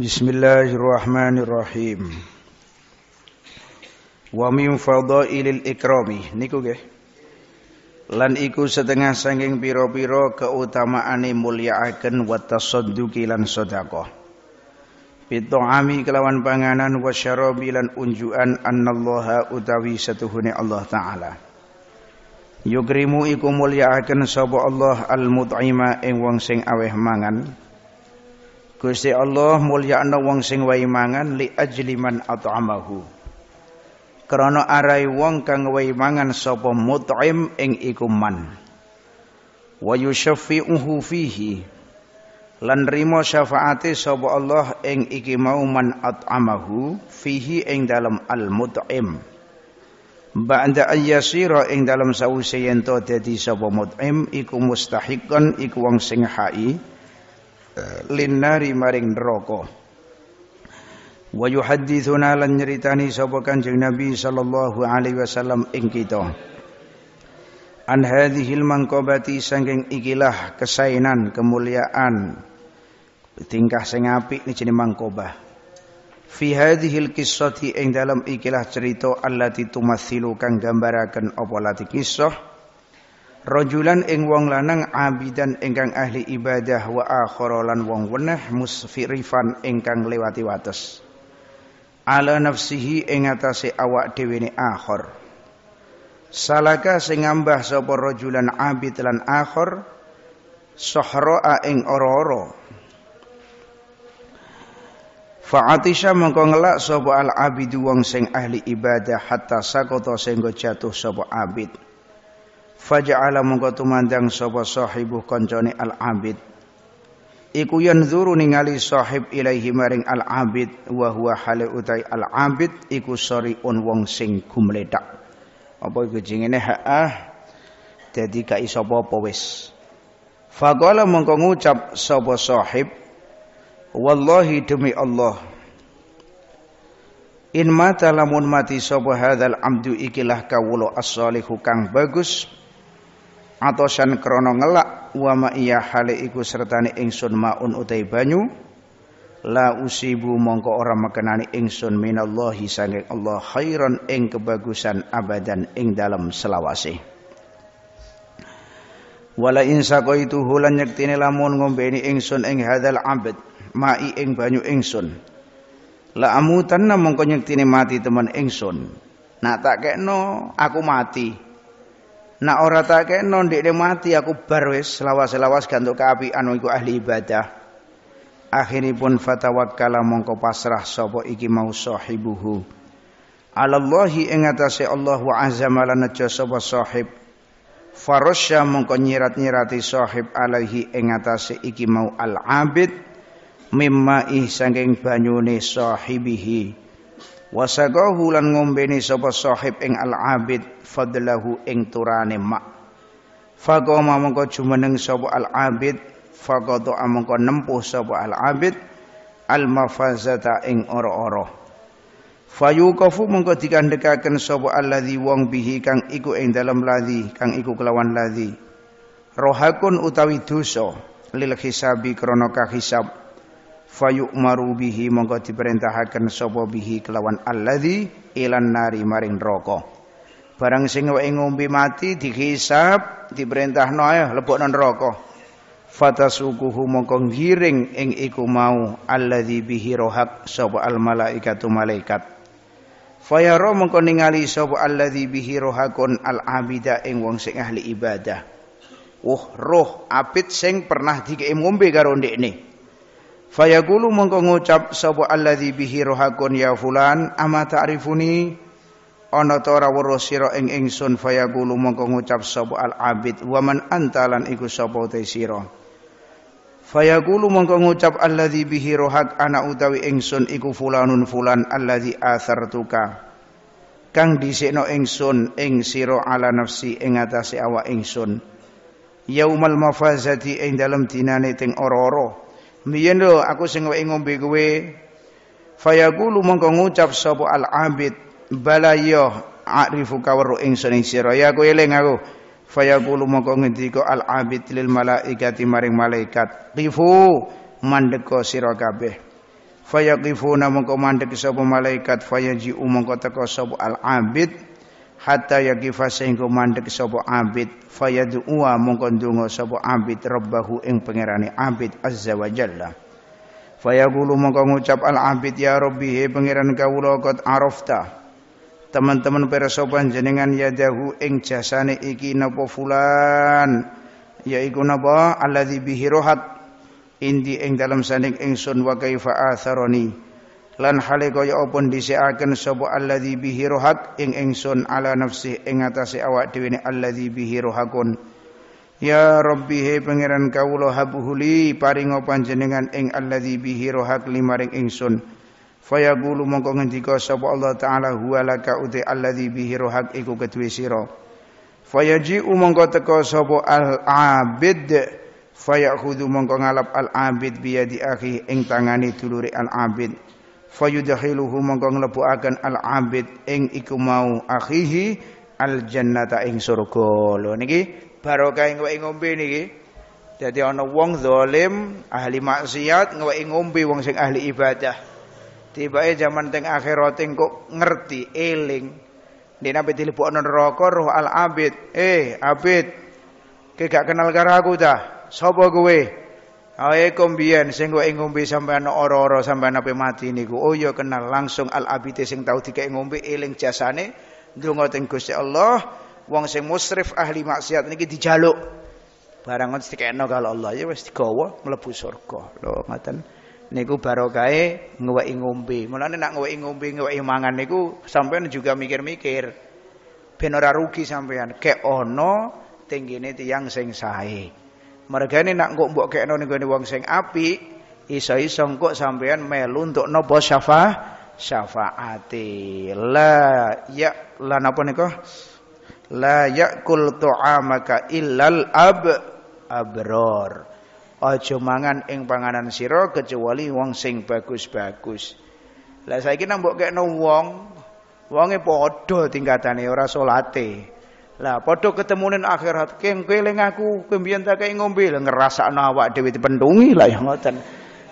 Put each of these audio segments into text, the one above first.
بسم الله الرحمن الرحيم wa min fadailil ikrami niku nggih lan iku setengah sanging pira-pira keutamaane mulyaaken wa tasadduqi lan sedekah pituami kelawan panganan wa syarabi lan unjuan annallaha utawi setuhune Allah taala yukrimu iku mulyaaken sapa Allah al-mut'ima ing wong sing aweh mangan Gusti Allah mulia mulyakna wong sing wae mangan li ajli man at'amahu. Krana arai wong kang wae mangan sapa mut'im ing iku man. Wa yushaffi'uhu fihi. Lan rimo syafaate sapa Allah ing iki mau man at'amahu fihi ing dalam al-mut'im. Ba'da ayyasira ing dalam sause yen to dadi sapa mut'im iku mustahiqan iku wong sing ha'i linnari maring neraka wa yuhadditsuna lan nyeritani sapa kanjeng Nabi sallallahu alaihi wasallam ing kita an hadhil mangkobati sangking ikilah kesainan kemuliaan tingkah sing apik ni jenenge mangkobah fi hadhil kisah ing dalam ikilah cerita allati tumathilu kang gambaraken apa lati kisah Rojulan ing wong lanang abidan ingkang ahli ibadah wa akhara wong weneh musfirifan ingkang lewati wates ala nafsihi ing atase awak dhewe ne akhor salaka sing ngambah sapa rajulan abid lan akhor sahraa ing ororo. ora Fa'atisha mengko ngelak sapa al abidu wong sing ahli ibadah hatta sakota sing jatuh sapa abid faja'ala mungko tumandang sapa sahibu kancane al-abid iku yanzuru ningali sahib ilaihi maring al-abid wa huwa hale utai al-abid iku sariun wong sing gumledak apa iku jengene haah dadi gak iso apa wis faqala mongko ngucap sapa sahib wallahi demi Allah in mata lamun mati sapa hadzal amdu ikilah kawula as-salihu kang bagus atosan krono ngelak wa ma iya hale iku sertane ingsun maun utai banyu la usibu mongko ora mekenani ingsun minallahi sanging Allah khairan ing kebagusan abadan ing dalam selawase wala insa itu hulan nyektine lamun ngombeni ingsun ing hadal abad mai ing banyu ingsun La amutan mongko nyektine mati teman ingsun. Nak tak kekno aku mati. Nak ora takeno ndekne mati aku bar wis lawas-lawas gantuk anu iku ahli ibadah. Akhiripun fatawakkala mongko pasrah sobo iki mau sahibuhu. Alallahi ing atase Allah wa azza malanajja sapa sahib. Farosya mongko nyirat-nyirati sahib alaihi ing atase iki mau al-abid mimma ih sange banyune sahibihi wasagahu lan ngombeni sapa sahib ing al abid fadlahu ing turane mak faqama mongko jumeneng sapa al abid faqadu mongko nempuh sapa al abid al mafazata ing ora-ora fayuqafu mongko dikandhekaken sapa alladzi wong bihi kang iku ing dalam ladzi kang iku kelawan ladzi rohakun utawi dosa lil hisabi krana kahisab fayu'maru bihi monggo diperintahkan sapa bihi kelawan alladzi ilan nari maring neraka barang sing weke ngombe mati dihisab diperintahno ae lebokno neraka fatasukuhu mongko ngiring ing iku mau alladzi bihi rohak sapa al malaikatu malaikat fayaro mongko ningali sapa alladzi bihi rohakun al abida ing wong sing ahli ibadah Uh roh abid sing pernah dikei ngombe karo ndekne. Fayaqulu mongko ngucap sapa alladzi bihi rohakun ya fulan ama ta'rifuni ana ta ora weruh sira ing ingsun fayaqulu mongko ngucap sapa al abid wa man antalan iku sapa te sira Fayaqulu mongko ngucap alladzi bihi rohak ana utawi ingsun iku fulanun fulan alladzi athartuka kang dhisikno ingsun ing sira ala nafsi ing atase awak ingsun yaumal mafazati ing dalem dinane ting ora-ora Mbiyen aku sing wae ngombe kowe. Fayaqulu mongko ngucap sapa al-abid bala arifu kawru ing sening sira aku eling aku. Fayaqulu mongko ngendika al-abid lil malaikati maring malaikat. Qifu mandeko sira kabeh. Fayaqifuna mongko mandek sapa malaikat fayaji mongko teko sapa al-abid hatta yakifa sehingga mandek sapa abid fayad'uwa mongko ndonga sapa abid rabbahu ing pangerane abid azza wa jalla fayaqulu mongko ngucap al abid ya rabbi he pangeran kawula kot arafta teman-teman jenengan ya jahu ing jasane iki napa fulan yaiku napa alladzi bihi rohat indi ing dalam saning ingsun wa kaifa atharani lan hale kaya apa dhisikaken sapa alladzi bihi rohak ing ingsun ala nafsi ing atase awak dhewe ne alladzi bihi rohakun Ya Rabbi he pangeran kawula habuhuli paringa panjenengan ing alladzi bihi rohak limaring ingsun fayaqulu mongko ngendika sapa Allah taala huwa laka uti alladzi bihi rohak iku kedue sira fayaji'u mongko teka sapa al abid fayakhudhu mongko ngalap al abid biyadi akhi ing tangane dulure al abid fayudkhiluhu mongko nglebuaken al abid ing iku mau akhihi al jannata ing surga lho niki barokah ing ngombe niki dadi ana wong zalim ahli maksiat ngeweki ngombe wong sing ahli ibadah Tiba zaman teng akhirat kok ngerti eling nek nabi dilebokno neraka roh al abid eh abid kowe gak kenal karo aku ta sapa kowe Awe kombiyen sing kok ngombe sampean ora-ora sampean ape mati niku. Oh ya kenal langsung al abite sing tau dikek ngombe eling jasane ndonga teng Gusti Allah. Wong sing musrif ahli maksiat niki dijaluk. Barang wis dikekno kalau Allah ya wis digawa mlebu surga. Lho ngoten. Niku barokahe ngeweki ngombe. Mulane nak ngeweki ngombe, ngeweki mangan niku sampean juga mikir-mikir. Ben ora rugi sampean. Kek ana tinggine tiyang sing sae mereka ini nak kok buat kayak ning gone wong sing api, iso-iso engko sampean melu untuk nopo syafa syafaati. La ya lan apa nika? La yakul tu'amaka illal ab abror. Aja mangan ing panganan sira kecuali wong sing bagus-bagus. Lah saiki nang mbok kekno wong, wonge padha tingkatane ora salate. Lah padha ketemunen akhirat keng keling aku kowe tak kei ngombe ngrasakno awak dhewe dipentungi lah ya ngoten.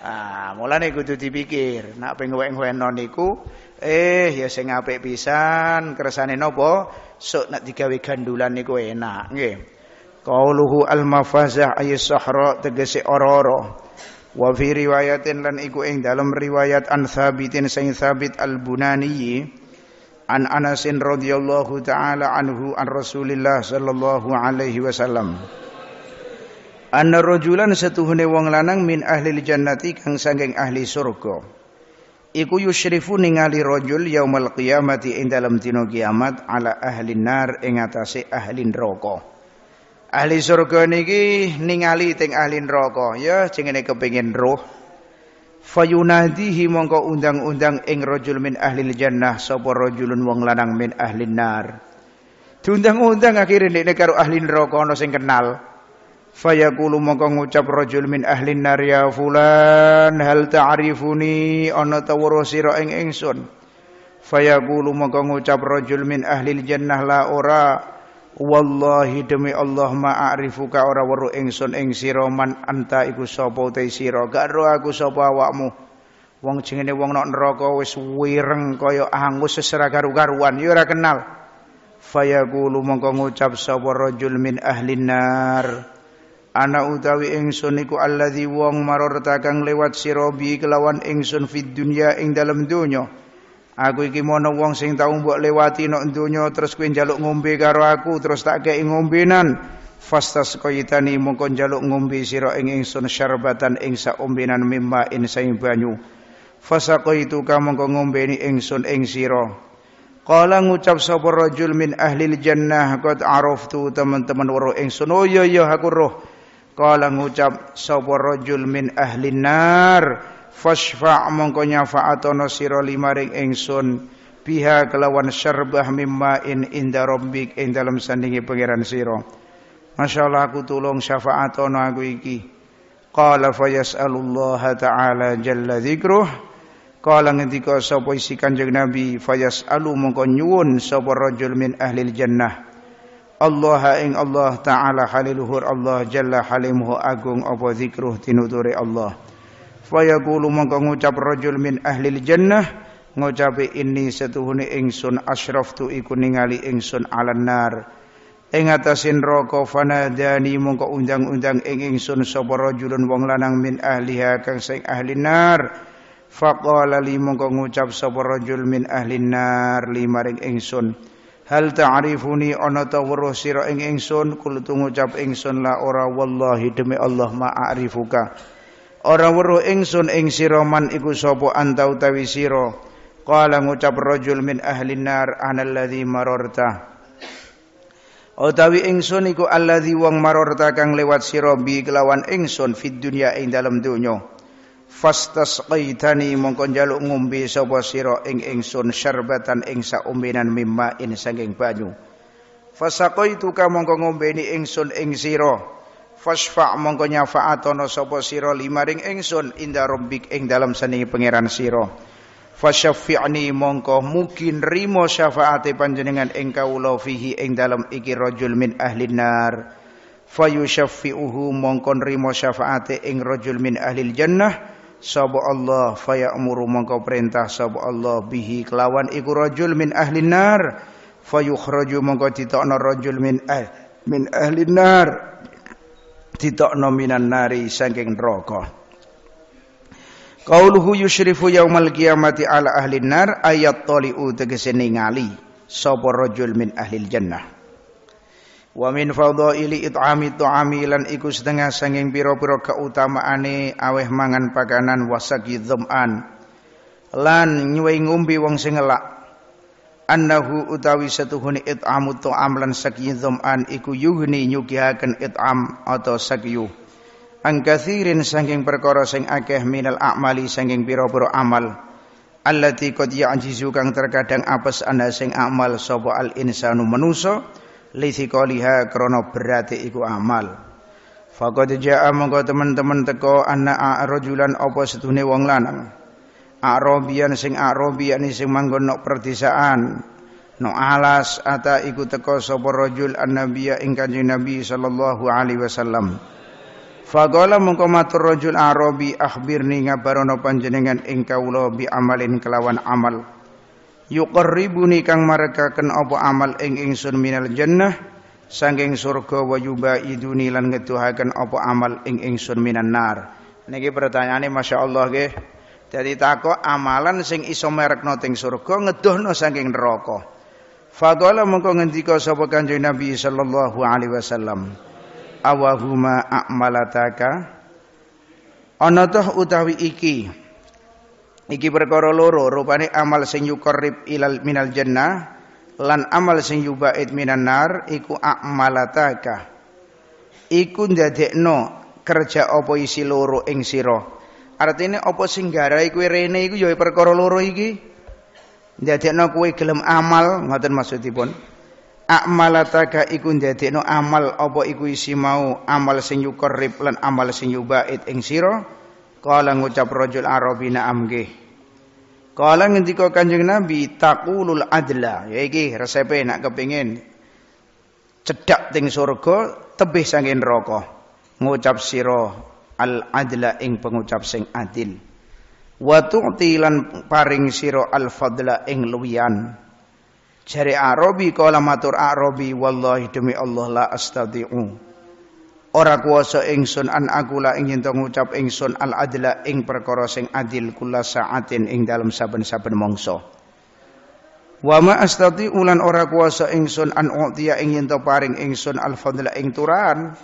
Ah mulane kudu dipikir nak pengewen-weno niku eh ya sing apik pisan kersane napa sok nak digawe gandulan niku enak nggih. Qauluhu al-mafazah ayy sahra tegese ororo. Wa fi riwayatin lan iku ing dalam riwayat an thabitin sing al-bunani An Anasin radhiyallahu taala anhu an Rasulillah sallallahu alaihi wasallam. An rajulan setuhune wong lanang min ahli jannati kang sangeng ahli surga. Iku Yusrifu ningali rajul yaumal qiyamati ing dalem dina kiamat ala ahli nar ing atase ahli neraka. Ahli surga niki ningali teng ahli neraka ya jenenge kepengin roh fayunadihi mongko undang-undang ing rajul min ahli jannah sapa rajulun wong lanang min ahli nar diundang-undang akhire ndekne karo ahli neraka ana sing kenal fayaqulu mongko ngucap rajul min ahli nar ya fulan hal ta'rifuni ana ta weruh sira ing ingsun fayaqulu mongko ngucap rajul min ahli jannah la ora wallahi demi Allah ma'arifuka ora weru ingsun ing sira man anta iku sapa te sira gak aku sapa awakmu wong jengene wong nak neraka wis wireng kaya angus sesera garu-garuan yo ora kenal fayaqulu mongko ngucap sapa rajul min ahli nar ana utawi ingsun iku alladzi wong marorta kang lewat sirobi kelawan ingsun fid dunya ing dalam dunyo Aku iki mono wong sing tau mbok lewati nok donya terus kowe njaluk ngombe karo aku terus tak kei ngombenan. Fastas koyitani mongko njaluk ngombe sira ing ingsun syarbatan ing saombenan mimma in saing banyu. Fasaqaitu ka mongko ngombeni ingsun ing sira. Kala ngucap sapa rajul min ahli jannah qad araftu teman-teman weruh ingsun. Oh iya iya aku roh. Kala ngucap sapa rajul min ahli nar fasfa' mongko nyafa'atono sira limaring ingsun biha kelawan syarbah mimma in inda rabbik ing dalem sandingi pangeran sira masyaallah aku tulung syafa'atono aku iki qala fayas'alullah ta'ala jalla dzikruh qala ngendika sapa isi kanjeng nabi fayas'alu mongko nyuwun sapa rajul min ahli jannah Allah ing Allah ta'ala haliluhur Allah jalla halimuhu agung apa zikruh tinuturi Allah fayaqulu mongko ngucap rajul min ahli jannah ngucapi ini setuhune ingsun asyraftu iku ningali ingsun alan nar ing atasin neraka fanadani mongko undang-undang ing ingsun sapa rajulun wong lanang min ahliha kang sing ahli nar faqala li mongko ngucap sapa rajul min ahli nar limaring ingsun Hal ta'rifuni ana ta weruh sira ing ingsun kul ngucap ingsun la ora wallahi demi Allah ma'arifuka ora weruh ingsun ing siroman iku sapa anta utawi sira qala ngucap rajul min ahli nar analladzi marorta utawi ingsun iku alladzi wong marorta kang lewat sira bi kelawan ingsun fid dunya ing dalam dunyo. fastasqaitani mongko njaluk ngombe sapa sira ing ingsun syarbatan ing saumbinan mimma in banyu fasaqaitu ka mongko ngombe ni ingsun ing sira fasfa mongko nyafaatono sapa sira limaring ingsun inda rabbik ing dalam seni pangeran sira fasyaffi'ni mongko mugi nrimo syafaate panjenengan ing kawula fihi ing dalam iki rajul min ahli nar fayusyaffi'uhu mongko nrimo syafaate ing rajul min ahli jannah sapa Allah fayamuru mongko perintah sapa Allah bihi kelawan iku rajul min ahli nar fayukhraju mongko ditokno rajul min ahli eh, min ahli nar ditokno minan nari saking neraka Qauluhu yusyrifu yaumal qiyamati ala ahli nar ayat tali'u tegese ningali sapa rajul min ahli jannah Wa min fadhaili it'ami tu'ami lan iku setengah sanging pira-pira keutamaane aweh mangan pakanan wasaqi dzum'an lan nyuwei ngombe wong sing elak annahu utawi setuhune it'amu ta'am lan sakiy an iku yuhni et it'am atau sakiyu ang kathirin saking perkara sing akeh minal a'mali saking biro pira amal allati qad ya'jizu kang terkadang apes anda sing amal sobo al insanu manusa koliha krono berate iku amal faqad ja'a mongko teman-teman teko anna arojulan opo setune wong lanang Arabian sing Arabian sing manggon nok perdesaan no alas ata iku teko sapa rajul annabiya ing kanjeng Nabi sallallahu alaihi wasallam Faqala mongko matur rajul Arabi akhbirni ngabarono panjenengan ing kawula bi amalin kelawan amal yuqarribuni kang marekaken apa amal ing ingsun minal jannah sanging surga wa yubaiduni lan ngeduhaken apa amal ing ingsun minan nar niki pertanyaane masyaallah nggih jadi tako amalan sing iso merekno teng surga ngedohno saking neraka. Faqala mengko ngendika sapa Kanjeng Nabi sallallahu alaihi wasallam. Awahuma a'malataka ana toh utawi iki iki perkara loro rupane amal sing yuqarrib ilal minal jannah lan amal sing yubaid minan nar iku a'malataka iku ndadekno kerja apa isi loro ing sira Artine apa sing garai kowe rene iku ya, ya perkara loro iki. Ndadekno kowe gelem amal, ngoten maksudipun. Amalataka iku ndadekno amal apa iku isi mau amal sing yukarrib lan amal sing yubait ing sira. Kala ngucap rajul Arabina amge. Kala ngendika Kanjeng Nabi taqulul adla. Ya iki resepe nak kepingin cedak ting surga tebih sangin rokok Ngucap siro al adla ing pengucap sing adil wa tu'ti lan paring siro al fadla ing luwian jari arabi kala matur arabi wallahi demi Allah la astadi'u ora kuwasa ingsun an aku la ing yen ngucap ingsun al adla ing perkara sing adil kula saatin ing dalam saben-saben mangsa wa ma astati'u lan ora kuwasa ingsun an u'tiya ing yen paring ingsun al fadla ing turan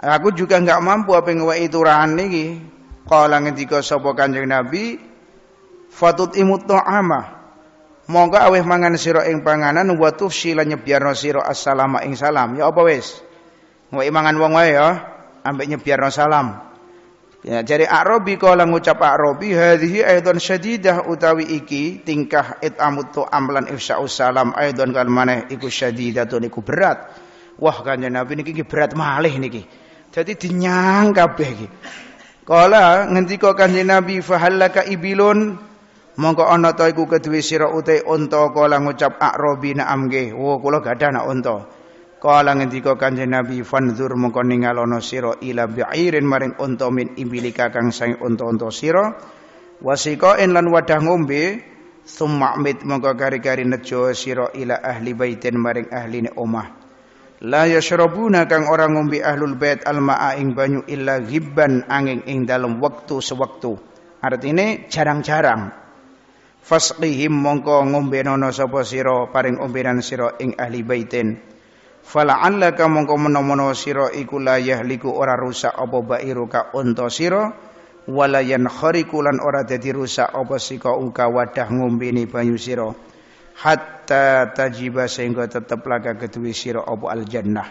Aku juga nggak mampu apa yang itu turahan niki. Kalau ngendika sapa Kanjeng Nabi, fatut imut ta'ama. Moga aweh mangan siro ing panganan wa tufsila nyebiarno siro assalama ing salam. Ya apa wis? Wae mangan wong wae ya, ambek nyebiarno salam. Ya, jadi Arabi kala ngucap Arabi hadhihi aidan syadidah utawi iki tingkah it amutu amlan ifsa'us salam aidan kan maneh iku syadidatun niku berat. Wah kanjeng Nabi niki berat malih niki. Jadi dinyang kabeh iki. Kala ngendika Kanjeng Nabi fahallaka ibilun mongko ana ta iku keduwe sira ute unta kala ngucap akrobi na'am nggih. Wo oh, kula gadah nak unta. Kala ngendika Kanjeng Nabi fanzur mongko ningalono sira ila bi'irin maring unta min ibilika kang sang unta-unta sira wasiqain lan wadah ngombe summa mit mongko gari-gari nejo sira ila ahli baitin maring ahline omah la yashrabuna kang orang ngombe ahlul bait almaa ing banyu illa ghibban angin ing dalam waktu sewaktu. artine jarang-jarang fasqihim mongko ngombe nono sapa sira paring ombenan sira ing ahli baitin fala'allaka mongko menawa sira iku la yahliku ora rusak apa bairuka unta sira wala yankhariku lan ora dadi rusak apa sika uga wadah ni banyu sira hatta tajiba sehingga tetap laga kedua sira apa al jannah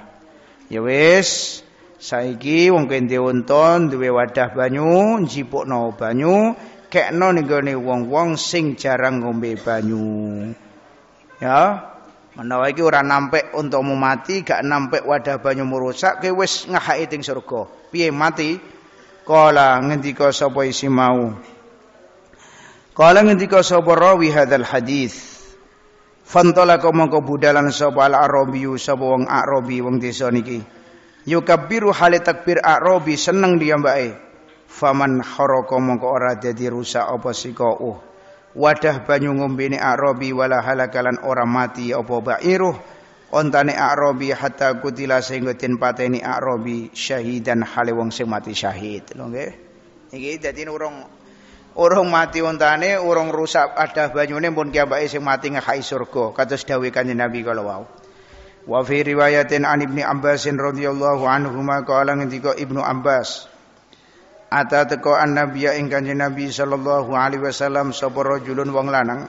ya wis saiki wong kenti wonton duwe wadah banyu njipukno banyu kekno nih wong-wong sing jarang ngombe banyu ya menawa iki ora nampik mau mati gak nampik wadah banyu merusak ke wis ngahaki teng surga piye mati kala ngendika sapa isi mau kala ngendika sapa rawi hadal hadis Fantola kau mongko budalan so al arabiyu sapa wong arobi wong desa niki. yukabiru hale takbir arobi seneng dia mbake. Faman haraka mau ora jadi rusak apa kau, oh. Wadah banyu ngombene arobi wala halakalan ora mati apa bairuh. Ontane arobi hatta kutila sehingga den pateni arabi dan hale wong sing mati syahid. Lho nggih. Iki jadi urung Urung mati untane, urung rusak ada banyune pun kiambake sing mati ngekai surga. Kados dawuh Kanjeng Nabi kala wau. Wa fi riwayatin an Ibnu Abbas radhiyallahu anhu ma kala ngendika Ibnu Abbas. Ata teko an Nabiya ing Kanjeng Nabi sallallahu alaihi wasallam sapa rajulun wong lanang.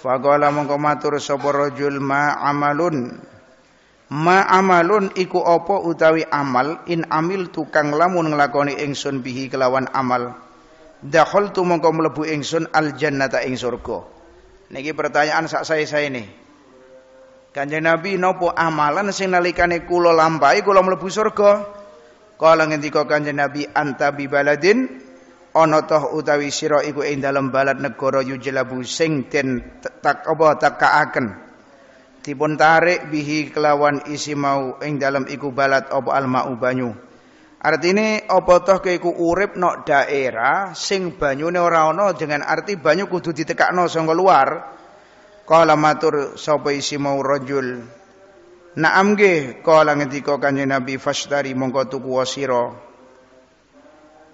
Faqala mongko matur sapa rajul ma amalun ma amalun iku apa utawi amal in amil tukang lamun nglakoni ingsun bihi kelawan amal dakhaltu mongko melebu ingsun al jannata ing surga niki pertanyaan sak saya-saya ini Kanjeng Nabi nopo amalan sing nalikane kula lampahi kula mlebu surga kala ngendika Kanjeng Nabi anta bi baladin ana toh utawi sira iku ing dalem balad negara yujlabu sing den tak apa akan. dipun tarik bihi kelawan isi mau ing dalem iku balat apa al mau banyu Artine apa toh keiku urip nok daerah sing banyune ora ana dengan arti banyu kudu ditekakno saka luar. Kala matur sapa isi mau rajul. Naam nggih kala ngendika Kanjeng Nabi fashtari mongko tuku sira.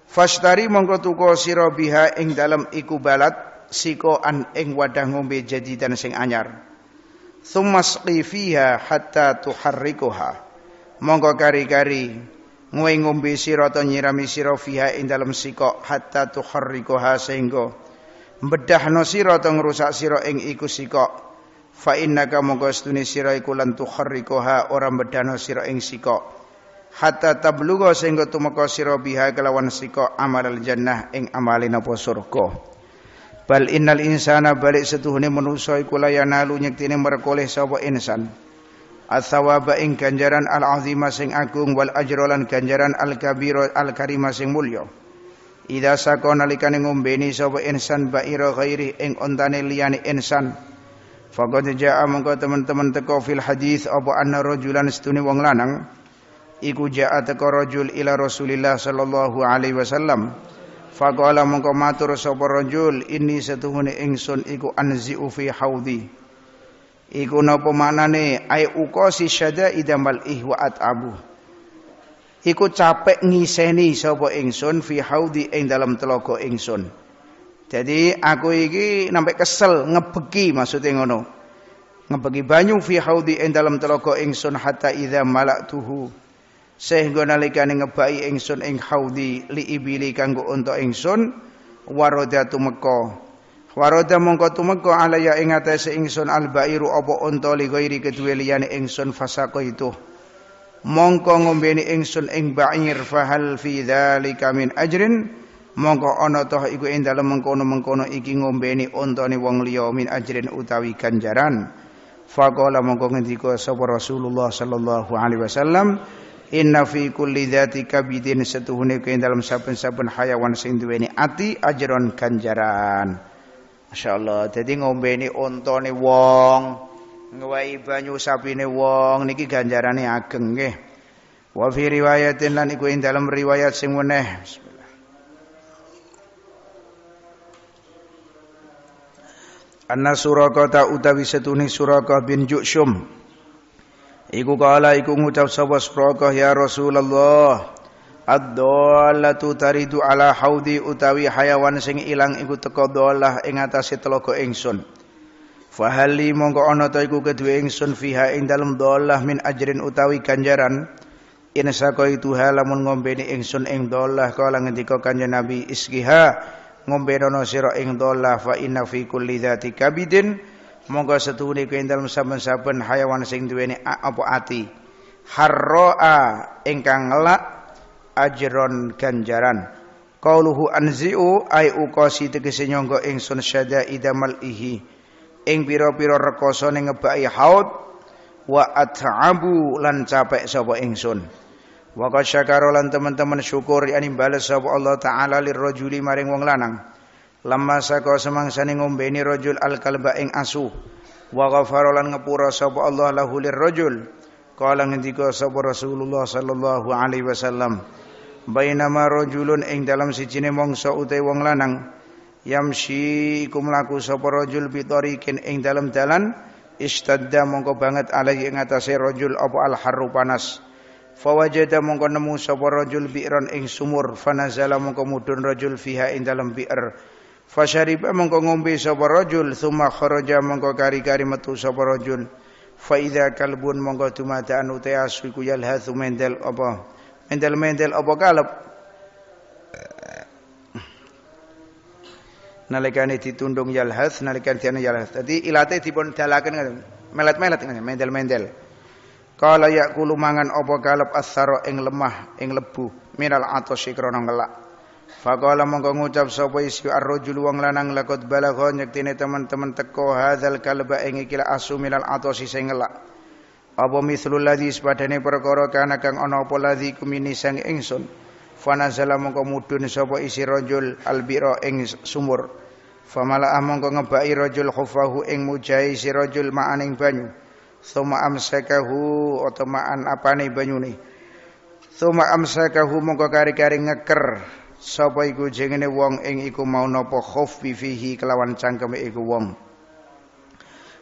Fashtari mongko tuku sira biha ing dalem iku balat siko an ing wadah ngombe dan sing anyar. Tsumma fiha hatta tuharrikuha. Mongko kari-kari Nguwe ngombe sira ta nyirami sira fiha ing dalem sika hatta tuharrikuha sehingga bedahno sira ta ngrusak sira ing iku sika fa innaka mongko stune sira iku lan orang ora no sira ing sika hatta tablugo sehingga tumeka sira biha kelawan siko amal jannah ing amalin napa surga bal innal insana balik setuhune manusa iku layanalu nyektine merkoleh sapa insan Atsawaba ing kanjaran al-azima sing agung wal ajrolan kanjaran al-kabira al-karima sing mulya. Ida sakon alikane ngombeni sapa insan ba'ira ghairi ing ontane liyane insan. Fagot ja'a mongko teman-teman teko fil hadis apa anna rajulan stune wong lanang iku ja'a teko rajul ila Rasulillah sallallahu alaihi wasallam. Fagala mongko matur sapa rajul ini setuhune ingsun iku anzi fi haudhi. Iku napa manane ai uqasi syada idamal ihwa abu. Iku capek ngiseni sapa ingsun fi haudi ing dalam telaga ingsun. Jadi aku iki nampak kesel ngebeki maksudnya ngono. Ngebeki banyu fi haudi ing dalam telaga ingsun hatta idza malaktuhu. Sehingga nalikane ngebaki ingsun ing haudi li ibili kanggo untuk ingsun warodatu Mekah Waroda mongko tumeka alaya ing atase ingsun albairu apa unta li ghairi kedue liyane ingsun fasako itu. Mongko ngombeni ingsun ing ba'ir fahal fi dzalika min ajrin mongko ana toh iku ing dalem mengkono-mengkono iki ngombeni untane wong liya min ajrin utawi ganjaran. Faqala mongko ngendika sapa Rasulullah sallallahu alaihi wasallam Inna fi kulli dzati kabidin setuhune ing dalem saben-saben hayawan sing duweni ati ajaran ganjaran. Masya Allah. Jadi ngombe ini onto ini wong. Ngewai banyu sapi ini wong. Niki ganjaran ini ageng. Nge. Wa riwayatin lan iku dalam riwayat sing meneh. Anna surakata utawi setuni surakah bin Ju'syum. Iku kala iku ngucap sapa surakah ya Rasulullah. Ad-dallatu taridu ala haudi utawi hayawan sing ilang iku teka dalah ing atase telaga ingsun. Fahali mongko ana ta iku kedue ingsun fiha ing dalem dolah min ajrin utawi ganjaran. In sakoi tuha lamun ngombeni ingsun ing dalah kala ngendika kanjeng Nabi ngombe ngombenono sira ing dalah fa inna fi kulli dzati kabidin mongko setune ku ing dalem saben-saben hayawan sing duweni apa ati harraa ingkang ngelak ajron ganjaran qauluhu anzi'u ay uqasi tegese nyangga ingsun syada idamal ihi ing pira-pira rekoso ning ngebaki haud wa at'abu lan capek sapa ingsun wa qasyakaro lan teman-teman syukur yani bales sapa Allah taala lirrajuli maring wong lanang lama saka semangsane ngombeni rajul alkalba ing asu wa ghafara lan ngepura sapa Allah lahu lirrajul Kala ngendika sapa Rasulullah sallallahu alaihi wasallam bainama rajulun ing dalam sijine mangsa ute wong lanang yamshi iku mlaku sapa rajul bitorikin ing dalam dalan istadda mongko banget alai ing atase rajul apa al harru panas fawajada mongko nemu sapa rajul bi'ran ing sumur fanazala mongko mudun rajul fiha ing dalam bi'r fasyariba mongko ngombe sapa rajul thumma kharaja mongko kari-kari metu sapa rajul fa idza kalbun mongko dumadaan uti asu iku yalhathu mendel apa Mendel-mendel apa kalep. Nalikane ditundung yalhas, nalikan diana yalhas. Jadi ilate dipun dalaken melet-melet mendel-mendel. Kala yakulu mangan apa kalep asaro ing lemah ing lebu minal atosi krana ngelak. Faqala mongko ngucap sapa isi ar-rajul wong lanang lakot nyektine teman-teman teko hadzal kalba ing asu asumilal atosi sing ngelak. Apa mislul ladzi perkara kana kang ana apa ladzi kumini ingsun. Fana zala mongko mudun sapa isi rajul albira ing sumur. Famala mongko ngebaki rajul khufahu ing mujai si rajul maaning banyu. Suma amsakahu otomaan apane banyune. Suma amsakahu mongko kari-kari ngeker sapa iku jengene wong ing iku mau napa khuf fihi kelawan cangkeme iku wong.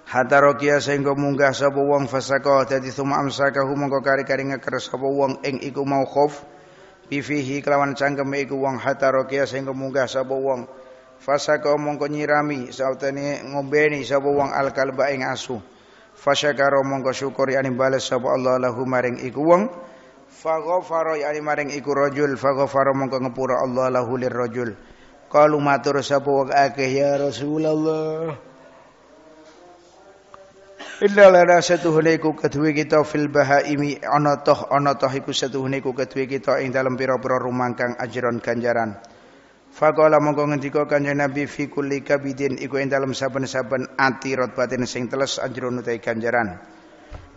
Hatta rokia sehingga munggah sapa wong fasaqah dadi summa amsakahu mongko kari-kari ngeker sapa wong ing iku mau khauf bifihi kelawan cangkeme iku wong hatta sehingga munggah sapa wong fasaqah mongko nyirami sautene ngombeni sapa wong al kalba ing asu fasyakara mongko syukuri ani bales sapa Allah lahu maring iku wong faghfara yani maring iku rajul faghfara mongko ngepura Allah lahu rojul, qalu matur sapa wong akeh ya Rasulullah Innala la satuhune ku kaduwe kita fil bahaimi ana toh ana toh iku satuhune ku kaduwe kita ing dalem pira-pira rumangkang ajaran ganjaran. Faqala mongko ngendika Kanjeng Nabi fi kulli kabidin iku ing dalem saben-saben ati rotbatin sing teles ajrun utai ganjaran.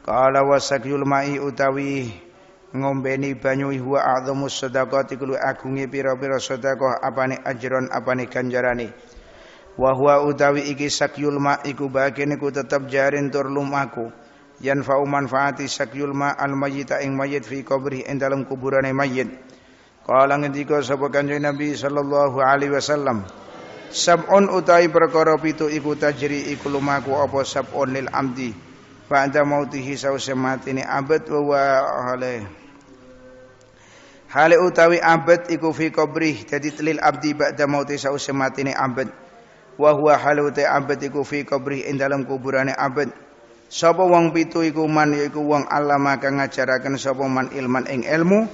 Qala wasakyul ma'i utawi ngombeni banyu huwa azamus sedekah iku agunge pira-pira sedekah apane ajron apane ganjarane wa huwa utawi iki sakyul ma iku bagian iku tetep jarin tur lumaku yan manfaati sakyul ma al mayyita ing mayyit fi qabri ing dalam kuburane mayyit kala ngendika sapa kanjeng nabi sallallahu alaihi wasallam sab'un utawi perkara pitu iku tajri iku lumaku apa sab'un lil amdi ba'da mautihi sause matine abad wa alaihi Hale utawi abad iku fi qabrih dadi tilil abdi ba'da mauti sause matine abad wa huwa halu ta abad iku fi qabri ing dalam kuburane abad sapa wong pitu iku man yaiku wong alama kang ngajaraken sapa man ilman ing ilmu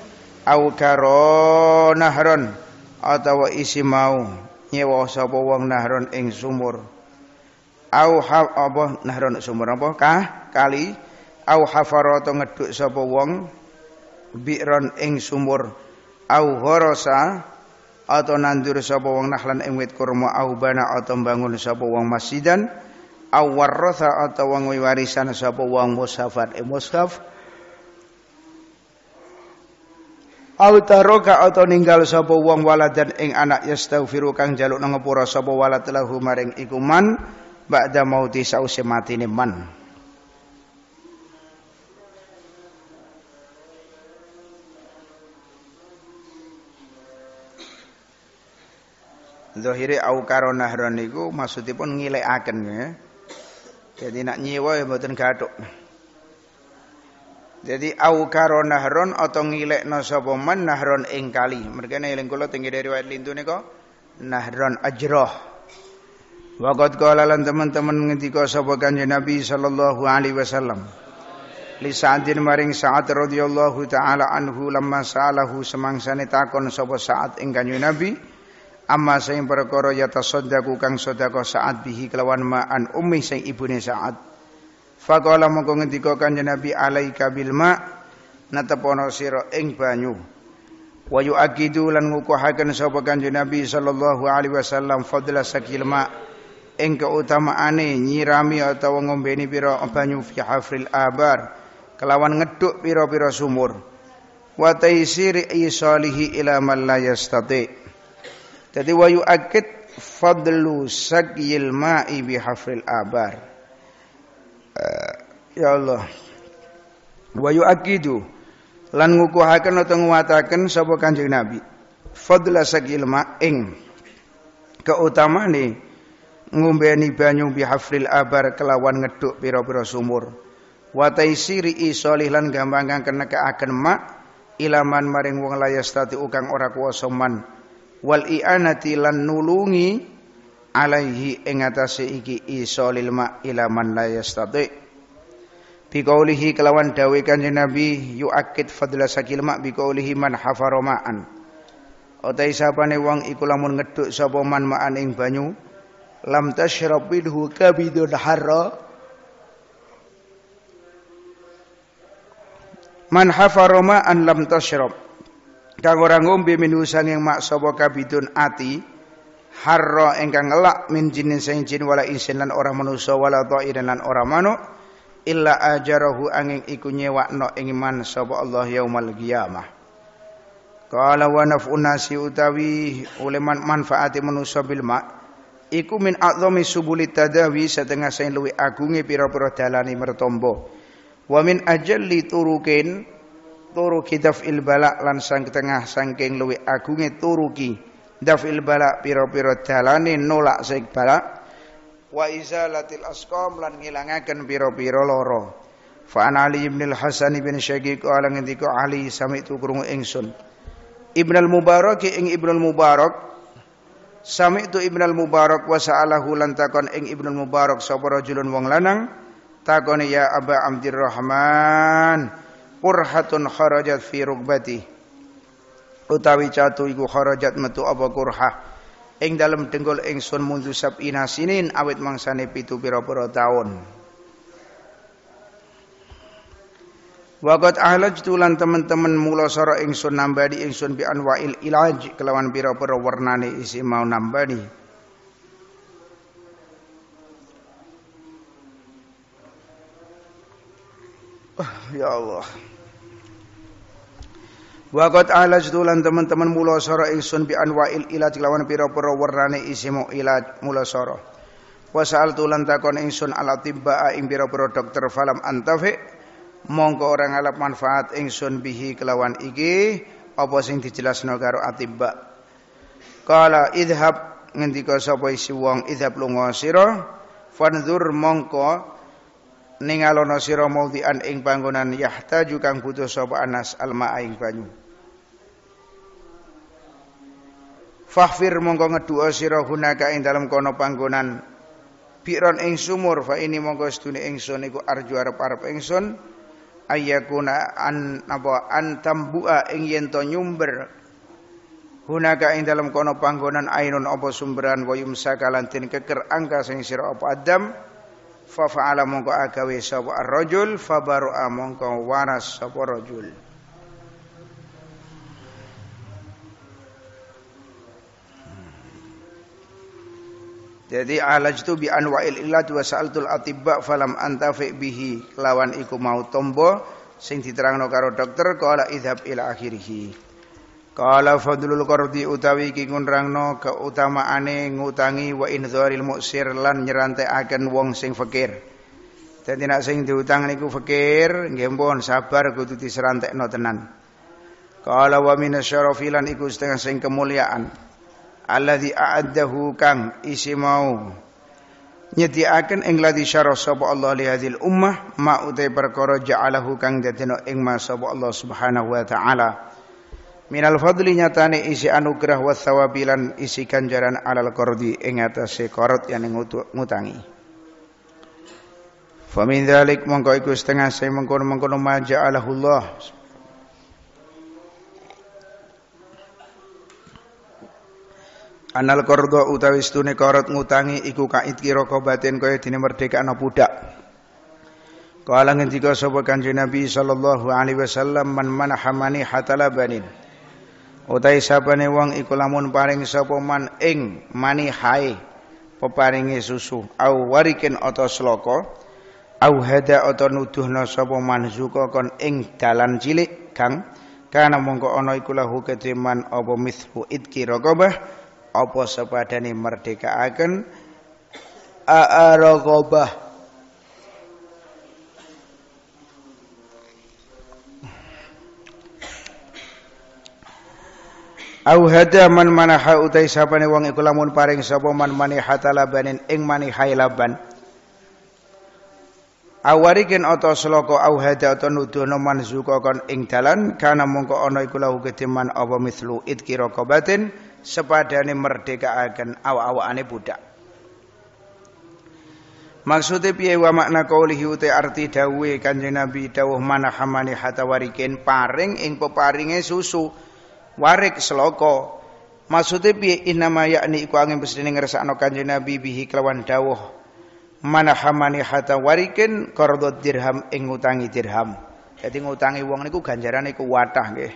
au karo nahron atawa isi mau nyewa sapa wong nahron ing sumur au haf apa nahron sumur apa kah kali au hafara to ngeduk sapa wong bi'ron ing sumur au horosa atau nandur sapa wong nahlan ing wit kurma au bana atau bangun sapa wong masjidan au warratha atau wong warisan sapa wong mushafat ing mushaf au taroka atau ninggal sapa wong waladan ing anak yastaghfiru kang jaluk nang ngepura sapa walad lahu maring iku man ba'da mauti sause matine man Zahire au karo nahron niku maksudipun ngilekaken ya. Jadi nak nyewa ya mboten gathuk. Jadi au karo nahron atau ngilekno sapa nahron ing kali. Mergo eling kula tinggi dari riwayat lintu nika nahron ajrah. Waqat qala lan teman-teman ngendika sapa Kanjeng Nabi sallallahu alaihi wasallam. Li Sa'din maring Sa'ad radhiyallahu taala anhu lamma sa'alahu semangsane takon sapa Sa'ad ing Kanjeng Nabi Amma sing perkara ya yata kang sedekah saat bihi kelawan ma'an ummi sing ibune saat Faqala mongko ngendika Kanjeng Nabi alaika bil ma natepono sira ing banyu. Wa yu'akidu lan ngukuhaken sapa Kanjeng Nabi sallallahu alaihi wasallam fadla sakil ma ing keutamaane nyirami atau ngombeni pira banyu fi hafril abar kelawan ngeduk pira-pira sumur. Wa taisiri isalihi ila man la yastati' Jadi wa akid fadlu sakyil ma'i bihafril abar. Uh, ya Allah. Wa yu'akkidu lan ngukuhaken utawa nguwataken sapa Kanjeng Nabi. Fadla sakyil ma'ing keutamane ngombeni banyu bihafril abar kelawan ngeduk pira-pira sumur. Wa taisiri isolih lan gampang kang kenekaaken mak ilaman maring wong layas tati ukang ora kuwasa man wal i'anati lan nulungi alaihi ing atase iki isa lil ma ila man la yastati bi kelawan dawuh kanjeng Nabi yuakid fadla sakil ma bi qaulihi man hafara ma'an utai sapane wong iku lamun ngeduk sapa man ma'an ing banyu lam tashrab minhu kabidun harra man hafara ma'an lam tashrab kang orang ngombe minusan yang mak sobo kabidun ati harro engkang elak min jinin sing jin wala insin lan ora manusa wala ta'iran lan ora manuk illa ajarahu angin iku nyewakno ing iman sapa Allah yaumal qiyamah Kala wa naf'un nasi utawi uleman manfaati manusa bil ma iku min adzami subulit tadawi setengah sing luwih agunge pira-pira dalane mertombo wa min ajalli turukin turuki daf'il bala lan sang tengah sangking luwih agunge turuki daf'il bala piro-piro dalane nolak sing balak wa izalatil asqam lan ngilangaken piro-piro loro fa an ali bin al hasan ibn syaqiq ala ngendika ali sami tu krungu ingsun ibn al mubarak ing ibn al mubarak Sami itu Ibn al-Mubarak wa sa'alahu lan takon ing Ibn al-Mubarak sapa rajulun wong lanang takoni ya Aba Abdurrahman kurhatun kharajat fi rukbati utawi catu iku kharajat metu apa kurhah ing dalem dengkul ingsun mundu sab'ina sinin awit mangsane pitu pira-pira taun Waqat ahlajtu lan teman-teman mula sara ingsun nambani ingsun bi anwa'il ilaj kelawan pira-pira wernane isi mau nambani Ya Allah. Waqat alajtu lan teman-teman mula sara ingsun bi anwa'il ilaj lawan pira-pira wernane isi mu ilaj mula sara. Wa sa'altu lan takon ingsun ala tibba'a ing pira-pira dokter falam antafi mongko orang ngalap manfaat ingsun bihi kelawan iki apa sing dijelasno karo atibba. Kala idhab ngendika sapa isi wong idhab lunga sira fanzur mongko ningalono sira maudhi'an ing panggonan yahta kang butuh sapa Anas alma ing banyu Fahfir mongko ngedua sira hunaka ing dalam kono panggonan biron ing sumur fa ini mongko sedune ingsun iku arju arep-arep ingsun ayyakuna an apa an tambua ing yen to nyumber Hunaka ing dalam kono panggonan ainun apa sumberan wayum sakalan keker angka sing sira apa adam fa fa'ala mongko agawe sapa ar-rajul fa baru'a mongko waras sapa rajul Jadi alajtu bi anwa'il illat wa sa'altul atibba falam antafi bihi lawan iku mau tombo sing diterangno karo dokter qala idhab ila akhirih Kala fadlul qardi utawi iki ngrangno keutamaane ngutangi wa inzaril muksir lan akan wong sing fakir. Dadi nek sing diutang niku fakir, nggih pun sabar kudu diserantekno tenan. Kala wa minasyarafi lan iku setengah sing kemuliaan. Alladzi a'addahu kang isi mau nyediaken ing ladzi syarah sapa Allah li hadhil ummah ma utai perkara ja'alahu kang dadina ing ma sapa Allah Subhanahu wa ta'ala minal fadli nyatane isi anugerah wa thawabilan isi ganjaran alal qardi ing atase qarad yang ngutangi Famin dalik mongko iku setengah saya mengkono mengkono maja alahullah. Anal kordo utawi stune korot ngutangi iku kait kiro kobatin kaya dini merdeka no budak. Kala ngendika sapa Kanjeng Nabi sallallahu alaihi wasallam man manahamani hatala banin. utai sabane wong iku lamun paring sapa man ing manihai peparinge susu au warikin ata sloka au hada ata nuduhna sapa man kon ing dalan cilik kang kana mongko ana iku lahu kediman apa mithu idki rogobah apa sepadane merdekaaken a rogobah Au hada man manaha utai sapane wong iku lamun paring sapa man maniha talabanin ing maniha laban. Awarikin atau seloko au hada atau nuduh no man kon ing dalan karena mongko ono iku lahu ketiman apa mithlu itki rokobatin sepadane merdeka akan awa-awaane budak. Maksudnya piye wa makna kaulihi uti arti dawe kanjeng Nabi dawuh manaha maniha tawarikin paring ing peparinge susu. warik seloko Maksudnya piye inamaya yakni iku angin besedene ngersakno Kanjeng Nabi bihi kelawan dawuh manahamani hata warikin kordot dirham ing dirham. Jadi ngutangi wong niku ku iku watah nggih.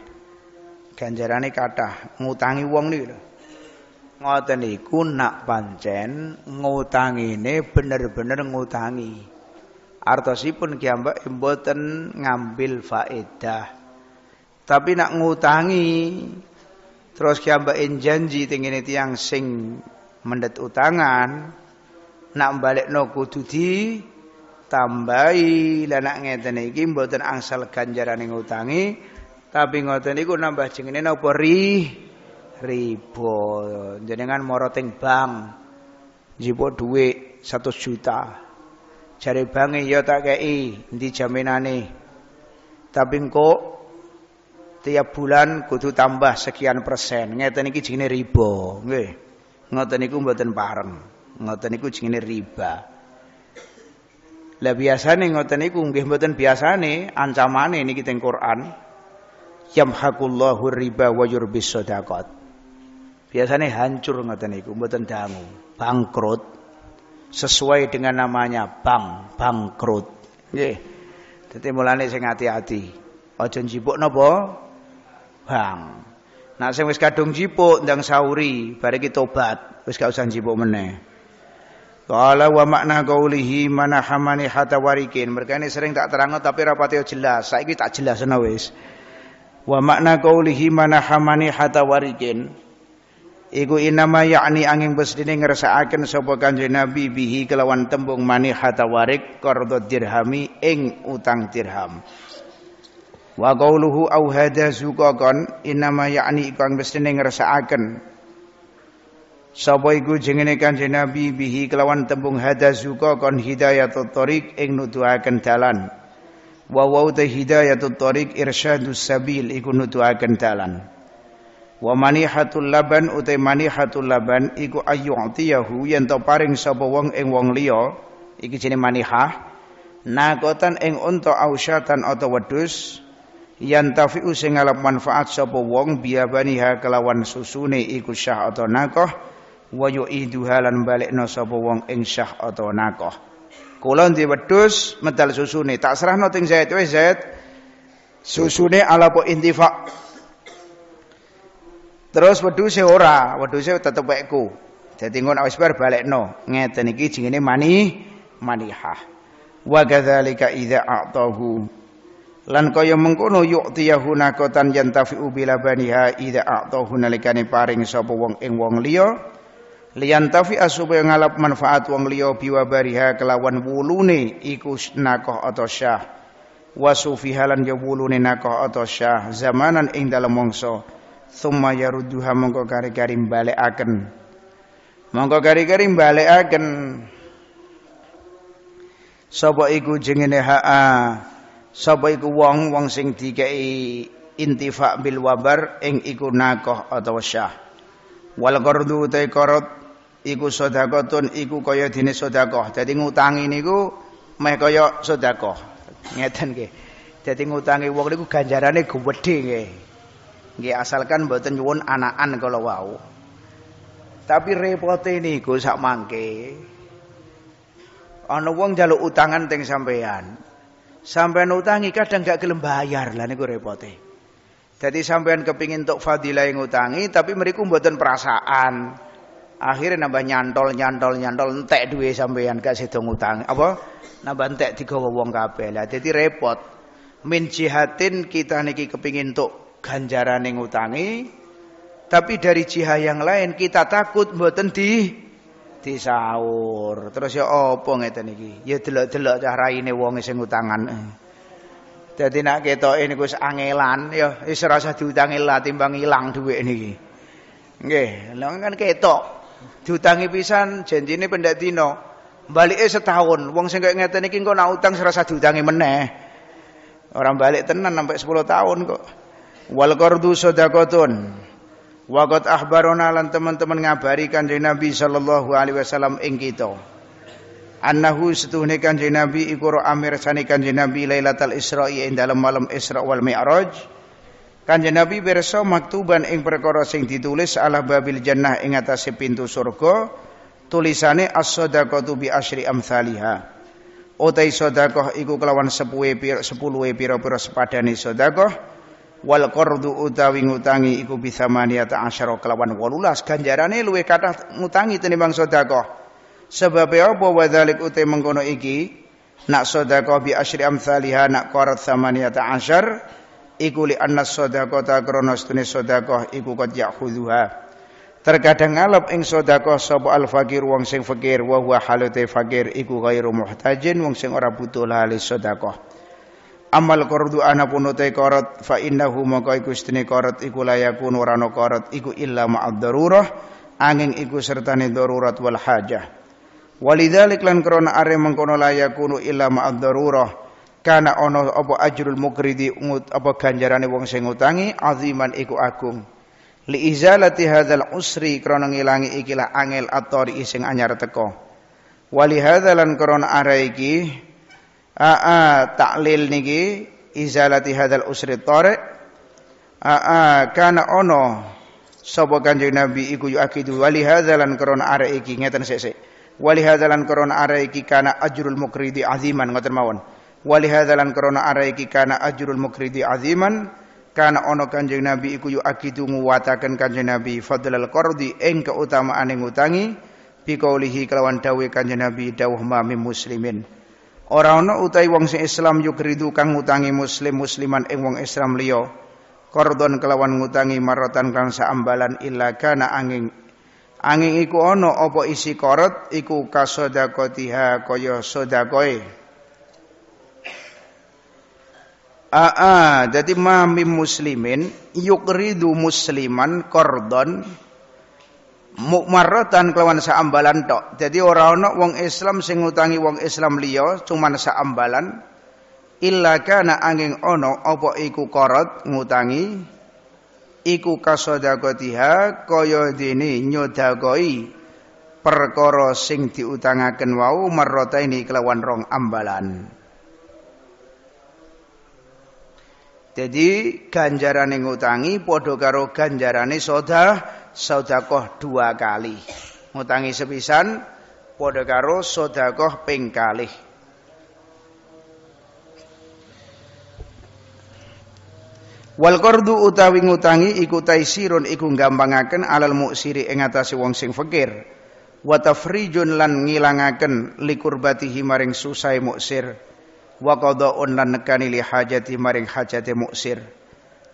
Ganjarane kathah ngutangi wong niku lho. Ngoten niku nak pancen ini bener-bener ngutangi. Artosipun kiamba imboten ngambil faedah. Tapi nak ngutangi terus kiambain janji itu tiang sing mendet utangan nak balik no kudu di tambahi lah nak ngeten iki mboten angsal ganjaran ing utangi tapi ngoten niku nambah jenenge napa ri riba jenengan moroting bank jipo duit satu juta jare bank ya tak kei endi jaminane tapi engko tiap bulan kudu tambah sekian persen. Ngeten iki jenenge riba, nggih. Ngoten niku mboten parem. Ngoten niku jenenge riba. Lah biasane ngoten niku nggih mboten biasane ancamane niki teng Quran. Yamhaqullahu riba wa yurbis biasa Biasane hancur ngoten niku, mboten dangu, bangkrut. Sesuai dengan namanya bank, bangkrut. Nggih. Dadi mulane sing ati-ati. Aja njibuk napa bang. Nak sing wis kadung jipuk ndang sauri bariki tobat, wis gak usah jipuk meneh. Kala wa makna qaulihi hamani hatta warikin. ini sering tak terangno tapi rapati jelas. Saiki tak jelasno wis. Wa makna qaulihi hamani hatta warikin. Iku inama yakni angin besdine ngersakaken sapa Kanjeng Nabi bihi kelawan tembung mani hatta warik qardo dirhami ing utang dirham wa qauluhu au hadza zukakon inama yakni kang mestine ngrasakaken sapa iku jenenge kanjeng Nabi bihi kelawan tembung hadza zukakon hidayatut tariq ing nuduhaken dalan wa wa ta hidayatut tariq irsyadus sabil iku nuduhaken dalan wa manihatul laban utai manihatul laban iku ayyu'tiyahu yen to paring sapa wong ing wong liya iki jenenge manihah nakotan ing unta ausyatan atau wedus yantafi'u sing ngalap manfaat sapa wong biyabaniha kelawan susune iku syah atau nakoh wa yu'iduha lan balekno sapa wong ing syah atau nakoh kula ndi wedhus medal susune tak serahno teng Zaid wis Zaid susune ala po intifa terus e ora e tetep wekku dadi ngono wis bar balekno ngeten iki jenenge mani manihah wa kadzalika idza a'tahu Lan kaya mengkono yu'tiyahu nakotan yantafi'u ubila baniha ida a'tahu nalikane paring sapa wong ing wong liya tafi asube ngalap manfaat wong liya bariha kelawan wulune iku nakoh atau syah wasufi halan ya wulune nakoh atau syah zamanan ing dalem mangsa summa yarudduha mongko kari-kari mbalekaken mongko kari-kari mbalekaken sapa iku jengene ha'a sapa iku wong wong sing dikeki intifa bil wabar ing iku nakoh atau syah wal qardu taikarat iku sedakotun iku kaya dene sedakoh dadi ngutangi niku meh kaya sedakoh ngeten nggih dadi ngutangi wong niku ganjarane gedhe nggih nggih asalkan mboten nyuwun anakan kala tapi repot niku sak mangke ana wong njaluk utangan teng sampean sampean utangi kadang gak gelem bayar lah niku repote. Jadi sampean kepingin untuk fadilah yang utangi tapi mereka buatan perasaan. Akhirnya nambah nyantol nyantol nyantol entek duwe sampean gak sedo utangi Apa nambah entek digawa wong kape Lah Jadi repot. Min jihatin kita niki kepingin untuk ganjaran yang utangi tapi dari jihad yang lain kita takut buatan di disaur. Terus ya apa ngeten iki? Ya delok-delok cah raine wong sing utangan. Dadi nek ketoke niku wis angelan ya wis ora usah diutangi timbang ilang dhuwit niki. Nggih, lha kan ketok diutangi pisan janjine pendak dina. Balike setahun. Wong sing kaya ngeten iki engko nek utang wis ora diutangi meneh. Orang balik tenan sampai 10 tahun kok. Wal qardu sadaqatun. Waqat ahbarona lan teman-teman ngabari kanjeng Nabi sallallahu alaihi wasallam ing kita. Annahu setuhne kanjeng Nabi iku ro amirsane kanjeng Nabi Lailatul Isra'i iya ing malam Isra wal Mi'raj. Kanjeng Nabi bersa maktuban ing perkara sing ditulis ala babil jannah ing atase pintu surga tulisane as-sadaqatu bi asri amsalihah. Utai sodakoh iku kelawan sepuluh piro-piro sepadane sodakoh wal qardu utawi ngutangi iku bisa maniata asyara kelawan 18 ganjarane luwih kathah ngutangi tinimbang sedekah sebab apa wadzalik uta mengkono iki nak sedekah bi asyri amsalihah nak qarat samaniata asyar iku li anna sedekata krana stune sedekah iku qad ya'khudhuha terkadang eng ing sedekah sapa al fakir wong sing fakir wa huwa halute fakir iku ghairu muhtajin wong sing ora butuh lali sedekah Amal qardu ana punote qarat fa innahu maka iku istine qarat iku layakun ora ana qarat iku illa ma'ad darurah angin iku sertane darurat wal hajah. Walidzalik lan krana are mengkono layakunu illa ma'ad darurah kana ana apa ajrul mukridi apa ganjarane wong sing ngutangi aziman iku agung. Li izalati hadzal usri krana ngilangi ikilah angel atori sing anyar teko. Walihadzalan krana are iki aa taklil niki izalati hadal usri tore aa kana ono sapa kanjeng nabi iku yuakidu ya wali hadzalan krana arek iki ngeten sik-sik wali hadzalan krana arek iki kana ajrul mukridi aziman ngoten mawon wali hadzalan krana arek iki kana ajrul mukridi aziman kana ono kanjeng nabi iku yuakidu ya nguwataken kanjeng nabi fadlal qardi ing keutamaane ngutangi biqaulihi kelawan dawuh kanjeng nabi dawuh mami muslimin ora ana utahe wong sing Islam yukridu kang ngutangi muslim musliman ing wong Islam liya kordon kelawan ngutangi marotan kang saambalan illa kana angin angin iku ana apa isi korot iku kasodakotiha kaya sodakoe Aa, jadi mami muslimin yukridu musliman kordon mukmaratan kelawan saambalan tok. Jadi ora ana wong Islam sing ngutangi wong Islam liya cuman saambalan illa kana angin ono apa iku korot ngutangi iku kasodagotiha kaya dini nyodagoi perkara sing diutangaken wau marrota ini kelawan rong ambalan jadi ganjarane ngutangi padha karo ganjarane sodah sodakoh dua kali. Ngutangi sepisan, podo karo sodakoh ping kalih. Wal qardu utawi ngutangi iku taisirun iku gampangaken alal muksiri ing atase wong sing fakir. Wa tafrijun lan ngilangaken likurbatihi maring susai muksir. Wa qada'un lan nekani li hajati maring hajate muksir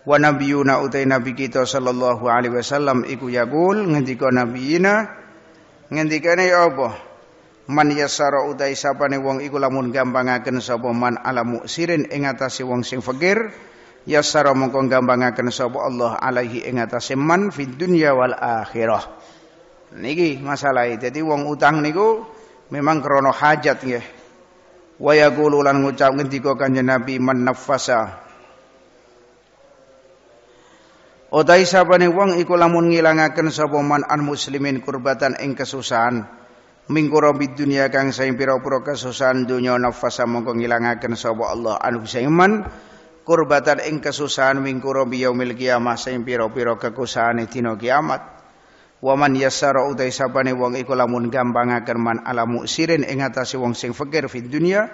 wa nabiyuna utai nabi kita sallallahu alaihi wasallam iku yaqul ngendika nabiyina ngendikane ya apa man yasara utai sapane wong iku lamun gampangaken sapa man ala muksirin ing atase wong sing fakir yasara mongko gampangaken sapa Allah alaihi ing atase man fid dunya wal akhirah niki masalah jadi wong utang niku memang krana hajat nggih wa yaqulu lan ngucap ngendika kanjeng nabi man nafasa Utai sabane wong iku lamun ngilangaken sapa man an muslimin kurbatan ing kesusahan mingkura dunia kang saing pira-pira kesusahan donya nafasa mongko ngilangaken sapa Allah anu saiman kurbatan ing kesusahan mingkura biyaumil qiyamah saing pira-pira kekusahane dina kiamat Waman yasaro utai sabane wong iku lamun gampangaken man ala muksirin ing atase wong sing fakir fid dunya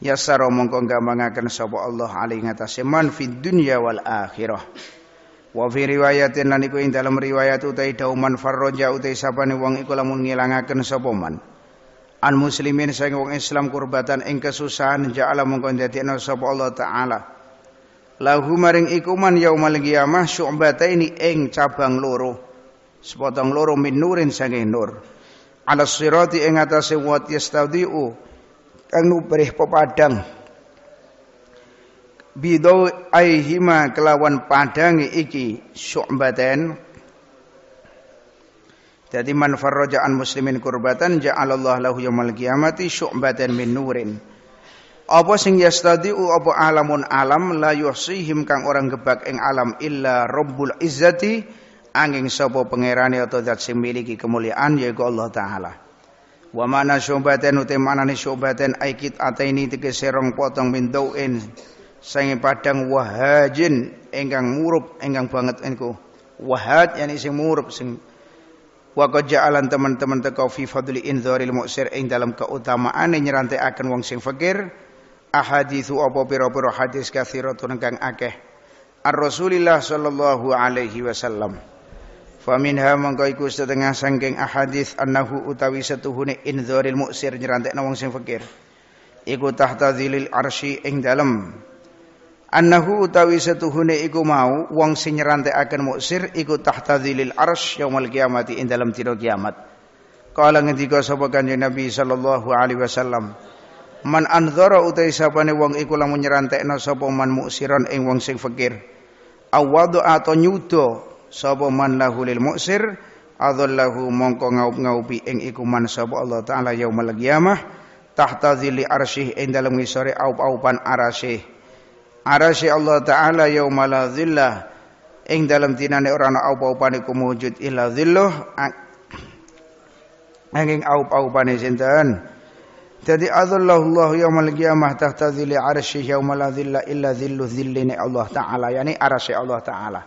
yasara mongko gampangaken sapa Allah ali ing atase man dunya wal akhirah Wa fi riwayatin lan iku ing dalam riwayat utai dauman farroja utai sabane wong iku lamun ngilangaken sapa man. An muslimin saking wong Islam kurbatan ing kesusahan ja'ala mungko dadekno sapa Allah taala. Lahu maring iku man yaumal qiyamah ini ing cabang loro. Sepotong loro min nurin saking nur. Alas sirati ing atase wat yastadiu kang nubrih pepadang bidau aihima kelawan padangi iki syu'baten jadi man farraja'an muslimin kurbatan ja'alallahu lahu yaumal qiyamati syu'batan min nurin apa sing yastadiu apa alamun alam la yuhsihim kang orang gebak ing alam illa rabbul izzati angin sapa pangerane atau zat sing miliki kemuliaan yaiku Allah taala wa mana syu'batan utemana ni syu'batan aikit ataini tegese rong potong min dau'in sange padang wahajin engkang murup engkang banget engko wahad yani sing murup sing wa ja'alan teman-teman teka fi fadli inzaril mu'sir ing dalam keutamaane akan wong sing fakir ahaditsu apa pira-pira hadis katsiratun kang akeh ar rasulillah sallallahu alaihi wasallam faminha mangka iku setengah sangking ahadits annahu utawi setuhune inzaril mu'sir na wong sing fakir iku tahta zilil arsy ing dalem annahu utawi setuhune iku mau wong sing nyerantekaken muksir iku tahta dzilil arsy yaumul kiamati ing dalam dina kiamat kala ngendika sapa kanjeng Nabi sallallahu alaihi wasallam man anzara utawi sapane wong iku lamun nyerantekna sapa man muksiron ing wong sing fakir awadu atau nyudo sapa man lahu lil muksir adallahu mongko ngaup-ngaupi ing iku man sapa Allah taala yaumul kiamah tahta dzili arsyih ing dalam ngisore aup-aupan arasyih arasy Allah taala yauma la dhillah ing dalam dinane ora ana apa-apane kumujud illa dhilluh angin aup-aupane sinten jadi azallahu yaumal qiyamah tahta dhilli arsy yaumal la dzillah illa dhillu dhillini Allah taala yani arasy Allah taala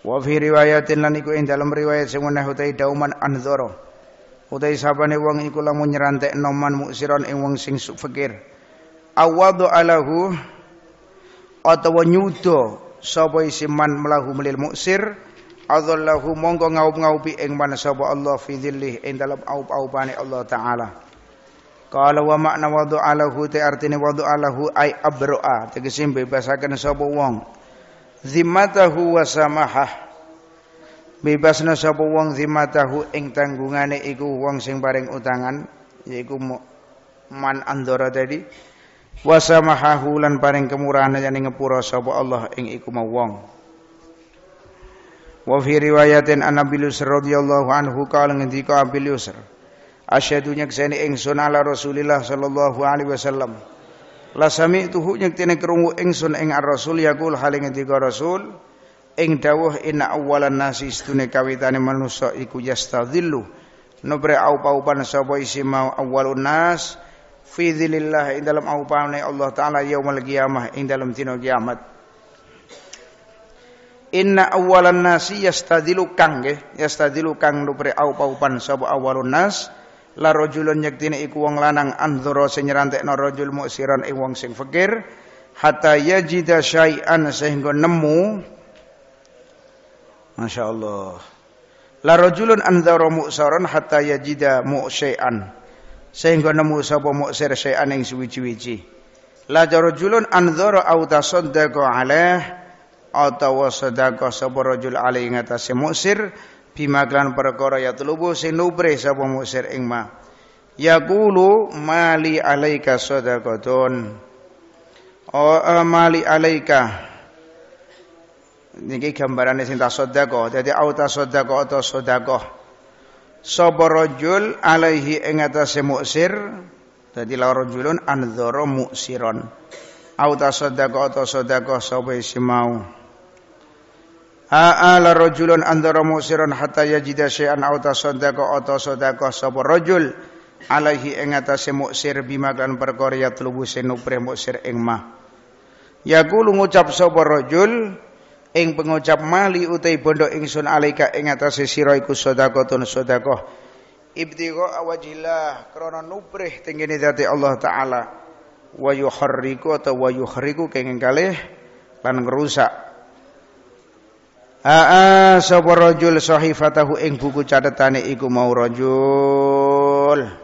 wa fi riwayatin lan iku ing dalam riwayat sing meneh utai dauman anzara utai sabane wong iku lamun nyerantek noman muksiron ing wong sing fikir awadu alahu atau nyudo sapa isiman melahu melil muksir adallahu monggo ngaup-ngaupi ing man sapa Allah fi dhillih ing dalam aup-aupane Allah taala Kala wa makna wado alahu te artine wadu'a ai ay abru'a tegese bebasaken sapa wong zimmatahu wa samahah bebasna sapa wong zimmatahu ing tanggungane iku wong sing paring utangan yaiku man andora tadi wasamahahu lan paring kemurahan lan ngepura sapa Allah ing iku mau wong wa fi riwayatin an Abilus radhiyallahu anhu kala ngendika Abilus asyhadu nyakseni ingsun ala Rasulillah sallallahu alaihi wasallam la sami'tuhu nyektene krungu ingsun ing ar-rasul yaqul hal ngendika Rasul ing dawuh inna awwalan nasi istune kawitane manusa iku yastadhillu nobre au paupan sapa isi mau awwalun nas fi dzillillah ing dalam aupane Allah taala yaumul qiyamah ing dalam dina kiamat inna awwalan nasi yastadilu kang nggih yastadilu kang lupre aupa-upan sapa awalun nas la rajulun yaktine iku wong lanang anzura sing nyerantekno rajul muksiran ing wong sing fakir hatta yajida syai'an sehingga nemu Masya Allah La rajulun anzara mu'saran hatta yajida mu'syai'an sehingga nemu sapa muksir syai'an ing suwiji-wiji la rajulun anzara ale tasaddaqa alaih atawa sadaqa sapa rajul alai ing atase muksir bima kelan perkara ya tulubu sing nubre sapa muksir ing ma yaqulu mali alaika sadaqatun oh uh, mali alaika niki gambarane sing tasaddaqa dadi auta tasaddaqa atau sadaqah sapa alaihi ing atase muksir dadi la rajulun anzara muksiron au tasaddaqa ta sadaqa sapa mau A'a la rajulun anzara muksiron hatta yajida syai'an au tasaddaqa ta sadaqa sapa rajul alaihi ing atase muksir bimakan perkara yatlubu sinupre muksir ing mah Yaqulu ngucap sapa rajul ing pengucap mali utai bondo ingsun alika ing atas sira iku sedekahun sedekah ibtigha wajhillah krana nubrih tengene dadi Allah taala wa yuharriku atau wa yuhriku kenging kalih lan ngrusak aa sapa rajul sahifatahu ing buku catetane iku mau rajul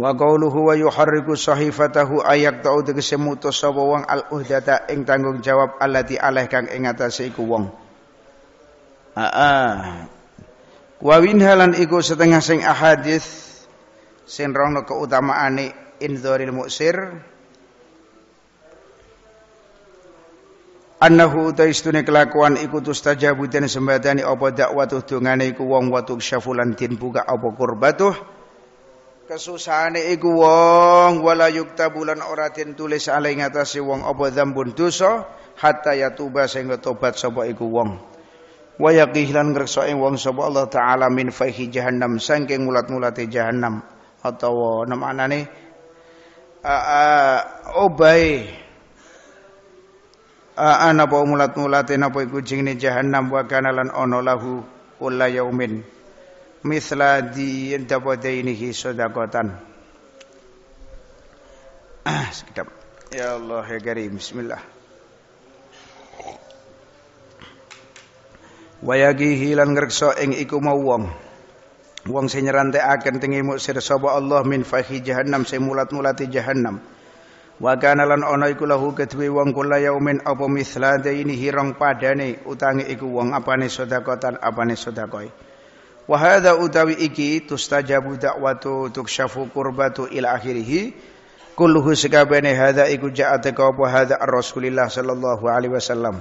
wa qauluhu wa yuharriku sahifatahu ayak tau tegese mutus sapa wong al uhdata ing tanggung jawab allati alaih kang ing atase iku wong aa wa winhalan iku setengah sing ahadis sing rono keutamaane indzaril muksir annahu taistune kelakuan iku tustajabu den sembadani apa dakwatuh dongane iku wong watu syafulan din buka apa kurbatuh kesusahane iku wong wala yuktabulan ora den tulis ale ngatasé wong apa dzambun dosa hatta yatuba sehingga tobat sapa iku wong wa yaqihilan ngreksoke wong sapa Allah taala min fahi jahannam saking mulat-mulate jahannam atau nem anane obae ana apa mulat-mulate napa iku jenenge jahannam wa kana lan ana lahu ula yaumin mithla di ini sodakotan ah sekejap ya Allah ya karim bismillah wayagi hilan ngrekso ing iku mau wong wong sing akan teng sir sapa Allah min fahi jahannam sing mulat-mulati jahannam wa kana lan ana iku lahu kedue wong kula yaumin apa misladaini hirang padane utange iku wong apane sedekatan apane sedekoi Wa hadza utawi iki tustajabu dakwatu tuksyafu kurbatu ila akhirih. Kulluhu sekabehane hadza iku ja'ate apa hadza Rasulillah sallallahu alaihi wasallam.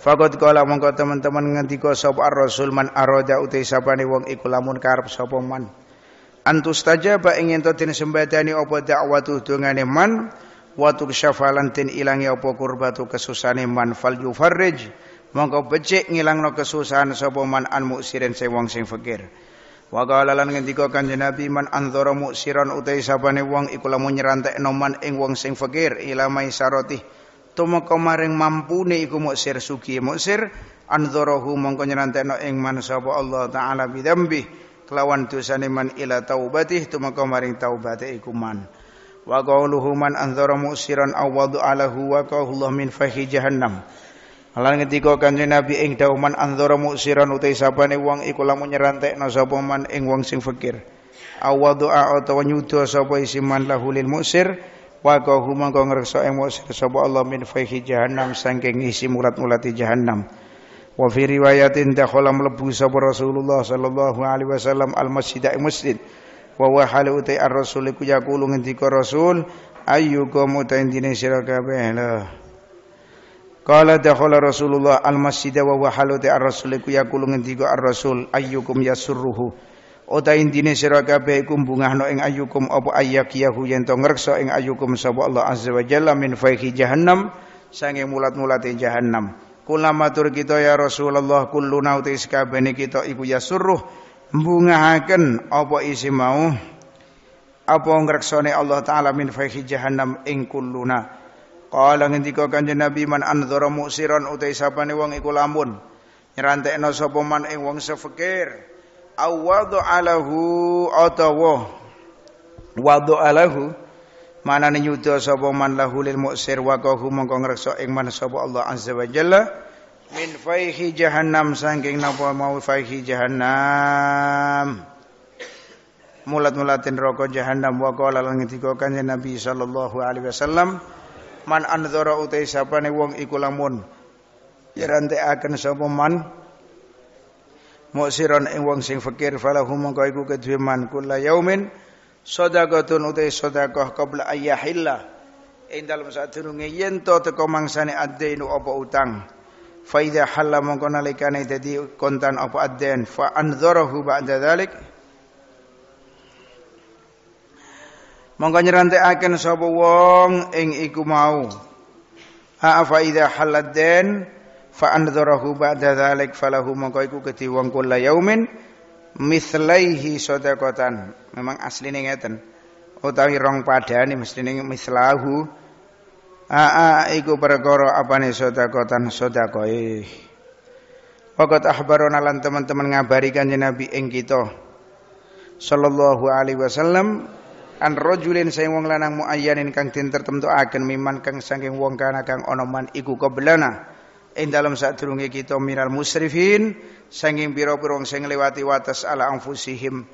Faqad qala mongko teman-teman ngendika sapa ar-rasul man arada utai sapane wong iku lamun karep sapa man. Antustajaba ing ento den sembadani apa dakwatu dongane man wa tuksyafalan tin ilangi apa kurbatu kesusane man fal yufarrij mongko becik ngilangno kesusahan sapa man an muksirin se wong sing fakir wa qala lan ngendika kanjeng nabi man anzara muksiran utai sabane wong iku lamun nyerantekno man ing wong sing fakir ila maisarati tumeka maring mampune iku muksir sugi muksir anzarahu mongko nyerantekno ing man sapa Allah taala bidambi kelawan dosane man ila taubatih tumeka maring taubate iku man wa qawluhu man anzara muksiran aw wada'alahu wa qawluhu min fahi jahannam Lan ngendika Kanjeng Nabi ing dauman anzara muksiran utai sabane wong iku lamun nyerantekno sapa man ing wong sing fakir. Awadua utawa nyuda sapa isiman lahulil muksir wa musir mangko ngreksa ing muksir sapa Allah min faihi jahannam saking isi murat mulati jahannam. Wa fi riwayatin dakhala mlebu sapa Rasulullah sallallahu alaihi wasallam al masjid ing masjid. Wa wa halu utai ar-rasul iku yaqulu ngendika Rasul ayyukum utaindine sira kabeh lah. Qala dakhala Rasulullah al-masjid wa ar-rasul ku yaqulu ngendika ar-rasul ayyukum yasurruhu Ota oh, indine sira kabeh iku bungahno ing ayyukum apa ayyakiyahu yen to ngreksa ing ayyukum sapa Allah azza wa jalla min faihi jahannam sange mulat-mulate jahannam Kula matur kita ya Rasulullah kulluna utis ibu kita iku yasurruh bungahaken apa isi mau apa ngreksane Allah taala min faihi jahannam ing kulluna Qala ngendika Kanjeng Nabi man anzara muksiran utai sapane wong iku lamun nyerantekno sapa man ing wong sefekir awadu alahu atawa wadu alahu mana nyuda sapa man lahu lil muksir wa kahu mongko ngrekso ing man sapa Allah azza wa jalla min faihi jahannam saking napa mau faihi jahannam mulat-mulatin roko jahannam wa qala lan ngendika Nabi sallallahu alaihi wasallam man anzara utai sapane wong iku lamun akan sapa man muksiron ing wong sing fakir falahu mongko iku kedue man kula yaumin sadaqatun utai sadaqah qabla ayyahillah ing dalem sadurunge yen to teko mangsane adenu apa utang fa idza halla mongko nalikane dadi kontan apa aden fa anzarahu ba'da dzalik mongko nyranteaken sapa wong ing iku mau ha fa idza halad den fa anzarahu ba'da dzalik falahu mongko iku kedhi wong kula yaumin mithlaihi sadaqatan memang asline ngeten utawi rong padane mestine mislahu aa iku perkara apane sadaqatan sadaqae Wakat ahbarona lan teman-teman ngabarikan jenabi Nabi ing kita sallallahu alaihi wasallam an rojulin sing wong lanang muayyanin kang den agen miman kang saking wong kana kang ana man iku qablana ing dalem sadurunge kita musrifin sanging pira-pira wong sing watas wates ala anfusihim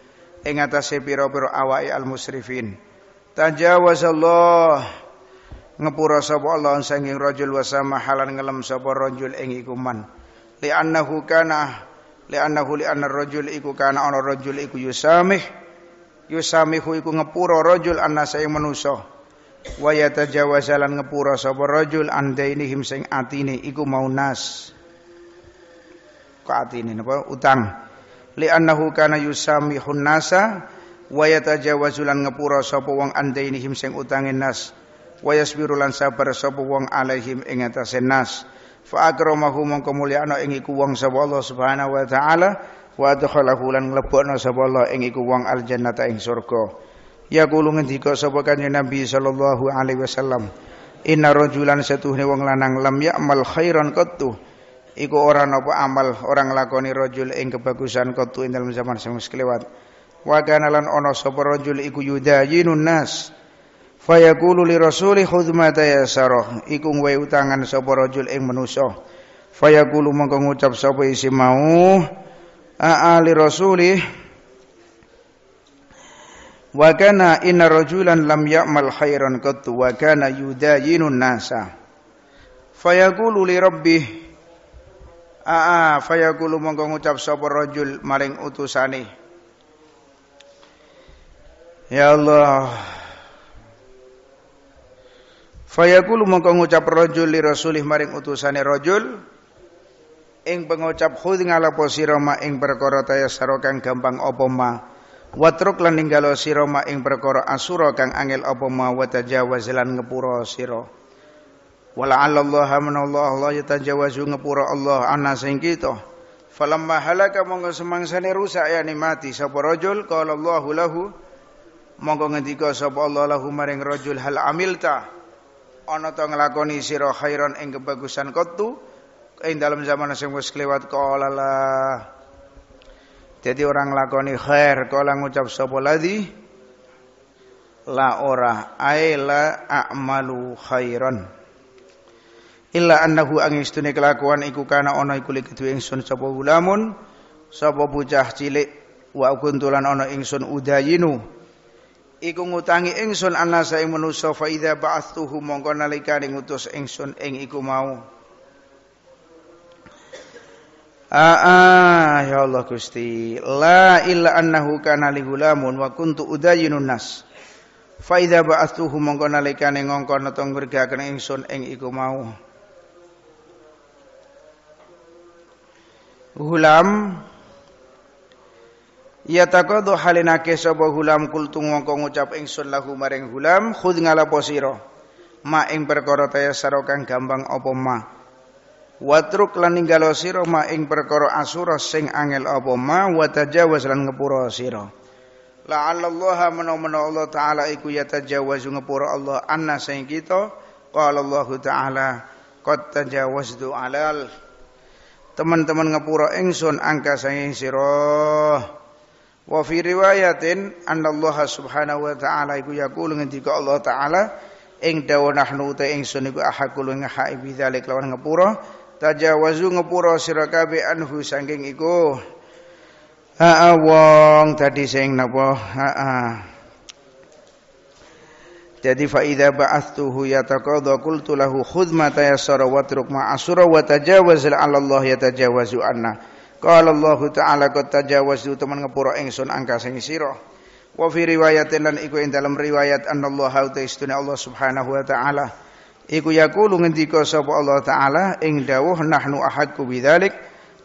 ing atase pira-pira awake al musrifin tajawazallah ngepura sapa Allah sanging rajul wasama halan ngelem sapa rajul ing iku man li annahu kana li annahu li anna rajul iku kana ana rajul iku yusamih yusamihu iku ngepura rajul annasa ing manusa wa yatajawazalan ngepura sapa rajul andainihim sing atine iku mau nas ka atine napa utang li annahu kana yusamihun nasa wa yatajawazulan ngepura sapa wong andainihim sing utange nas wa yasbiru lan sabar sapa wong alaihim ing atase nas fa akramahu mongko mulyakno ing iku wong sapa Allah Subhanahu wa taala wa adkhalahu lan mlebokna sapa Allah ing iku wong al jannata ing surga yaqulu ngendika sapa kanjeng Nabi sallallahu alaihi wasallam inna rajulan satuhne wong lanang lam ya'mal khairan qattu iku ora napa amal orang lakoni rajul ing kebagusan qattu ing dalam zaman sing kelewat wa kana lan ana sapa rajul iku yudayinun nas fayaqulu li rasuli khudh ya saroh Ikung wae utangan sapa rajul ing manusa fayaqulu mongko ucap sapa isi mau ali rasulih wa kana inna rajulan lam ya'mal khairan qattu wa kana yudayinun nasa fayaqulu li rabbih aa fayaqulu mongko ngucap sapa rajul maring utusane ya Allah fayaqulu mongko ngucap rajul li rasulih maring utusane rajul ing pengucap khudz ngalapa sira ma ing perkara tayassara kang gampang apa ma watruk lan ninggalo sira ma ing perkara asura kang angel apa ma wa tajawaz lan ngepura sira wala allaha menallah Allah yatajawazu ngepura Allah ana sing kita falamma halaka monggo semangsane rusak ya mati sapa rajul qala Allahu lahu monggo ngendika sapa Allah lahu maring rajul hal amilta ana ta nglakoni sira khairon ing kebagusan qattu ing dalam zaman sing wis kelewat qala la jadi orang lakoni khair kala ngucap sapa ladhi la ora aila la a'malu khairan illa annahu angistune kelakuan iku kana ana iku li kedue ingsun sapa ulamun sapa bocah cilik wa kuntulan ana ingsun udayinu iku ngutangi ingsun anasa ing manusa fa idza ba'athuhu mongko nalika ngutus ingsun ing iku mau Ah, ah, ya Allah Gusti. La illa annahu kana li gulamun wa kuntu udayinun nas. Fa idza ba'athuhu mongko nalikane ngongkon utawa ngergakene ingsun ing iku mau. Hulam Yataqadu halinake sapa hulam kultu mongko ngucap ingsun lahu maring hulam khudh Ma ing perkara tayasaro kang gampang apa ma. Watruk lan ninggalo sira ma ing perkara asura sing angel apa ma wa tajawaz lan ngepura sira. La'allallaha menawa Allah taala iku ya tajawaz ngepura Allah anna sing kita qala Allah taala qad tajawaztu alal teman-teman ngepura ingsun angka saking sira wa fi riwayatin annallaha subhanahu wa ta'ala iku yaqul ngendika Allah ta'ala ing dawuh nahnu ta ingsun iku ahakul ing hak bidzalik lawan ngepura tajawazu ngepura sira kabeh anhu saking iku aa wong tadi sing napa aa jadi fa idza ba'athuhu yataqadha qultu lahu khudh ma tayassara wa truk ma asura wa tajawaz 'ala Allah yatajawazu anna qala Allah ta'ala qad tajawaztu teman ngepura ingsun angka sing sira Wa fi riwayatin lan iku ing dalam riwayat ta'ala Allah subhanahu wa ta'ala iku yaqulu ngendika sapa Allah taala ing dawuh nahnu ahadku bidzalik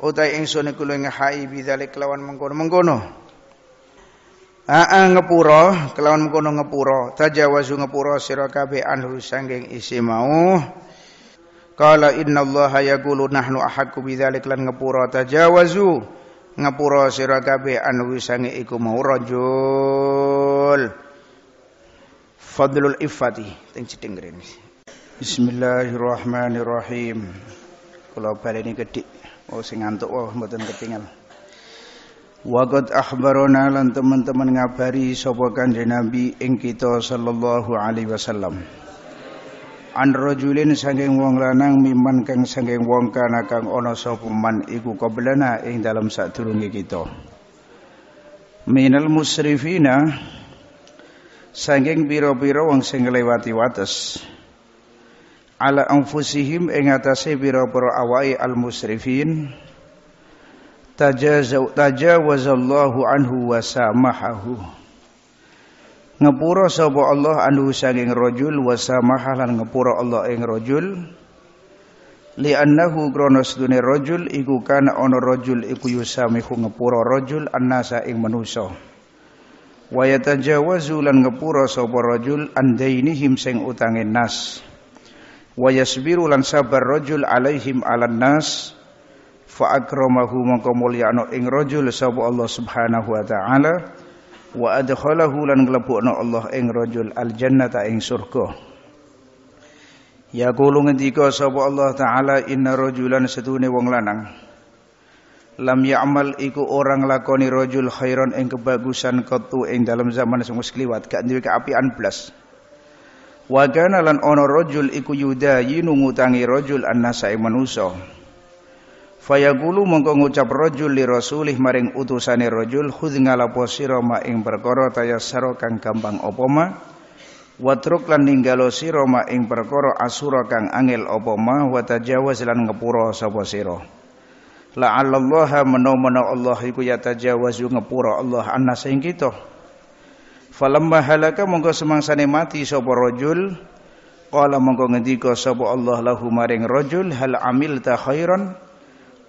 utai ingsun iku luwih ngahai bidzalik kelawan mengkono-mengkono Aa ngepura kelawan mengkono ngepura tajawazu ngepura sira kabeh anhu sanging isi mau Qala innallaha yaqulu nahnu ahadku bidzalik lan ngepura tajawazu ngepura sira kabeh anhu sanging iku mau rajul fadlul ifati teng cedeng Bismillahirrahmanirrahim. Kula ini gedhik, oh sing ngantuk oh mboten ketingal. Waqad akhbarona lan teman-teman ngabari sapa kanjeng Nabi ing kita sallallahu alaihi wasallam. An rajulin sanging wong lanang miman kang sanging wong kana kang ana sapa man iku qablana ing dalam sadurunge kita. Minal musrifina sanging pira-pira wong sing ngliwati wates ala anfusihim ing atase pira-pira awake al-musrifin tajazau tajawazallahu anhu wa samahahu ngepura sapa Allah anhu sanging rajul wa samaha lan ngepura Allah ing rajul li'annahu gronos sedune rajul iku ono ana rajul iku yusamihu ngepura rajul annasa ing manusa wa yatajawazu lan ngepura sapa rajul andainihim sing utange nas wa yasbiru lan sabar rajul alaihim alan nas fa akramahu mongko mulyano ing rajul sapa Allah Subhanahu wa taala wa adkhalahu lan mlebokno Allah ing rajul al jannata ing surga Yaqulu ngendika sapa Allah taala inna rajulan setune wong lanang lam ya'mal iku orang lakoni rajul khairon ing kebagusan kotu ing dalam zaman semus kliwat gak duwe keapian blas Wa kana lan ana rajul iku yudayinu ngutangi rajul annasa manusa. Fayaqulu mongko ngucap rajul li rasulih maring utusane rajul khudz ngalapo sira ma ing perkara tayassara kang gampang apa ma Watruk lan ninggalo sira ma ing perkara asura kang angel apa ma wa tajawaz lan ngepura sapa sira. La'allallaha menawa Allah iku yatajawazu ngepura Allah annas ing kita falamma halaka mongko ne mati sapa rajul qala mongko ngendika sapa Allah lahu maring rajul hal amil ta khairan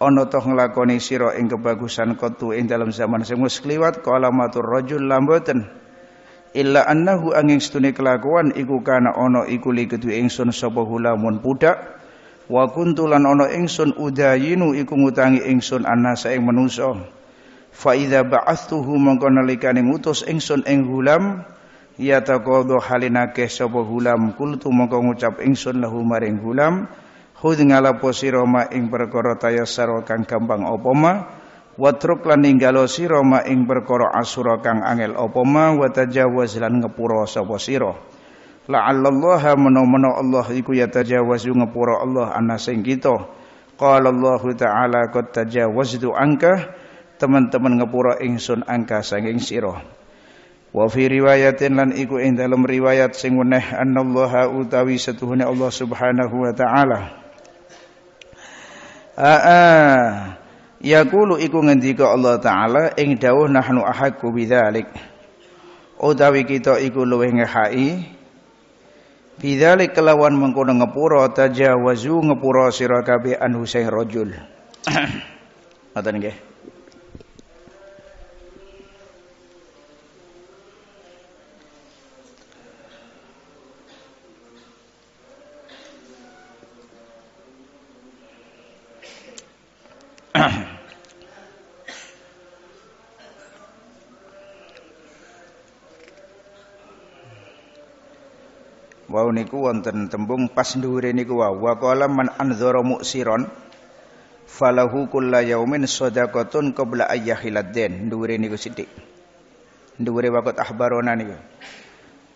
ana to nglakoni sira ing kebagusan kotu ing dalam zaman sing wis kliwat qala matur rajul lamboten illa annahu angin stune kelakuan iku kana ana iku li kedu ingsun sapa hulamun budak wa kuntulan ana ingsun udayinu iku ngutangi ingsun anasa ing manusa fa idza ba'athuhu mongko nalikane ngutus ingsun ing gulam ya taqadha halinake sapa gulam kultu mongko ngucap ingsun lahu maring gulam khudh ngalapo sira ma ing perkara tayassara kang gampang apa ma watruk lan ninggalo sira ma ing perkara asura kang angel apa ma wa tajawaz lan ngepura sapa sira la'allallaha menawa Allah iku ya tajawaz ngepura Allah ana sing kita qala Allah ta'ala qad tajawaztu angka teman-teman ngepura ingsun angka sanging siro wa fi riwayatin lan iku ing dalam riwayat sing weneh annallaha utawi setuhune Allah Subhanahu wa taala aa yaqulu iku ngendika Allah taala ing dawuh nahnu ahaqqu bidzalik utawi kita iku luwih ngehai Bidzalik kelawan mengkono ngepura tajawazu ngepura sira kabeh anhu sing rajul. Ngoten nggih. wau niku wonten tembung pas dhuwure niku wau wa qala man anzara siron, falahu kulla yaumin sadaqatun qabla ayyahiladden dhuwure niku sithik dhuwure waqt ahbarona niku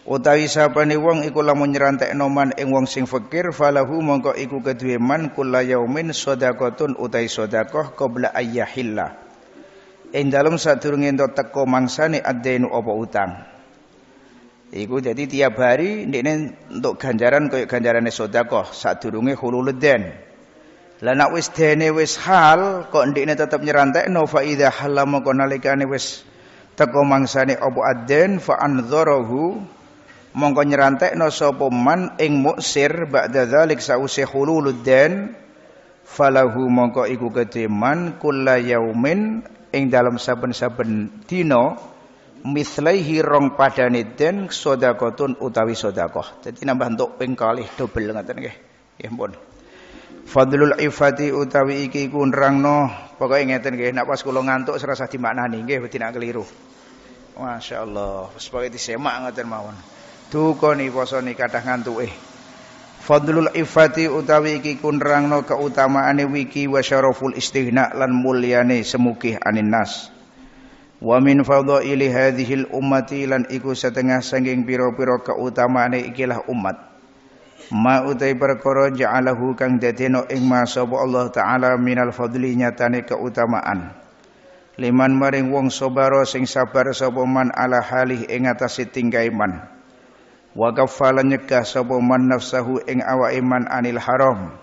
utawi sapane wong iku lamun nyerantekno man ing wong sing fakir falahu mongko iku kedue man kula yaumin sedaqatun utai sedaqah qabla ayahilla. ing dalem sadurunge entuk teko mangsane adenu apa utang iku jadi tiap hari ndekne untuk ganjaran kaya ganjarane sedaqah sadurunge hulul den lah nek wis dene wis hal kok ndekne tetep nyerantekno fa idza halama kok nalikane wis teko mangsane apa aden fa anzarahu mongko nyerantekno sapa man ing muksir ba'da dzalik sause hululuddin falahu mongko iku kedeman kula yaumin ing dalam saben-saben dino mislaihi rong padane den sedekatun utawi sedekah dadi nambah entuk ping kalih dobel ngoten nggih nggih pun Fadlul ifati utawi iki iku nerangno pokoke ngeten nggih nek pas kula ngantuk serasa dimaknani nggih betina keliru Masya Allah, sebagai disemak ngoten mawon dukoni posone kathah ngantuke. Eh. Fadlul ifati utawi iki kunrangno keutamaane wiki wa syaraful istighna lan mulyane semukih anin nas. Wa min fadhaili hadhil ummati lan iku setengah sanging pira-pira keutamaane ikilah umat. Ma utai perkara ja'alahu kang dadeno ing ma sapa Allah taala minal fadli nyatane keutamaan. liman maring wong sabara sing sabar sapa man ala halih ing atase tingkaiman wa kaffala nyegah sapa man nafsahu ing awa iman anil haram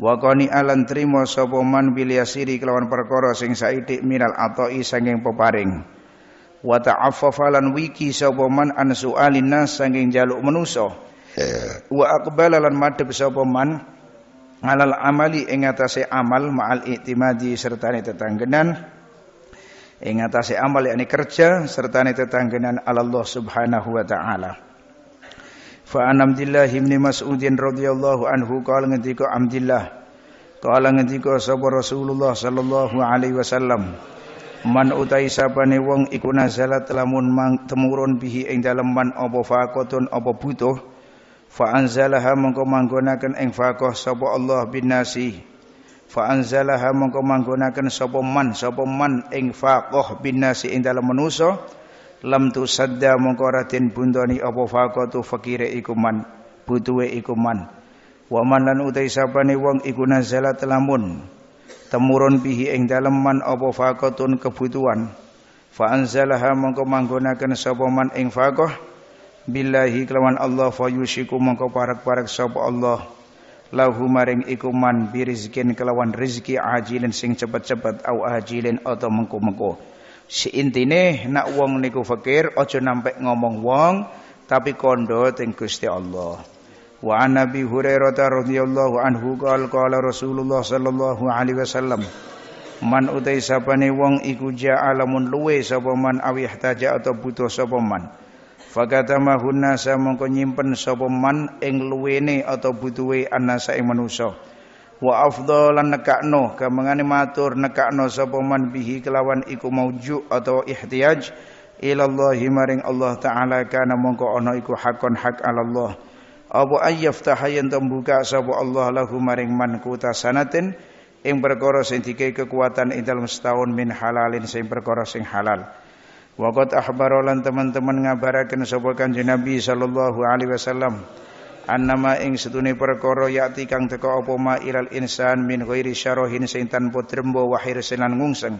wa qani alan terima sapa man bil yasiri kelawan perkara sing saithik minal atoi sanging peparing wa ta'affafa wiki sapa man an su'alin nas sanging jaluk manusa ya. wa aqbala lan madhep sapa man alal amali ing atase amal ma'al i'timadi sertane tetanggenan ing atase amal yakni kerja sertane tetanggenan Allah subhanahu wa ta'ala Fa an Abdullah bin radhiyallahu anhu qala ngendika Abdullah qala ngendika sapa Rasulullah sallallahu alaihi wasallam man utai sapane wong iku nazalat lamun mang, temurun bihi ing dalem man apa faqatun apa butuh fa anzalaha mengko manggonaken ing faqah sapa Allah bin nasi fa anzalaha mengko manggonaken sapa man sapa man ing faqah bin nasi ing dalem manusa lam tu mongko raden bundoni apa tu fakire ikuman butue ikuman. Waman wa man lan utai sabani wong iku nazala telamun temurun bihi ing dalem man apa faqatun kebutuhan fa anzalaha mongko manggonaken sapa man ing faqah billahi kelawan Allah fa yusiku mongko parek-parek sapa Allah lahu maring ikuman birizkin kelawan rezeki ajilin sing cepet-cepet au ajilin atau mengko-mengko Si intine nak wong niku fakir ojo nampek ngomong wong tapi kondo teng Gusti Allah. Wa an Abi Hurairah radhiyallahu anhu qala qala Rasulullah sallallahu alaihi wasallam Man utai sapane wong iku ja'alamun luwe sapa man awih taja atau butuh sapa man. Fakata mahunna sa mongko nyimpen sapa man ing luwene atau butuhe anasa ing manusa wa afdalan nekakno kamangane matur nekakno sapa man bihi kelawan iku mauju atau ihtiyaj ilallahi maring Allah taala kana mongko ana iku hakon hak Allah apa ayyaftaha yen tembuka sapa Allah lahu maring man kuta sanatin ing perkara sing dike kekuatan ing dalam setahun min halalin sing perkara sing halal wa qad ahbaro lan teman-teman ngabaraken sapa kanjeng Nabi sallallahu alaihi wasallam annama ing setune perkara yakti kang teka apa ma ilal insan min ghairi syarahin sing tanpa drembo wahir senan ngungseng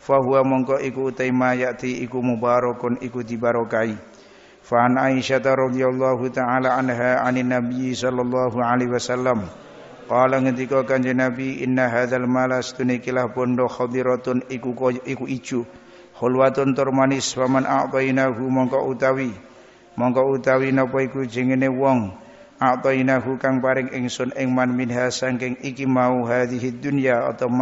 fa huwa mongko iku utaima yakti iku mubarakun iku dibarokai fa an aisyah radhiyallahu taala anha anin nabi sallallahu alaihi wasallam Kala ngendika kanjeng Nabi inna hadzal mala setune kilah bondo khadiratun iku iku ijo hulwatun tur manis faman mongko utawi mongko utawi napa iku jengene wong atainahu kang paring ingsun ing man minha saking iki mau hadhihi dunya atau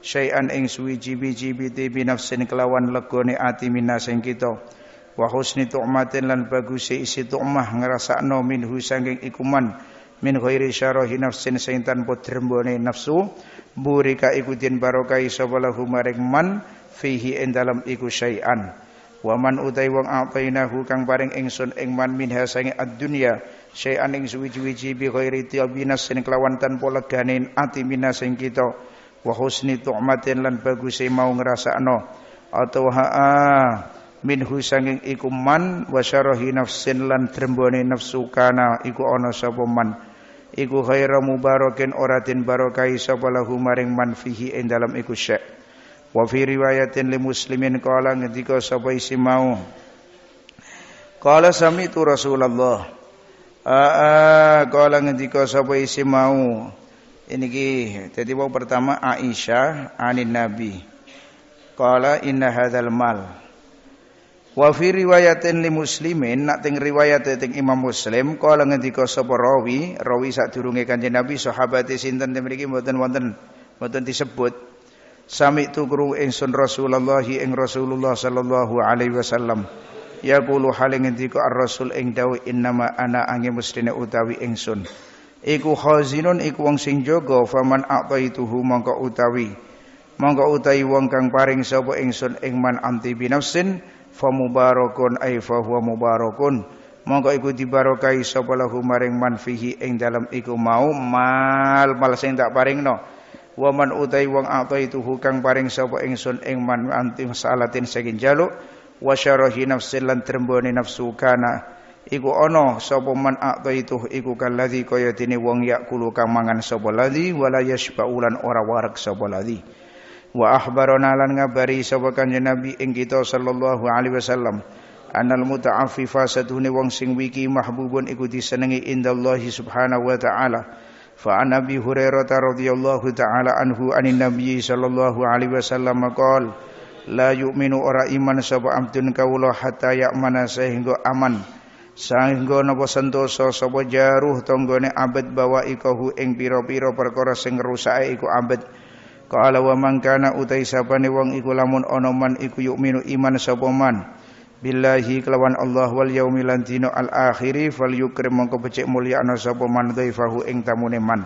syai'an ing suwiji biji biti nafsin kelawan legone ati minna sing wa husni tu'matin lan bagus isi tu'mah ngrasakno minhu saking iku man min ghairi syarahi nafsin sing tanpa nafsu burika iku den barokai sapa lahu man fihi ing dalam iku syai'an Waman utai wong atainahu kang paring ingsun ing man minha sange ad-dunya syai'an ing suwi-wiji bi ghairi tiyabinas sing kelawan tanpa legane ati mina sing kita wa husni tu'matin lan baguse mau ngrasakno atau ha'a minhu sanging iku man wa syarahi nafsin lan trembone nafsu kana iku ana sapa man iku khaira mubarakin oratin barokai sapa lahu maring man fihi ing dalam iku syai' Wa fi riwayatin li muslimin qala ngendika sapa isi mau. Qala sami tu Rasulullah. Aa qala ngendika sapa isi mau. Ini ki dadi wong pertama Aisyah anin Nabi. Qala inna hadzal mal. Wa fi riwayatin li muslimin nak teng riwayat teng Imam Muslim qala ngendika sapa rawi, rawi sadurunge Kanjeng Nabi sahabate sinten mriki mboten wonten mboten disebut. Sami tu guru ingsun Rasulullah ing Rasulullah sallallahu alaihi wasallam. Yaqulu haling ngendika ar-rasul ing dawuh innama ana angin mestine utawi ingsun. Iku khazinun iku wong sing jaga faman ituhu mangko utawi. Mangko utawi wong kang paring sapa ingsun ing man anti binafsin fa mubarakun ay fa huwa mubarakun. Mongko iku dibarokai sapa lahu maring man fihi ing dalam iku mau mal mal sing tak paringno wa man utai wang ataituhu kang paring sapa ingsun ing man antim salatin saking jaluk wa syarahi lan trembone nafsu kana iku ana sapa man ataitu iku kaladi kaya dene wong yakulu kang mangan sapa ulan wala ora warak sapa ladi wa akhbarana lan ngabari sapa kanjeng nabi ing kita sallallahu alaihi wasallam anal muta'affifa satune wong sing wiki mahbubun iku disenengi indallahi subhanahu wa ta'ala فعن أبي هريرة رضي الله تعالى عنه عن النبي صلى الله عليه وسلم قال لا يؤمن ora iman sapa abdun kawula hatta ya'mana sehingga aman sehingga napa sentosa sapa jaruh tanggane abet bawa ikahu ing pira-pira perkara sing rusake iku abet Kala wa man utai sapane wong iku lamun ana man iku yukminu iman sapa man billahi kelawan Allah wal yaumil dino al akhiri fal yukrim mongko becik mulia ana sapa man dhaifahu ing tamune man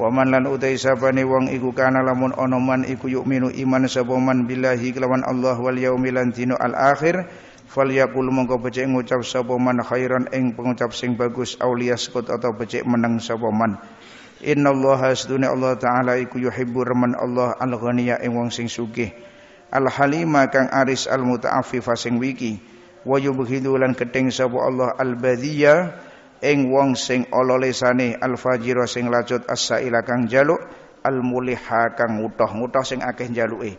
wa man lan utai sabane wong iku kana lamun ana man iku yukminu iman sapa man billahi kelawan Allah wal yaumil dino al akhir fal yaqul mongko becik ngucap sapa man khairan ing pengucap sing bagus aulia sekut atau becik meneng sapa man Inna innallaha sedune Allah taala iku yuhibbur reman Allah al ghaniya ing wong sing sugih al halima kang aris al muta'affifa sing wiki wa yubghidu lan keting sapa Allah al badhiya ing wong sing ala lesane al fajira sing lacut as kang jaluk al muliha kang ngutoh-ngutoh sing akeh jaluke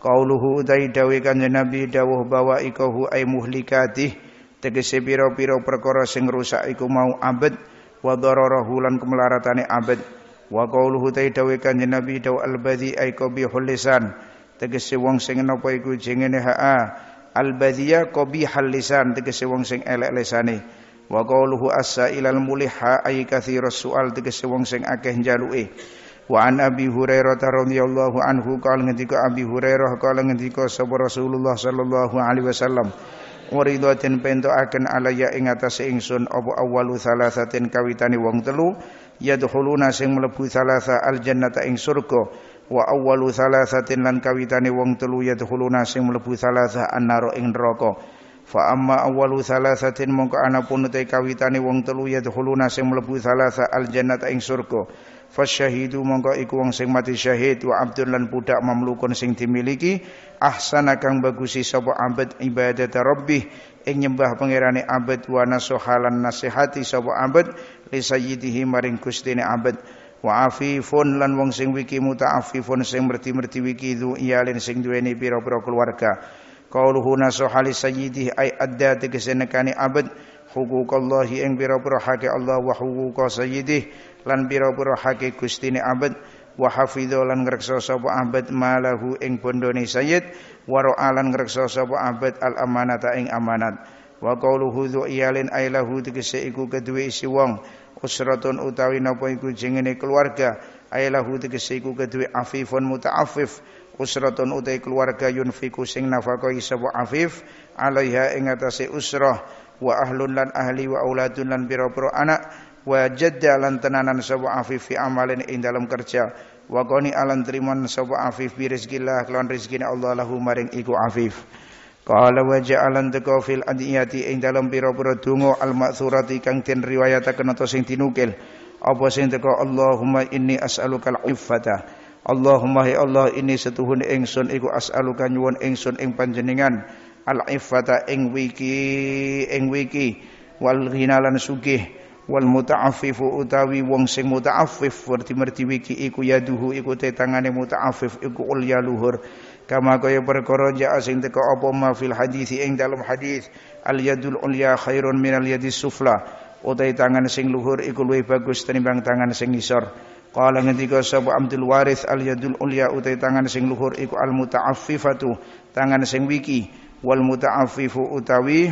qauluhu dai dawe kanjeng nabi dawuh bawa ikahu ay muhlikati tegese pira-pira perkara sing rusak iku mau abad wa dararahu lan kemelaratane abad wa qauluhu dai dawe kanjeng nabi dawu al badhi ay qabihul lisan tegese wong sing napa iku jengene ha'a al badhiya qabihal lisan tegese wong sing elek lisane wa qawluhu as-sailal muliha ay kathira sual tegese wong sing akeh njaluke wa an abi hurairah radhiyallahu anhu qala ngendika abi hurairah qala ngendika sabar rasulullah sallallahu alaihi wasallam Waridatin pentoaken alaya ing atas ingsun apa awalu salasatin kawitani wong telu yaduholuna sing mlebu salasa aljannata ing surga wa awwalu salasatin lan kawitane wong telu yadkhuluna sing mlebu salasah annaro ing neraka fa amma awwalu salasatin mongko anapun te kawitane wong telu yadkhuluna sing mlebu salasah aljannata ing surga fasyahidu mongko iku wong sing mati syahid wa abdun lan budak mamlukun sing dimiliki ahsana kang bagusi sapa abad ibadat rabbih ing nyembah pangerane abad wa nasuhalan nasihati sapa abad li sayyidihi maring gustine abad wa afifun lan wong sing wiki mutaafifun sing merti-merti wiki du iyalin sing duweni pira-pira keluarga qauluhu nasuhali sayyidih ay adda tegesenekane abad hukukallahi ing pira-pira hake Allah wa hukuka sayyidih lan pira-pira hake gustine abad wa hafidho lan ngreksa sapa abad malahu ing bondone sayyid wa ra'alan ngreksa sapa abad al amanata ing amanat wa qauluhu iyalin ay lahu tegese iku kedue isi wong usratun utawi napa iku jengene keluarga ayalahu tegese iku kedue afifun muta'affif usratun utai keluarga yunfiku sing nafakoi sabo afif alaiha ing atase usrah wa ahlun lan ahli wa auladun lan biro pira anak wa jadda lan tenanan sapa afif fi amalin ing dalam kerja wa goni alan triman sapa afif bi rizqillah kelawan rizkine Allah lahu maring iku afif Qala wa ja'alan fil adiyati ing dalam pira-pira donga al-maksurati kang den riwayataken atau sing dinukil apa sing teka Allahumma inni as'aluka al-iffata Allahumma ya Allah ini setuhun ingsun iku as'aluka nyuwun ingsun ing panjenengan al-iffata ing wiki ing wiki wal ghinalan sugih wal muta'affifu utawi wong sing muta'affif werti merti wiki iku yaduhu iku tetangane muta'affif iku ulya luhur kama kaya perkara asing sing teka apa ma fil hadis ing dalam hadis al yadul ulya khairun min al yadis sufla utai tangan sing luhur iku luwih bagus tinimbang tangan sing ngisor qala ngendika sapa Abdul Waris al yadul ulya utai tangan sing luhur iku al muta'affifatu tangan sing wiki wal muta'affifu utawi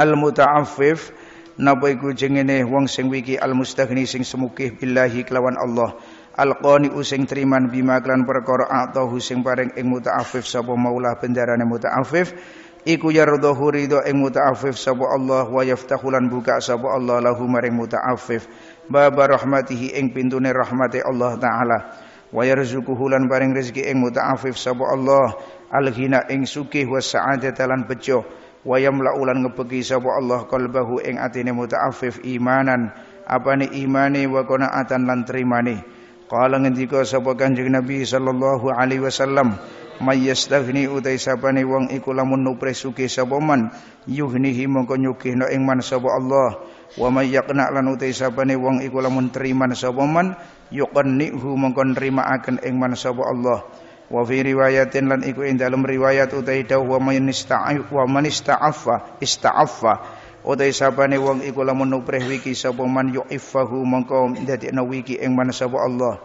al muta'affif napa iku jengene wong sing wiki al mustaghni sing semukih billahi kelawan Allah alqani using triman bima klan perkara atahu sing paring ing mutaafif sapa maula bendarane mutaafif iku yardahu ridho ing mutaafif sapa Allah wa yaftahulan buka sapa Allah lahu maring mutaafif baba rahmatihi ing pintune rahmate Allah taala wa yarzuquhu lan paring rezeki ing mutaafif sapa Allah alghina ghina ing sugih was sa'adata lan bejo wa yamla'u lan ngebeki sapa Allah qalbahu ing atine mutaafif imanan apane imane wa qanaatan lan trimane Qala ngendika sapa Kanjeng Nabi sallallahu alaihi wasallam may utai sapane wong iku lamun nupre sugih sapa man yuhnihi mongko nyugihna ing man sapa Allah wa may yaqna lan utai sapane wong iku lamun teriman sapa man yuqannihu mongko nrimaaken ing man sapa Allah wa fi riwayatin lan iku ing dalem riwayat utai dawuh wa man ista'affa ista'affa utai sabane wong iku lamun nuprih wiki sapa man yu'iffahu mongko dadekno wiki ing man sapa Allah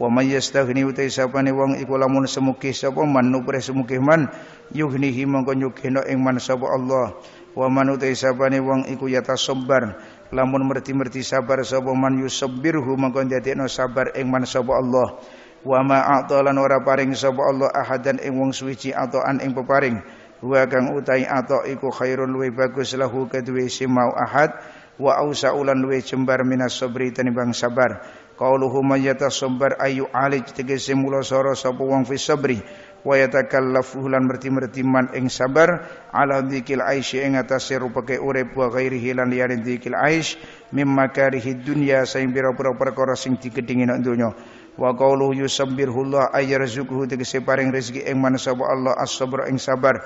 wa may yastaghni utai sabani wong iku lamun semugih sapa man nuprih semugih man yughnihi mongko nyugihno ing man sapa Allah wa man utai sabani wong iku yatasabbar lamun merti-merti sabar sapa man yusabbirhu mongko dadekno sabar ing man sapa Allah wa ma a'ta ora paring sapa Allah ahadan ing wong suci atau an ing peparing wa kang utai atok iku khairul luwi bagus lahu kedue simau ahad wa ausa ulan luwe jembar minas sabri tanibang sabar qauluhu mayyata sabar ayu alij tegese mula soro sapa wong fi sabri wa yatakallafu lan merti-mertiman ing sabar ala dzikil aish ing atase rupake urip wa ghairihi hilan liyane dzikil aish mimma karihi dunya saing pira-pira perkara sing digedhingno donya wa qawluhu yusabbirullah ayyarzuquhu tegese paring rezeki ing manusa Allah as-sabr ing sabar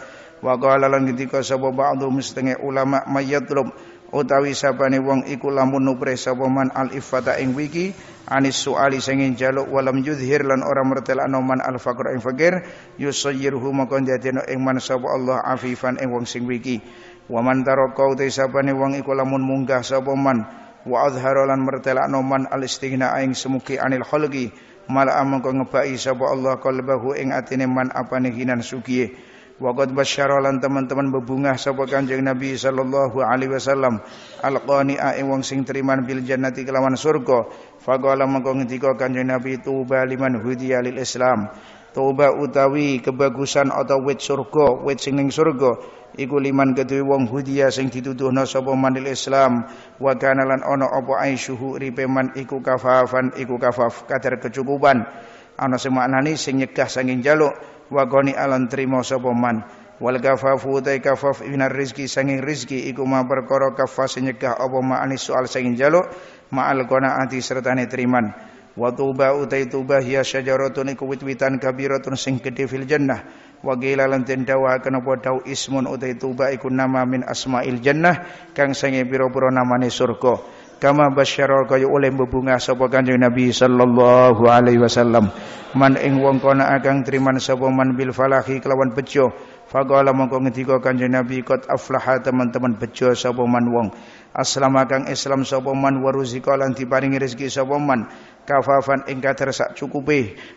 wa qala lan ngendika sapa ba'dhu mestenge ulama mayatlum utawi sabane wong iku lamun nupre sapa man al ifata ing wiki anis suali sing njaluk walam yudhir lan ora mertelakno man al faqir ing fakir yusayyiruhu maka ndadekno ing man sapa Allah afifan ing wong sing wiki wa man taraka utawi sabane wong iku lamun munggah sapa man wa azhara lan mertelakno man al istighna ing semuki anil khalqi malah mengko ngebaki sapa Allah qalbahu ing atine man apane hinan sugiye Waqad basyarolan teman-teman bebungah sapa Kanjeng Nabi sallallahu alaihi wasallam alqani'a aewang wong sing triman bil jannati kelawan surga. Faqala mengko ngendika Kanjeng Nabi tuba liman hudiya lil Islam. Tuba utawi kebagusan atau wit surga, wit sing ning surga iku liman kedue wong hudiya sing dituduhna sapa manil Islam wa kana lan ana apa aisyuhu ripe man iku kafafan iku kafaf kadar kecukupan ana sing sing nyegah sanging jaluk wa goni alan trimo sapa man wal kafafu ta kafaf minar rizki sanging rizki iku ma perkara kafas nyegah apa ma anis soal sanging jaluk ma'al qanaati sertane triman wa tuba utai tuba hiya syajaratun iku wit-witan kabiratun sing gedhe fil jannah wa qila lan den dawaken dau ismun utai tuba iku nama min asmail jannah kang sange pira-pira namane surga kama basyara kaya oleh bebungah sapa kanjeng Nabi sallallahu alaihi wasallam man ing wong kana akang triman sapa man bil falahi kelawan bejo faqala mongko ngendika kanjeng Nabi qad aflaha teman-teman bejo sapa man wong aslama kang islam sapa man waruzika lan diparingi rezeki sapa man kafafan ing sak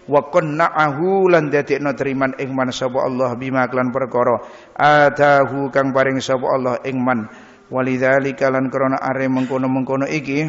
wa qanna'ahu lan dadekno triman ing man sapa Allah bima kelan perkara atahu kang paring sapa Allah ing man walidzalika lan krana are mengkono-mengkono iki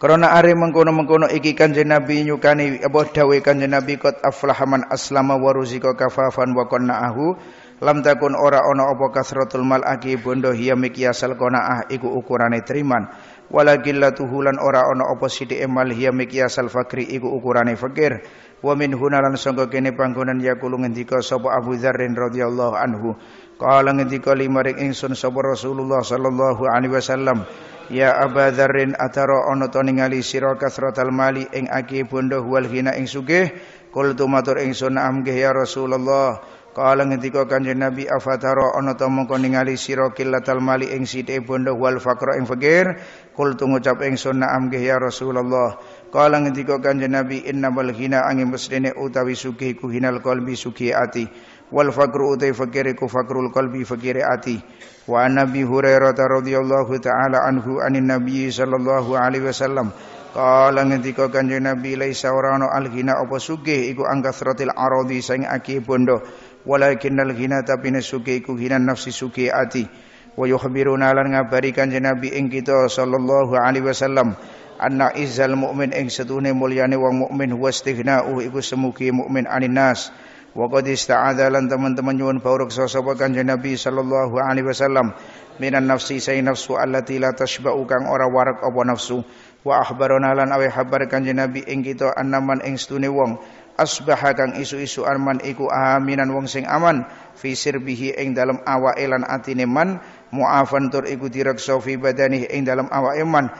karena are mengkono-mengkono iki kanjeng Nabi nyukani apa dawe kanjeng Nabi kot aflahaman aslama wa ruzika kafafan wa ahu lam takun ora ana apa kasratul mal aki bondo hiya mikyasal qanaah iku ukurane triman wala gillatuhu lan ora ana apa sidi mal hiya mikyasal fakri iku ukurane fakir wa min hunalan sangka kene panggonan yakulu ngendika sapa Abu Dzarrin radhiyallahu anhu Qala ngendika limarik ingsun sapa Rasulullah sallallahu alaihi wasallam Ya Aba Dzarrin atara ana ningali sira kasratal mali ing aki bondo wal ghina ing sugih kul tumatur ingsun amgih ya Rasulullah Kala ngendika Kanjeng Nabi afatara ana ta mongko ningali sira kilatal mali ing sithik bondo wal faqra ing fakir kul tungucap ingsun na'am ya Rasulullah Kala ngendika Kanjeng Nabi innamal ghina angin mesdene utawi sugih ku hinal qalbi sugih ati wal fakru utai fakir iku fakrul qalbi fakir ati wa nabi hurairah radhiyallahu taala anhu anin nabi sallallahu alaihi wasallam Kala ngendika kanjeng Nabi laisa ora ana alghina apa sugih iku angkasratil aradi sing akeh bondo walakin alghina tapi sugih iku hina nafsi sugih ati wa yukhbiruna lan ngabari kanjeng Nabi ing kita sallallahu alaihi wasallam anna izzal mukmin ing setune mulyane wong mukmin huwa istighna'u iku semugi mukmin aninas nas wa qad ista'adha lan teman-teman nyuwun paurek sapa kanjeng Nabi sallallahu alaihi wasallam minan nafsi say nafsu allati la tashba'u kang ora warak apa nafsu wa akhbarana lan awe habar kanjeng Nabi ing kita annaman ing stune wong asbaha kang isu-isu arman iku aminan wong sing aman fi sirbihi ing dalem awake lan atine man muafan tur iku direksa fi badani ing dalem awake man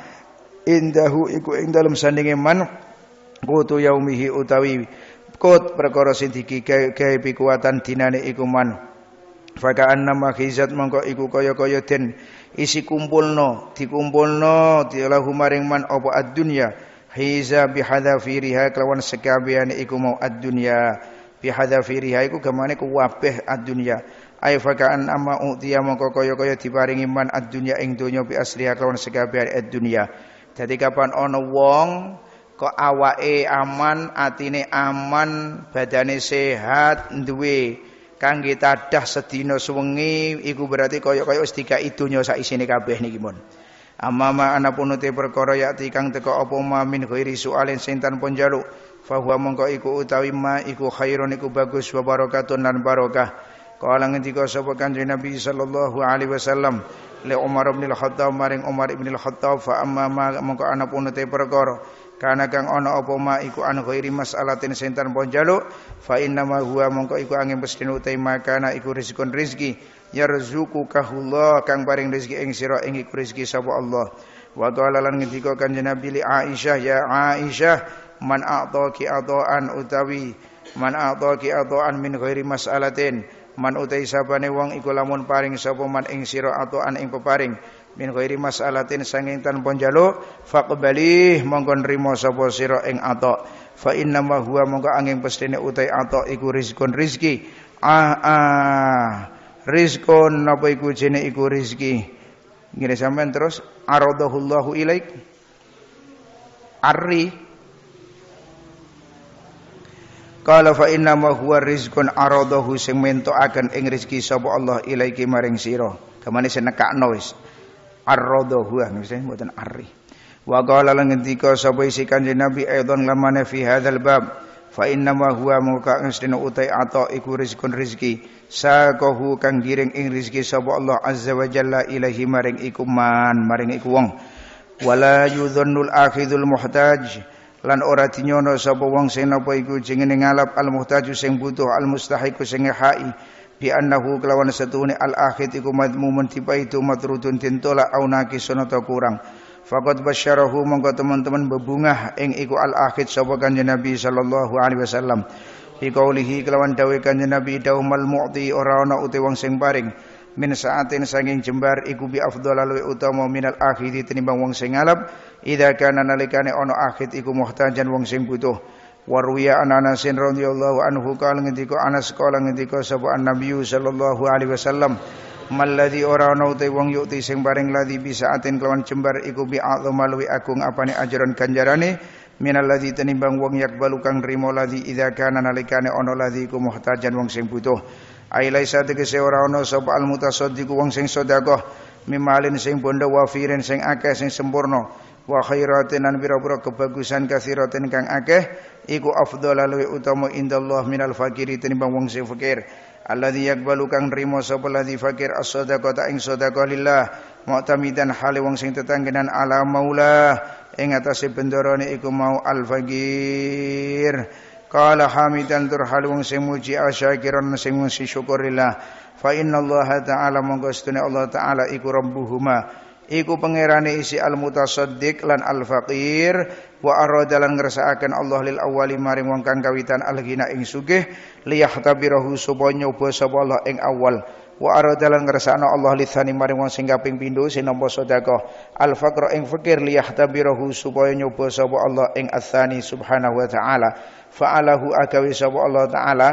indahu iku ing dalem sandinge man qutu yaumihi utawi Kut perkara sing dikikai pikuatan dinane iku man. Faka annama khizat mongko iku kaya-kaya den isi kumpulno, dikumpulno dilahu maring man apa ad-dunya hiza bihadzafiriha kelawan sekabian iku mau ad-dunya bihadzafiriha iku gamane kuwabeh ad-dunya ay faka annama utiya mongko kaya-kaya diparingi man ad-dunya ing donya bi asriha kelawan sekabian ad-dunya dadi kapan ana wong kok awake aman, atine aman, badane sehat, duwe kangge tadah sedina suwengi iku berarti kaya-kaya wis dikai donya sak isine kabeh niki mun. Amama anapunute perkara yakti kang teko apa mamin ghairi soalen sing tanpa njaluk fahuwa mongko iku utawi ma iku khairun iku bagus wa barakatun lan barokah. Kala ngendika sapa kanjeng Nabi sallallahu alaihi wasallam li Umar bin Al-Khattab maring Umar bin Al-Khattab fa amma ma mongko anapunute perkara karena kang ono opo ma iku an ghairi mas'alatin sinten fa inna ma huwa mongko iku angin pesdene utai makana iku rezekon rezeki yarzuku kahullah kang paring rezeki ing sira ing iku rezeki sapa Allah. Wa ta'ala lan ngendika kanjeng Nabi li Aisyah ya Aisyah man a'taki atoan utawi man a'taki atoan min ghairi mas'alatin man utai sabane wong iku lamun paring sapa man ing sira atoan ing peparing min ghairi mas'alatin sanging tanpa njaluk faqbalih monggo nrimo sapa sira ing ato fa inna ma huwa monggo angin pestine utai ato iku rizkun rizki ah ah rizkun napa iku jene iku rizki ngene sampean terus aradahullahu ilaik arri Qala fa inna ma huwa rizqun aradahu sing mentokaken ing rezeki sapa Allah ilaiki maring sira. Kamane senekakno wis arradahu misalnya ah, mboten arri wa qala lan ngendika sapa isi kanjeng nabi aidon lamane fi hadzal bab fa inna ma huwa mulka asdina utai atau iku rizqun rizki kohu kang giring ing rizki sapa Allah azza wa jalla ilahi maring iku man maring iku wong wala akhidul muhtaj lan ora dinyono sapa wong sing napa iku jenenge ngalap al muhtaju sing butuh al mustahiqu sing bi annahu kelawan satune al akhid iku madmumun dipaitu matrudun den tolak au naki atau kurang Fakat basyarahu mongko teman-teman bebungah ing iku al akhid sapa kanjeng Nabi sallallahu alaihi wasallam. Bi qaulihi kelawan dawuh kanjeng Nabi mal mu'ti ora ana uti wong sing paring min saatin sanging jembar iku bi afdalalu utama minal akhidi tinimbang wong sing ngalap ida kana nalikane ana akhid iku muhtajan wong sing butuh. Warwiya an Anasin radhiyallahu anhu qala ngendika Anas qala ngendika sapa Nabi sallallahu alaihi wasallam Maladi ora ana uti wong yukti sing paring bisa atin kelawan jembar iku bi azama luwi agung apane ajaran ganjarane Minaladi tenimbang wong yakbalu kang rimo ladhi idza kana nalikane ana ladhi iku muhtajan wong sing butuh Ailaisa tegese ora ana sapa al mutasaddiqu wong sing sedekah mimalin sing bondo wafirin sing akeh sing sempurna wa khairatin lan pira-pira kebagusan kasiratin kang akeh iku afdhal luwih utama indallah minal fakiri tinimbang wong sing fakir alladzi yaqbalu kang nrimo sapa ladzi fakir as-shadaqata ing mau lillah mu'tamidan hale wong sing tetanggenan ala maula ing atase bendarane iku mau al fakir Qala hamidan tur halung sing muji asyakiran sing muji syukurillah fa innallaha ta'ala monggo Allah ta'ala iku rabbuhuma iku pangerane isi al mutasaddiq lan al faqir wa arada lan ngersakaken Allah lil awwali maring wong kang kawitan al ghina ing sugih liyahtabirahu supaya nyoba sapa Allah ing awal wa arada lan ngersakno Allah li tsani maring wong sing kaping pindho sing nampa sedekah al faqra ing fakir liyahtabirahu supaya nyoba sapa Allah ing atsani subhanahu wa ta'ala fa'alahu akawi sapa Allah ta'ala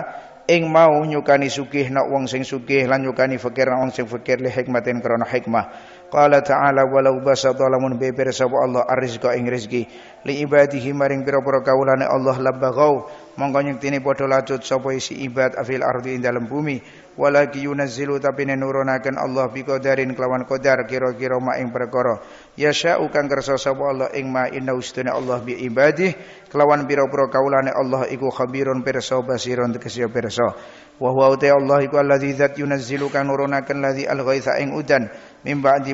ing mau nyukani sugih nak wong sing sugih lan nyukani fakir nak wong sing fakir li hikmatin krana hikmah Qala ta'ala walau basata lamun beber sapa Allah arrizqa ing rezeki li ibadihi maring pira-pira kawulane Allah labagau mongko nyektine padha lacut sapa isi ibad afil ardi ing dalem bumi walaki yunazzilu tapi nurunaken Allah bi qadarin kelawan qadar kira-kira ma ing perkara yasha ukang kersa sapa Allah ing ma inna ustuna Allah bi ibadih kelawan pira-pira kawulane Allah iku khabirun pirsa basirun tegese pirsa wa huwa Allah iku allazi zat yunazzilu kang nurunaken ladzi al-ghaitha ing udan mimba di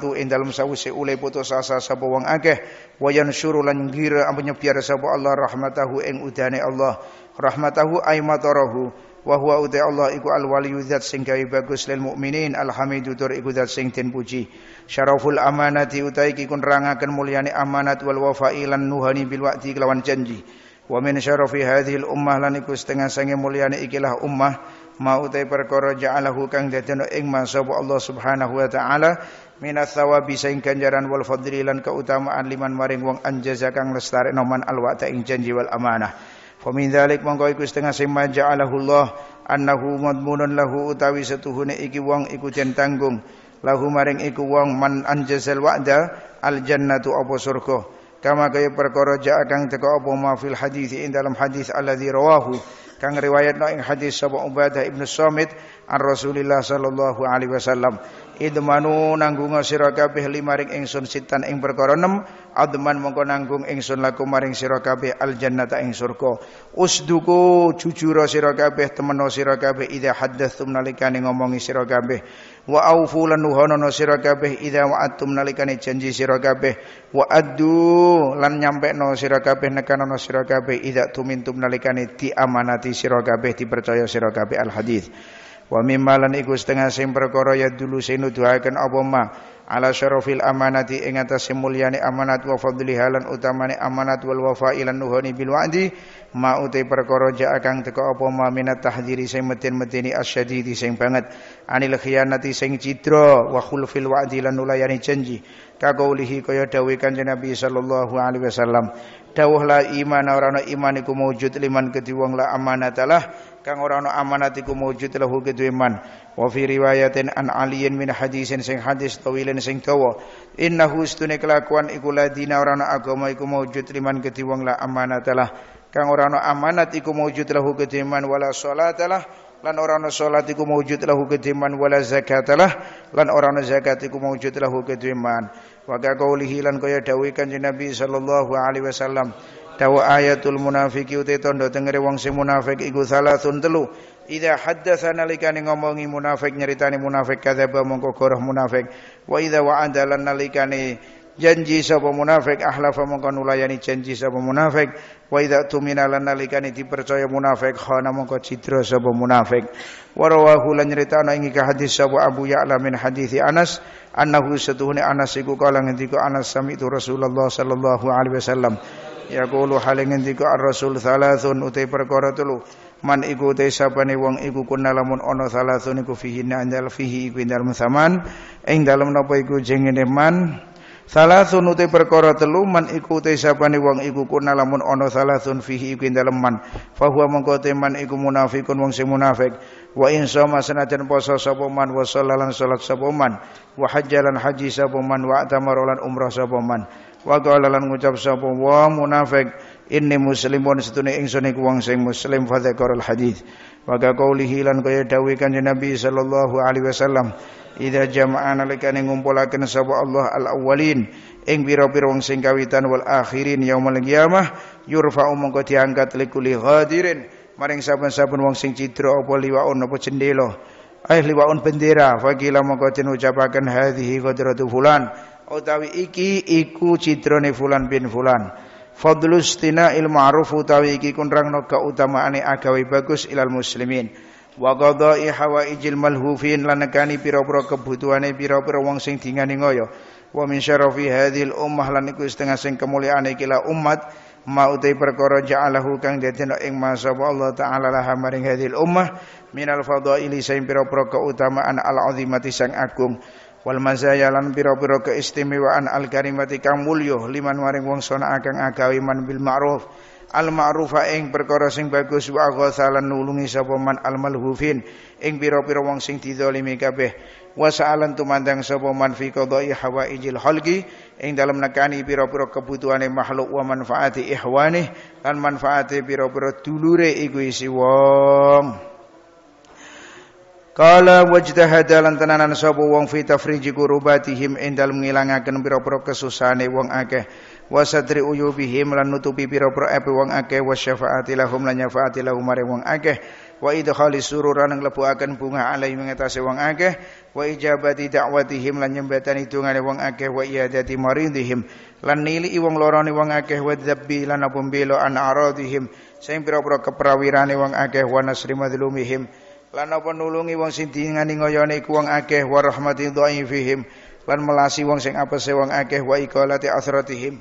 tu ing dalem sawise ule putus asa sapa wong akeh wayan yansyuru lan ampunya penyebiar sapa Allah rahmatahu ing udane Allah rahmatahu ay matarahu wa huwa uta Allah iku al waliyu zat sing gawe bagus lil mukminin alhamidu tur iku zat sing den puji syaraful amanati utai iki kunrangaken mulyane amanat wal wafa'i lan nuhani bil wa'di kelawan janji wa min syarafi hadhil ummah lan iku setengah sange mulyane ikilah ummah mau te perkara ja'alahu kang dadana ing ma Allah Subhanahu wa taala minas sawabi saing ganjaran wal fadli lan keutamaan liman maring wong anjaza kang lestari noman alwata ing janji wal amanah famin dzalik mongko iku setengah sing ja'alahu Allah annahu madmunun lahu utawi setuhune iki wong iku jen tanggung lahu maring iku wong man anjazal wa'da al jannatu apa surga kama kaya perkara ja'a kang teka apa ma fil hadis ing dalam hadis alladzi rawahu kang riwayatno ing hadis sapa Ubadah Ibnu Samit an Rasulillah sallallahu alaihi wasallam idmanu nanggunga sira kabeh limaring ingsun ing perkara 6 adman mongko nanggung ingsun laku maring sira kabeh al jannata ing surga usduku jujur sira kabeh temeno sira kabeh ida haddatsum nalikane ngomongi sira kabeh wa aufu lan nuhonono sira kabeh idza wa'atum nalikane janji sira kabeh wa addu lan no sira kabeh nekanono sira kabeh ida tumintum nalikane diamanati sira kabeh dipercaya sira kabeh al hadis wa mimma lan iku setengah sing perkara ya dulu sing nuduhaken apa ma ala syarafil amanati ing atase mulyane amanat wa fadliha lan utamane amanat wal wafa'i lan nuhani bil wa'di ma utai perkara ja teka apa ma minat tahdiri sing meten-meteni asyadidi sing banget anil khianati sing cidra wa khulfil wa'di lan nulayani janji kagaulihi kaya dawuh kanjeng Nabi sallallahu alaihi wasallam dawuh la iman ora ana iman iku mujud liman kedhi wong la amanatalah kang ora ana amanat iku mujud lahu kedue man wa fi riwayatin an aliyin min hadisin sing hadis tawilin sing dawa innahu stune kelakuan iku ladina ora ana agama iku mujud liman kedhi wong la amanatalah kang ora ana amanat iku mujud lahu kedue man wala salatalah lan ora ana salat iku mujud lahu kedue man wala zakatalah lan ora ana zakat iku mujud lahu kedue man wa ka kaulihi lan kaya dawuh kanjeng Nabi sallallahu alaihi wasallam Dawa ayatul munafiki uti tondo tengere wong sing munafik iku salasun telu. Idza haddatsa nalikane ngomongi munafik nyeritani munafik kadzaba mongko goroh munafik. Wa idza wa'ada lan nalikane janji sapa munafik ahlafa mongko nulayani janji sapa munafik. Wa idza tumina lan nalikane dipercaya munafik khana mongko cidra sapa munafik. Wa rawahu lan nyeritana ing hadis sapa Abu Ya'la min hadisi Anas annahu satuhune Anas iku kala ngendika Anas sami Rasulullah sallallahu alaihi wasallam. Ya yaqulu halengin ngendika ar-rasul salasun utai perkara telu man iku te sapane wong iku kuna lamun ono salasun iku fihi nandal fihi iku indal musaman ing dalem napa iku jengin man salasun utai perkara telu man iku te sapane wong iku kuna lamun ono salasun fihi iku indal man fa huwa man iku munafikun wong sing munafik wa in soma senajan poso sapa man wa sholalan salat sapa man wa hajjalan haji sapa man wa atamara umrah sapa man wa qala lan ngucap sapa wa munafik inni muslimun setune ingsun iku wong sing muslim fa dzakarul hadis wa ka qaulihi lan kaya dawuh kanjeng Nabi sallallahu alaihi wasallam idza jama'a nalikane ngumpulaken sapa Allah al awwalin ing pira-pira wong sing kawitan wal akhirin yaumul qiyamah yurfa'u mongko diangkat likuli hadirin maring saben-saben wong sing cidra apa liwaun apa cendela Aih eh, liwaun bendera faqila mongko ucapakan ucapaken hadhihi qadratu fulan utawi iki iku citrone fulan bin fulan fadlus tina il ma'ruf utawi iki utama ane agawe bagus ilal muslimin wa qadai ijil malhufin lan nekani pira-pira kebutuhane pira-pira wong sing dingani ngoyo wa min syarafi hadhil ummah lan iku setengah sing kemuliaane kila umat ma utai perkara ja'alahu kang dadina ing masa Allah taala lah maring hadhil ummah minal fadhaili sing pira-pira keutamaan al azimati sang agung wal mazaya lan pira-pira keistimewaan al karimati kang mulya liman waring wong sona akang agawe man bil ma'ruf al ma'rufa ing perkara sing bagus wa ghasalan nulungi sapa man al malhufin ing pira-pira wong sing dizalimi kabeh wa sa'alan tumandang sapa man fi qada'i hawaijil khalqi ing dalam nekani pira-pira kebutuhane makhluk wa manfaati ihwani lan manfaati pira-pira dulure iku isi wong Kala wajtahada lan tenanan sapa wong fi tafriji kurubatihim endal ngilangaken pira-pira kesusane wong akeh wa satri uyubihim lan nutupi pira-pira ape wong akeh wa syafaati lahum lan syafaati lahum maring wong akeh wa idkhali sururan nglebuaken bunga alai mengatasi wong akeh wa ijabati da'watihim lan nyembetani hitungane wong akeh wa iadati maridihim lan nili wong lorone wong akeh wa dzabbi lan apembelo an aradihim sing pira-pira wong akeh wa nasri madlumihim lan apa nulungi wong sing dingani ngoyone iku wong akeh wa rahmati dhaifihim lan melasi wong sing apese wong akeh wa iqalati asratihim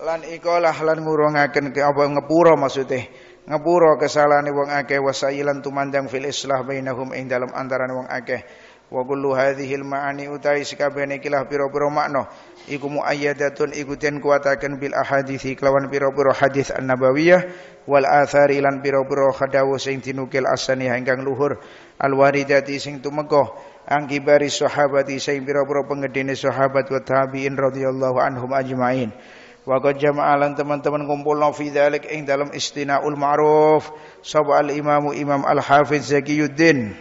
lan iqalah lan ngurungaken ke apa ngepura maksude ngepura kesalahane wong akeh wa sayilan tumandang fil islah bainahum ing dalam antaran wong akeh wa kullu hadhil ma'ani utai sikabe kilah pira-pira makna iku muayyadatun iku den kuataken bil ahaditsi kelawan pira-pira hadis an-nabawiyah wal athari lan pira-pira khadawu sing asani ingkang luhur alwaridati sing tumegoh angkibari sahabati sing pira-pira pengedene sahabat wa tabi'in radhiyallahu anhum ajmain wa qad jama'alan teman-teman kumpul fi dzalik ing dalam istinaul ma'ruf sabal imamu imam al hafiz zakiyuddin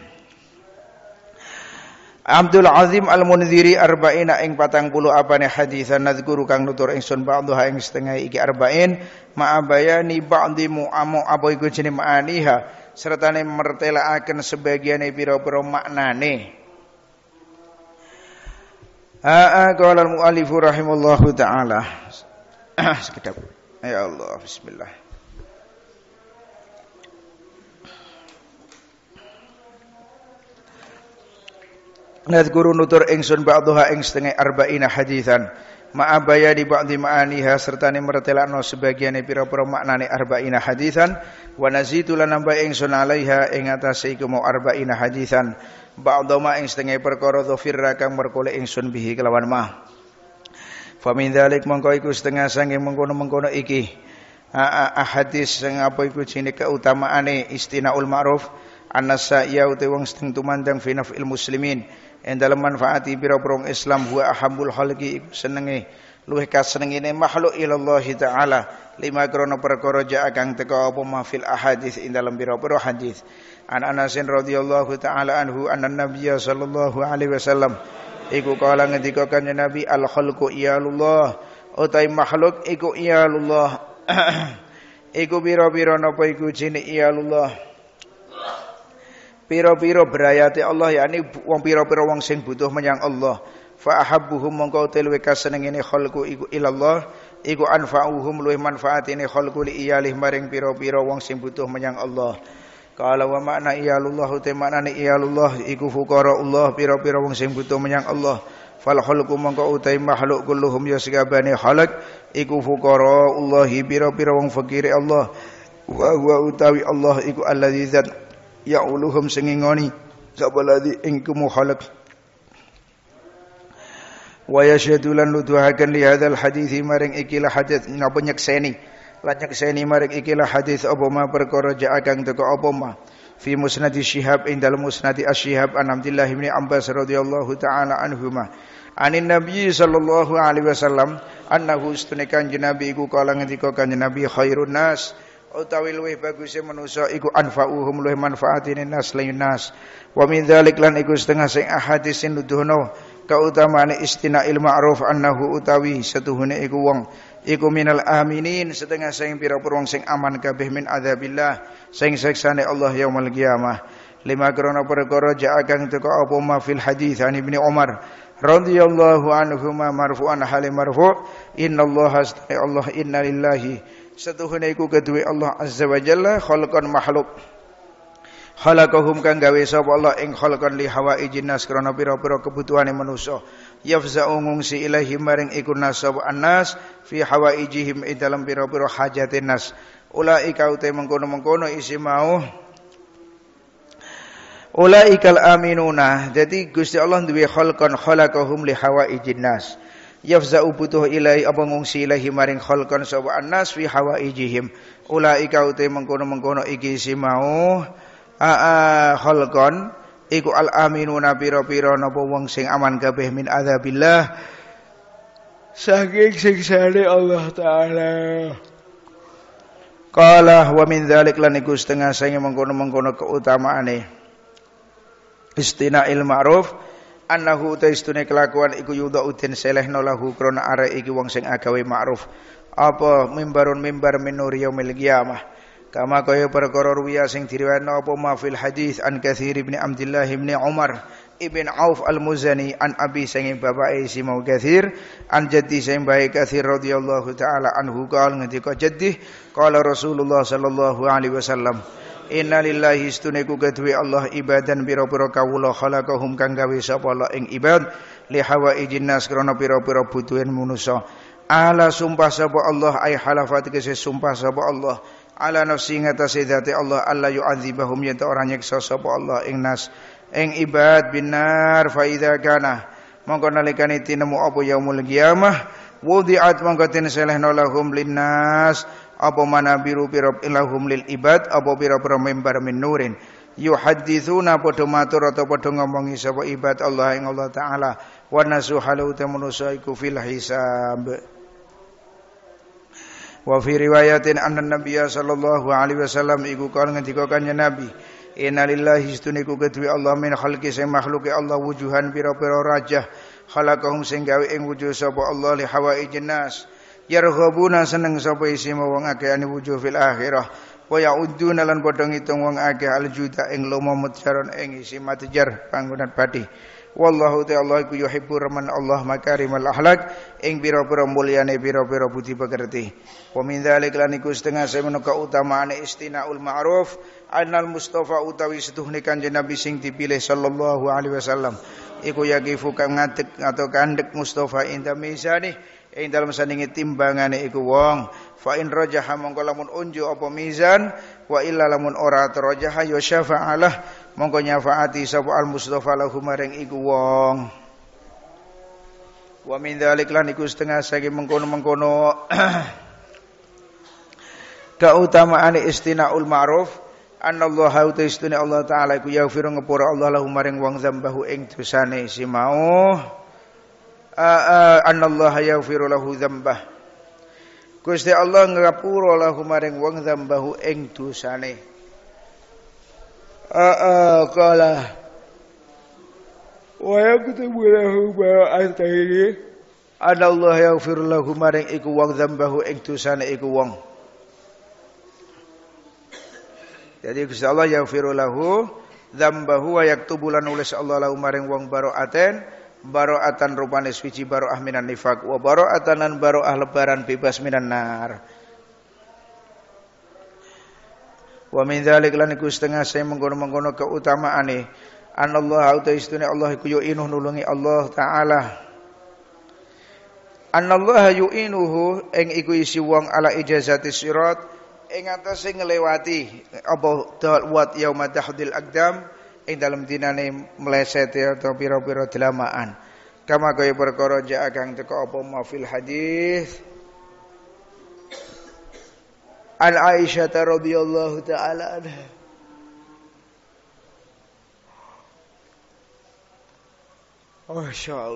Abdul Azim Al-Munziri arba'ina ing patang puluh apane hadisan nadzkuru kang nutur ingsun ba'dha ing setengah iki arba'in ma'abayani ba'di mu'amu apa iku jeneng ma'aniha sertane akan sebagiane biro pira maknane Aa qala mu muallif rahimallahu taala sekedap ya Allah bismillah guru nutur ingsun ba'daha ing setengah arba'ina hadithan ma'abaya di ba'di ma'aniha serta ni mertelakno sebagian pira-pira maknane arba'ina hadithan wa nazitu lan ingsun alaiha ing atas iku mau arba'ina hadithan ba'dha ma ing setengah perkara dhafirra kang merkole ingsun bihi kelawan mah fa min mongko iku setengah sange mengkono-mengkono iki ahadis sing apa iku jenenge keutamaane istinaul ma'ruf anasa ya uti wong seteng tumandang finaf nafil muslimin yang dalam manfaati biro-birong Islam huwa ahabul khalqi senenge luwih kasenengine makhluk ilallahi taala lima krono perkara ja kang teka apa mafil ahadis ing dalam biro-biro hadis an Anas radhiyallahu taala anhu anna nabiyya sallallahu alaihi wasallam iku kala ngendika kanjeng Nabi al khalqu iyalullah utai makhluk iku iyalullah iku biro-biro napa iku jin iyalullah piro-piro berayati Allah yakni wong piro-piro wong sing butuh menyang Allah fa ahabbuhum mongko telwe kaseneng ini khalqu iku ilallah iku anfa'uhum luwih manfaat ini khalqu li iyalih maring piro-piro wong sing butuh menyang Allah Kalau wa makna iyalullah te maknane iyalullah iku fuqaraullah piro piro wong sing butuh menyang Allah. Fal khalqu mongko utai makhluk kulluhum ya sakabane khalq iku Allah piro-piro wong fakire Allah. Wa huwa utawi Allah iku allazi zat ya'uluhum sing ngingoni sapa ladzi ing kumuhalak wa yashhadu lan nuduhaken li hadzal hadits maring ikilah hadits napa nyekseni lan nyekseni maring ikilah hadits apa ma perkara ja'akang teko apa ma fi musnadi syihab ing dalam musnadi asyihab an Abdullah bin Abbas radhiyallahu taala anhuma anin nabi sallallahu alaihi wasallam annahu istune kanjeng nabi iku kala ngendika kanjeng nabi khairun nas utawi luwih baguse manusa iku anfa'uhum luwih manfaatine nas lain nas wa min dzalik lan iku setengah sing ahadis sing nuduhno kautamane istina'il ma'ruf annahu utawi setuhune iku wong iku minal aminin setengah sing pira-pira wong sing aman kabeh min adzabillah sing seksane Allah yaumul qiyamah lima krana perkara ja'akan teko apa ma fil hadis an ibni Umar radhiyallahu anhu ma marfu'an hal marfu' innallaha Allah inna lillahi setuhune iku kedue Allah azza wa jalla khalqan makhluk khalaqahum kang gawe sapa Allah ing lihawa li hawaijin nas krana pira-pira kebutuhane manusa yafza'u ngungsi ilahi maring iku nasab annas fi hawaijihim ing dalam pira-pira hajate nas ulaika mengkono-mengkono isi mau ulaikal aminuna Jadi Gusti Allah duwe khalqan khalaqahum li hawaijin nas yafza'u butuh ilai apa ngungsi ilahi maring khalqan sapa annas fi hawaijihim ulaika uti mengkono-mengkono iki simau aa khalqan iku al aminuna pira-pira napa wong sing aman kabeh min adzabillah saking siksane Allah taala Qala wa min dzalik lan iku setengah sange mengkono-mengkono keutamaane istina'il ma'ruf annahu taistune kelakuan iku yudha udin selehno lahu krana arek iki wong sing agawe ma'ruf apa mimbarun mimbar minuri yaumil qiyamah kama kaya perkara ruwiya sing diriwayatno apa ma fil hadis an katsir ibni abdillah ibni umar ibn auf al-muzani an abi sing bapake si mau katsir an jaddi sing bae katsir radhiyallahu taala anhu qal ngendika jaddi qala rasulullah sallallahu alaihi wasallam Inna lillahi istune ku Allah ibadan dan biro kawula khalaqahum kang gawe sapa Allah ing ibad li ijin nas krana biro pira butuhin manusa. Ala sumpah sapa Allah ay halafat kese sumpah sapa Allah ala nafsi ngatasi dhati Allah alla yu'adzibahum yen ora nyiksa sapa Allah ing nas ing ibad binar fa idza kana mongko nalikane tinemu apa yaumul qiyamah wudi'at mongko tin selehna lahum linnas apa mana biru biru ilahum lil ibad apa biru biru mimbar min nurin yuhadithuna padha matur atau padha ngomongi sapa ibad Allah yang Allah taala wa nasuhalu tamanusa fil hisab wa fi riwayatin anna nabiyya sallallahu alaihi wasallam iku kan ngendika kanjeng nabi Inna lillahi istuniku kedui Allah min khalqi sing makhluke Allah wujuhan pira-pira raja khalaqahum sing gawe ing wujuh sapa Allah li hawaijin nas yarghabuna seneng sapa isi wong akeh ane wujuh fil akhirah wa ya'uduna lan padha ngitung wong akeh al juda ing lomo mutjaron ing isi matjar panggonan bathi Wallahu ta'ala iku yuhibbu man Allah makarimal akhlak ing pira-pira mulyane pira-pira budi pekerti. Wa min dzalik lan iku setengah semono kautamaane istinaul ma'ruf annal mustofa utawi setuhne kanjeng Nabi sing dipilih sallallahu alaihi wasallam iku yakifu kang ngadeg atau kandek Mustofa inta misani ing dalam sandingi timbangane iku wong fa in rajaha mongko lamun unju apa mizan wa illa lamun ora terajaha ya syafa'alah mongko nyafaati sapa al mustofa lahu maring iku wong wa min dzalik lan iku setengah saking mengkono-mengkono kautamaan istinaul ma'ruf annallaha utaistuna Allah taala iku yaghfiru ngepura Allah lahu maring wong zambahu ing dosane si mau Allah yaghfiru lahu dzambah Gusti Allah ngapura lahu maring wong dzambahu ing dosane aa kala wa yaktubu lahu ma astaghfir anallaha yaghfiru lahu maring iku wong dzambahu ing dosane iku wong Jadi Gusti Allah yaghfiru lahu dzambahu wa yaktubu lan nulis Allah lahu maring wong baroaten baro'atan rupane suci baro'ah minan nifak wa baro'atan lan baro'ah lebaran bebas minan nar wa min dzalik lan iku setengah saya mengkono-mengkono keutamaane anallahu ta istune Allah iku yu'inuh nulungi Allah taala anallahu yu'inuhu ing iku isi wong ala ijazati sirat ing atase nglewati apa dawat yaumatul aqdam ing dalem dinane meleset ya atau pira-pira delamaan kama kaya perkara ja kang teko apa mafil hadis al Aisyah radhiyallahu taala anha Masya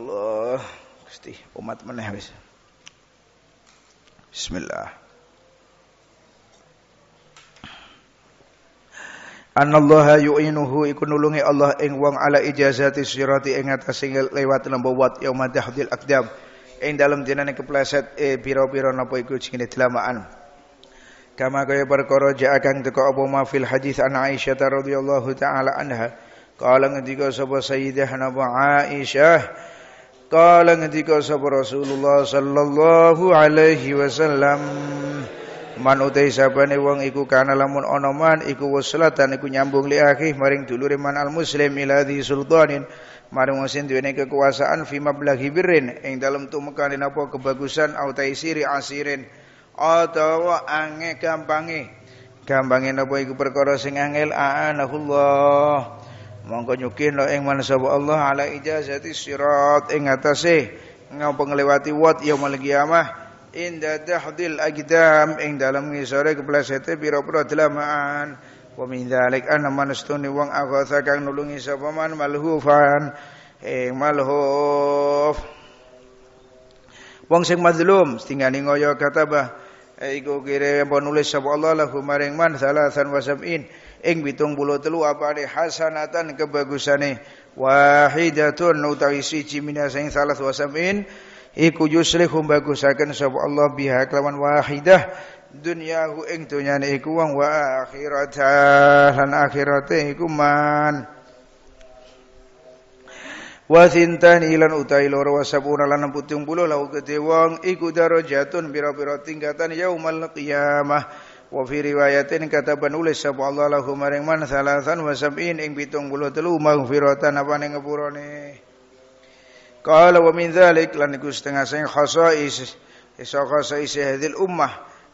Gusti umat meneh wis Bismillah Anallaha yu'inuhu iku nulungi Allah ing wong ala ijazati sirati ing atas lewat lembu wat yauma dahdil aqdam ing dalem dinane kepleset e pira-pira napa iku jenenge delamaan kama kaya perkara ja'akan teko apa ma fil hadis an Aisyah radhiyallahu taala anha kala ngendika sapa sayyidah napa Aisyah kala ngendika sapa Rasulullah sallallahu alaihi wasallam man utai sabane wong iku kana lamun ana man iku waslatan iku nyambung li akhih maring dulure man al muslim ila sultanin maring wong sing duwene kekuasaan fi mablaghi birrin ing dalem tumekan apa kebagusan autai siri asirin atawa ange gampange gampange napa iku perkara sing angel aanahullah mongko nyukih lo ing man sapa Allah ala ijazati sirat ing atase ngapa ngliwati wat yaumul qiyamah inda dahdil ajdam ing dalam ngisore keplesete pira-pira delamaan wa min dzalik anna manastuni wong agatha kang nulungi sapa man malhufan ing malhuf wong sing mazlum stingani ngoyo katabah iku kire nulis sapa Allah lahu maring man salasan wasabin ing pitung puluh telu apane hasanatan kebagusane wahidatun utawi siji minas ing salas wasabin iku yuslihu bagusaken sapa Allah biha kelawan wahidah dunyahu ing dunyane iku wong wa akhiratah lan akhirate iku man wa sintan ilan utai loro wa sabuna lan 70 lau gede wong iku darajatun pira-pira tingkatan yaumal qiyamah wa fi riwayatin kata ulis sapa Allah lahu maring man salasan wa sab'in ing 73 maghfiratan apa ning ngapurane kalau wa dalik dzalik lan iku setengah sing khasais isa khasais hadil ummah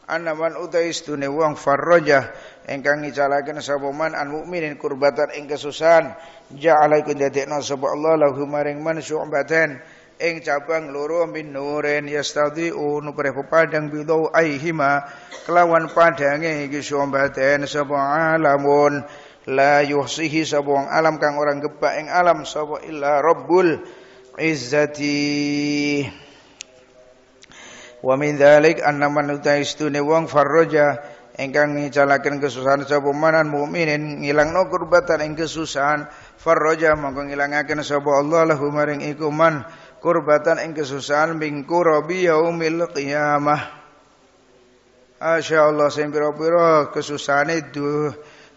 anaman utai utais dune wong farraja ingkang ngicalaken sapa man an mukminin kurbatan ing kesusahan ja'ala iku dadekno sapa Allah lahu maring man syu'batan ing cabang loro min nurin yastadi unu prepo padang bidau aihima kelawan padange iki syu'batan sapa alamun la yuhsihi sapa alam kang orang gebak ing alam sapa illa rabbul izzati wa min dzalik annama nutaistune wong farroja engkang ngicalaken kesusahan sapa manan mukminin ngilangno kurbatan ing kesusahan farroja mongko ngilangaken sapa Allah lahu maring iku man kurbatan ing kesusahan mingkurabi yaumil qiyamah Allah sing pira-pira kesusahane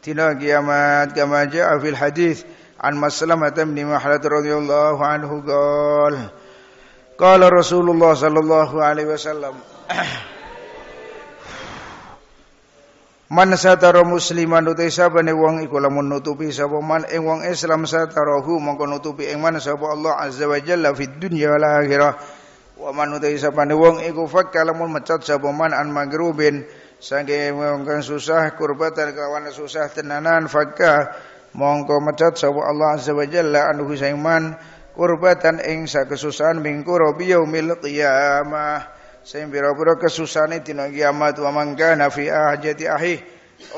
dina kiamat kama afil fil hadis An مسلمة بن محلة رضي الله عنه قال قال رسول الله صلى الله عليه وسلم Man satara musliman utai sabane wong iku lamun nutupi sapa man ing wong Islam satarahu mongko nutupi ing man sapa Allah azza wa jalla fid dunya wal akhirah wa man utai sabane wong iku fakka lamun mecat sapa man an magrubin sange wong kang susah kurbatan kelawan susah tenanan fakka mongko mecat sapa Allah azza wa jalla anhu saiman kurbatan ing sakesusahan mingkura biyaumil qiyamah sing pira-pira kesusane dina kiamat wa mangka nafi ahjati ahi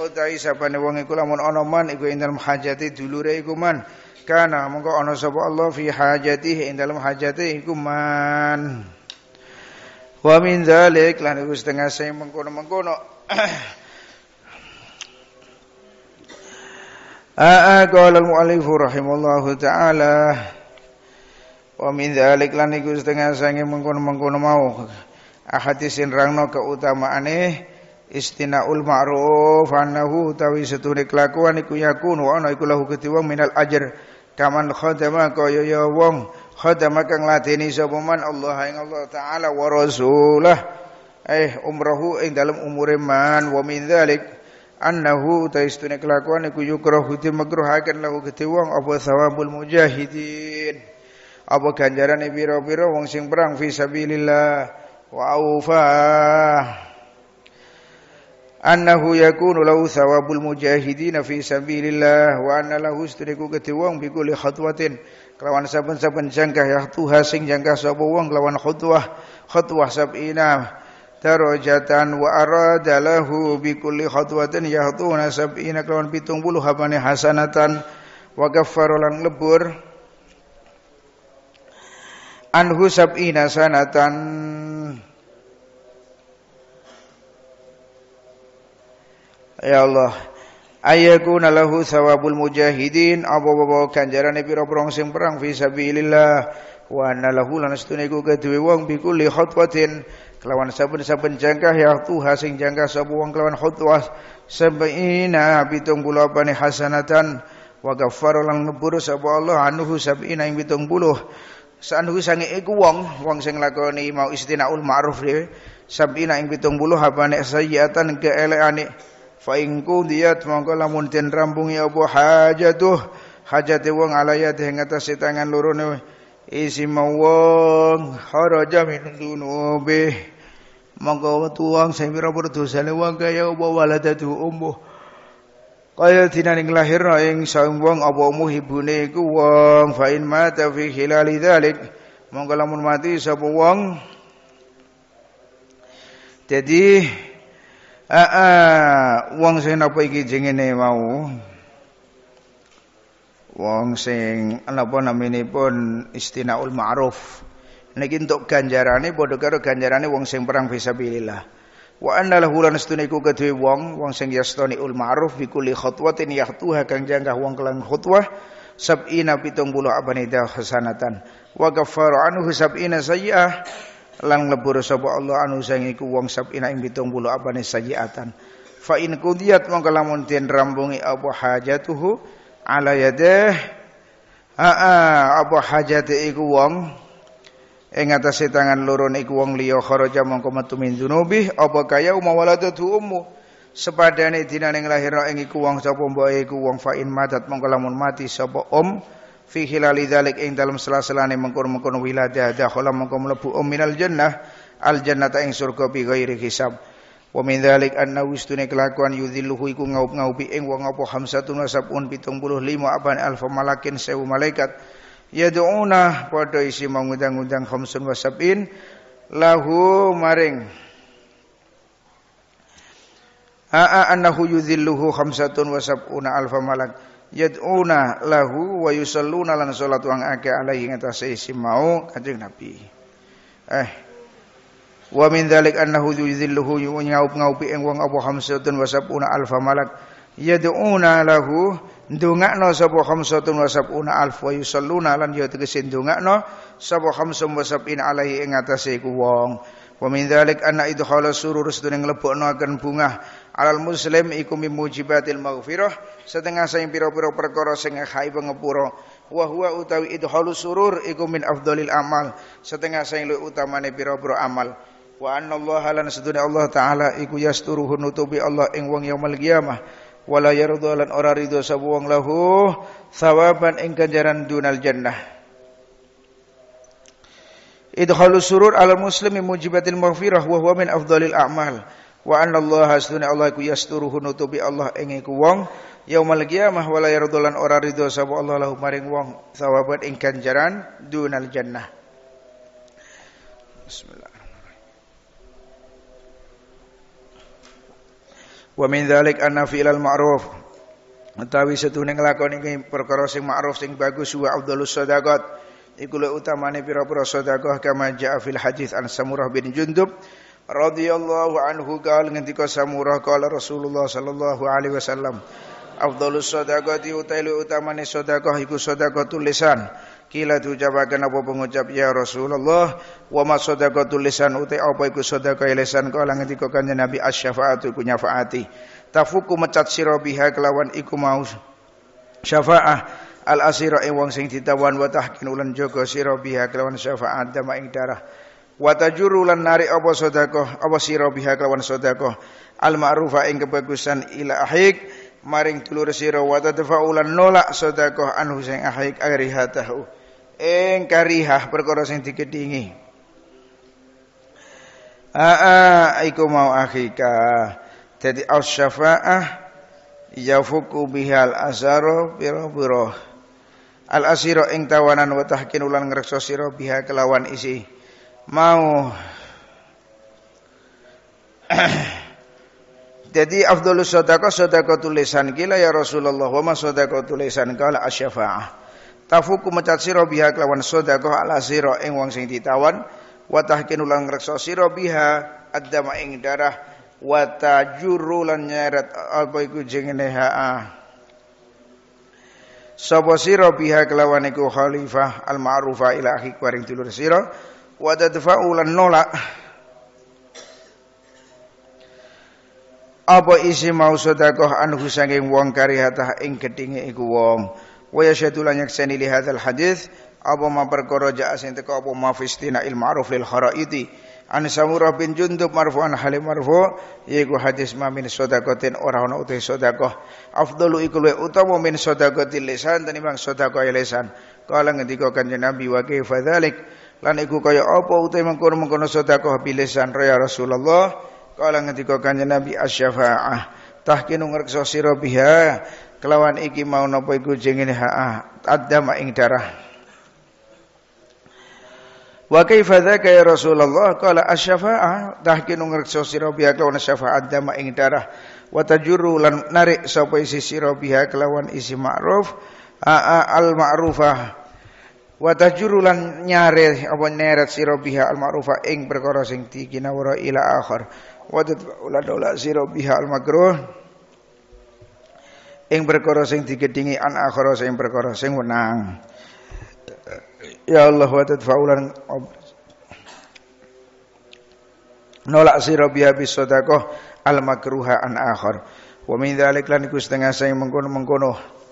utawi sapane wong iku lamun ana man iku ing dalem hajate dulure iku man kana mongko ana sapa Allah fi hajati, ing dalem hajate iku man wa min dzalik lan iku setengah sing mengkono-mengkono قال المؤلف رحمه الله تعالى ومن ذلك lan iku setengah sange mengkono-mengkono mau ahadis rangno keutamaane istinaul ma'ruf annahu tawi setune kelakuan iku yakun wa ana iku lahu ketiwa minal ajr kaman khadama kaya ya wong khadama kang lateni sapa man Allah ing Allah taala wa rasulah eh umrahu ing dalam umure man wa min dzalik annahu taistune kelakuan iku yukrahu dimekruhaken lahu gede wong apa sawabul mujahidin apa ganjarane pira-pira wong sing perang fi sabilillah wa aufa annahu yakunu lahu sawabul mujahidin fi sabilillah wa anna lahu istriku gede wong bikuli khatwatin kelawan saben-saben jangkah ya tuha sing jangkah sapa wong kelawan khutwah khutwah sabina darajatan wa arada lahu bi kulli khatwatin yahtuna sab'ina kelawan 70 habane hasanatan wa ghaffara lan lebur anhu sab'ina sanatan Ya Allah ayakuna lahu sawabul mujahidin apa-apa ganjarane pira-pira sing perang fi sabilillah wa nalahu lan astune kedue wong bikuli khatwatin kelawan saben-saben jangkah ya Tuhan sing jangkah sabu wong kelawan khutwah sab'ina pitung puluh apane hasanatan wa ghaffara lang nebur sapa Allah anuhu sab'ina ing pitung puluh sanhu sange iku wong wong sing lakoni mau istinaul ma'ruf ri sab'ina ing pitung puluh apane sayyiatan keelekane fa ing kudiyat mongko lamun den ya apa hajatuh hajate wong alaya ing atase tangan loro ne isi mawong haraja min dunubih monggo wetu wong sing pira dosane wong kaya apa waladatu ummuh kaya dinane nglahirna ing saing wong apa umuh ibune iku wong fa in mata fi khilali dzalik monggo lamun mati sapa wong jadi ah wong sing napa iki jengene mau wong sing napa pun istinaul ma'ruf niki entuk ganjarane padha karo ganjarane wong sing perang fisabilillah wa anna lahu lan astune iku kedue wong wong sing yastani ul ma'ruf bi kulli khotwatin yahtuha kang jangka wong kelang khutwah sab'ina pitung puluh abanida dah hasanatan wa ghafaru anhu sab'ina sayyi'ah lan lebur sapa Allah anu sing iku wong sab'ina ing pitung puluh abani sayyi'atan fa in kudiyat mongko lamun den rambungi apa hajatuhu ala yadah aa apa hajate iku wong ing atase tangan loro iku wong liya kharaja mongko metu min dzunubih apa kaya umma waladatu ummu sepadane dinane lahirna ing iku wong sapa mboke iku wong fa in matat mongko lamun mati sapa om fi hilali dzalik ing dalem sela-selane mengkon-mengkon wilada dakhala mengko mlebu um minal jannah al jannata ing surga bi ghairi hisab wa min dzalik anna wistune kelakuan yudhilluhu iku ngaup-ngaupi ing wong apa hamsatun wasabun 75 aban alfa malakin sewu malaikat yad'una padha isi mangundang-undang khamsun wa sab'in lahu maring A'a annahu yudhilluhu khamsatun wa sab'una alfa malak yad'una lahu wa yusalluna lan salatu ang ake alaihi ngatasi isi mau kanjeng Nabi. Eh wa min dzalik annahu yudhilluhu ngaup ngaupi ing wong apa khamsatun wa sab'una alfa malak yad'una lahu ndongakno sapa khamsatun wa sab'una alf wa yusalluna lan ya tegese ndongakno sapa khamsum wa sab'in alaihi ing atase iku wong wa min dzalik anna idkhala surur sedene nglebokno akan bunga, alal muslim iku mimujibatil maghfirah setengah sing pira-pira perkara sing khai pengepura wa huwa utawi idkhalu surur iku min afdalil amal setengah sing luwih utamane pira-pira amal wa anna Allah lan Allah taala iku yasturuhu nutubi Allah ing wong yaumil qiyamah wala yarudha lan ora ridho sapa wong lahu sawaban ing ganjaran dunal jannah Idkhalu surur al muslimi mujibatil maghfirah wa huwa min afdalil a'mal wa anna Allah hasuna Allah ku yasturuhu nutubi Allah ing iku wong yaumul qiyamah wala yarudha lan ora ridho sapa Allah lahu maring wong sawaban ing ganjaran dunal jannah Bismillah Wa min dzalik anna fi'lal ma'ruf utawi setune nglakoni iki perkara sing ma'ruf sing bagus wa afdhalus shadaqat iku le utamane pira-pira sedekah kama ja'a fil hadis an Samurah bin Jundub radhiyallahu anhu kal ngendika Samurah kala Rasulullah sallallahu alaihi wasallam afdhalus shadaqati utawi utamane sedekah iku sedekah tulisan Kila diucapaken apa pengucap ya Rasulullah wa ma sadaqatul lisan uti apa iku sedekah lisan kala ngendika kanjeng Nabi asy-syafaatu ku nyafaati. Tafuku mecat sira biha kelawan iku mau syafaah al asira ing wong sing ditawan wa tahkin ulan jaga sira biha kelawan syafaat dama ing darah. Wa tajuru lan nari apa sedekah apa sira biha kelawan sedekah al ma'rufa ing kebagusan ila ahik maring dulur sira wa tadfa'ulan nolak sedekah anhu sing ahik agriha tahu ing karihah perkara sing dikedingi aa iku mau akhika dadi asyafaah yafuku bihal azaro piro-piro al asiro ing tawanan wa tahkin ulan ngrekso sira biha kelawan isi mau Jadi afdolus sodako sodako tulisan kila ya Rasulullah wa sodako tulisan kala asyafaah tafuku mecat siro biha kelawan sodako ala siro ing wong sing ditawan wa tahkinu lan ngrekso biha adama ing darah wa tajuru lan nyeret apa iku jengene ha sapa sira biha kelawan iku khalifah al ma'rufa ila akhi kuaring tulur siro, wa ulan nola. nolak apa isi mau sedekah anhu sanging wong karihatah ing gedinge iku wong wa yashhadu lan yaksani li hadzal hadis apa ma perkara ja'a sing teko apa ma fistina il ma'ruf lil kharaiti an samurah bin jundub marfu'an halim marfu yaiku hadis ma min sedaqatin ora ana uti sedaqah afdalu iku luwih utama min sedaqatil lisan tinimbang sedaqah e lisan kala ngendika kanjeng nabi wa kaifa dzalik lan iku kaya apa uti mengkono-mengkono sedaqah bilisan ya Rasulullah kala ngendika kanjeng nabi asy-syafa'ah tahkinu ngrekso sira biha kelawan iki mau napa iku jengene ha'a adama ing darah wa kaifa dzaka ya Rasulullah qala asy-syafa'ah tahkinu ngrekso sira biha kelawan syafaat dama ing darah wa tajuru lan narik sapa isi sira biha kelawan isi ma'ruf a'a al-ma'rufah wa tajuru lan nyare apa neret sira biha al-ma'rufah ing perkara sing dikinawara ila akhir wa tadula sira biha al-makruh ing perkara sing digedingi an akhara sing perkara sing wenang ya Allah wa tadfaulan nolak sira biha bisadaqah al makruha an akhar wa min dzalik lan iku setengah sing mengkono-mengkono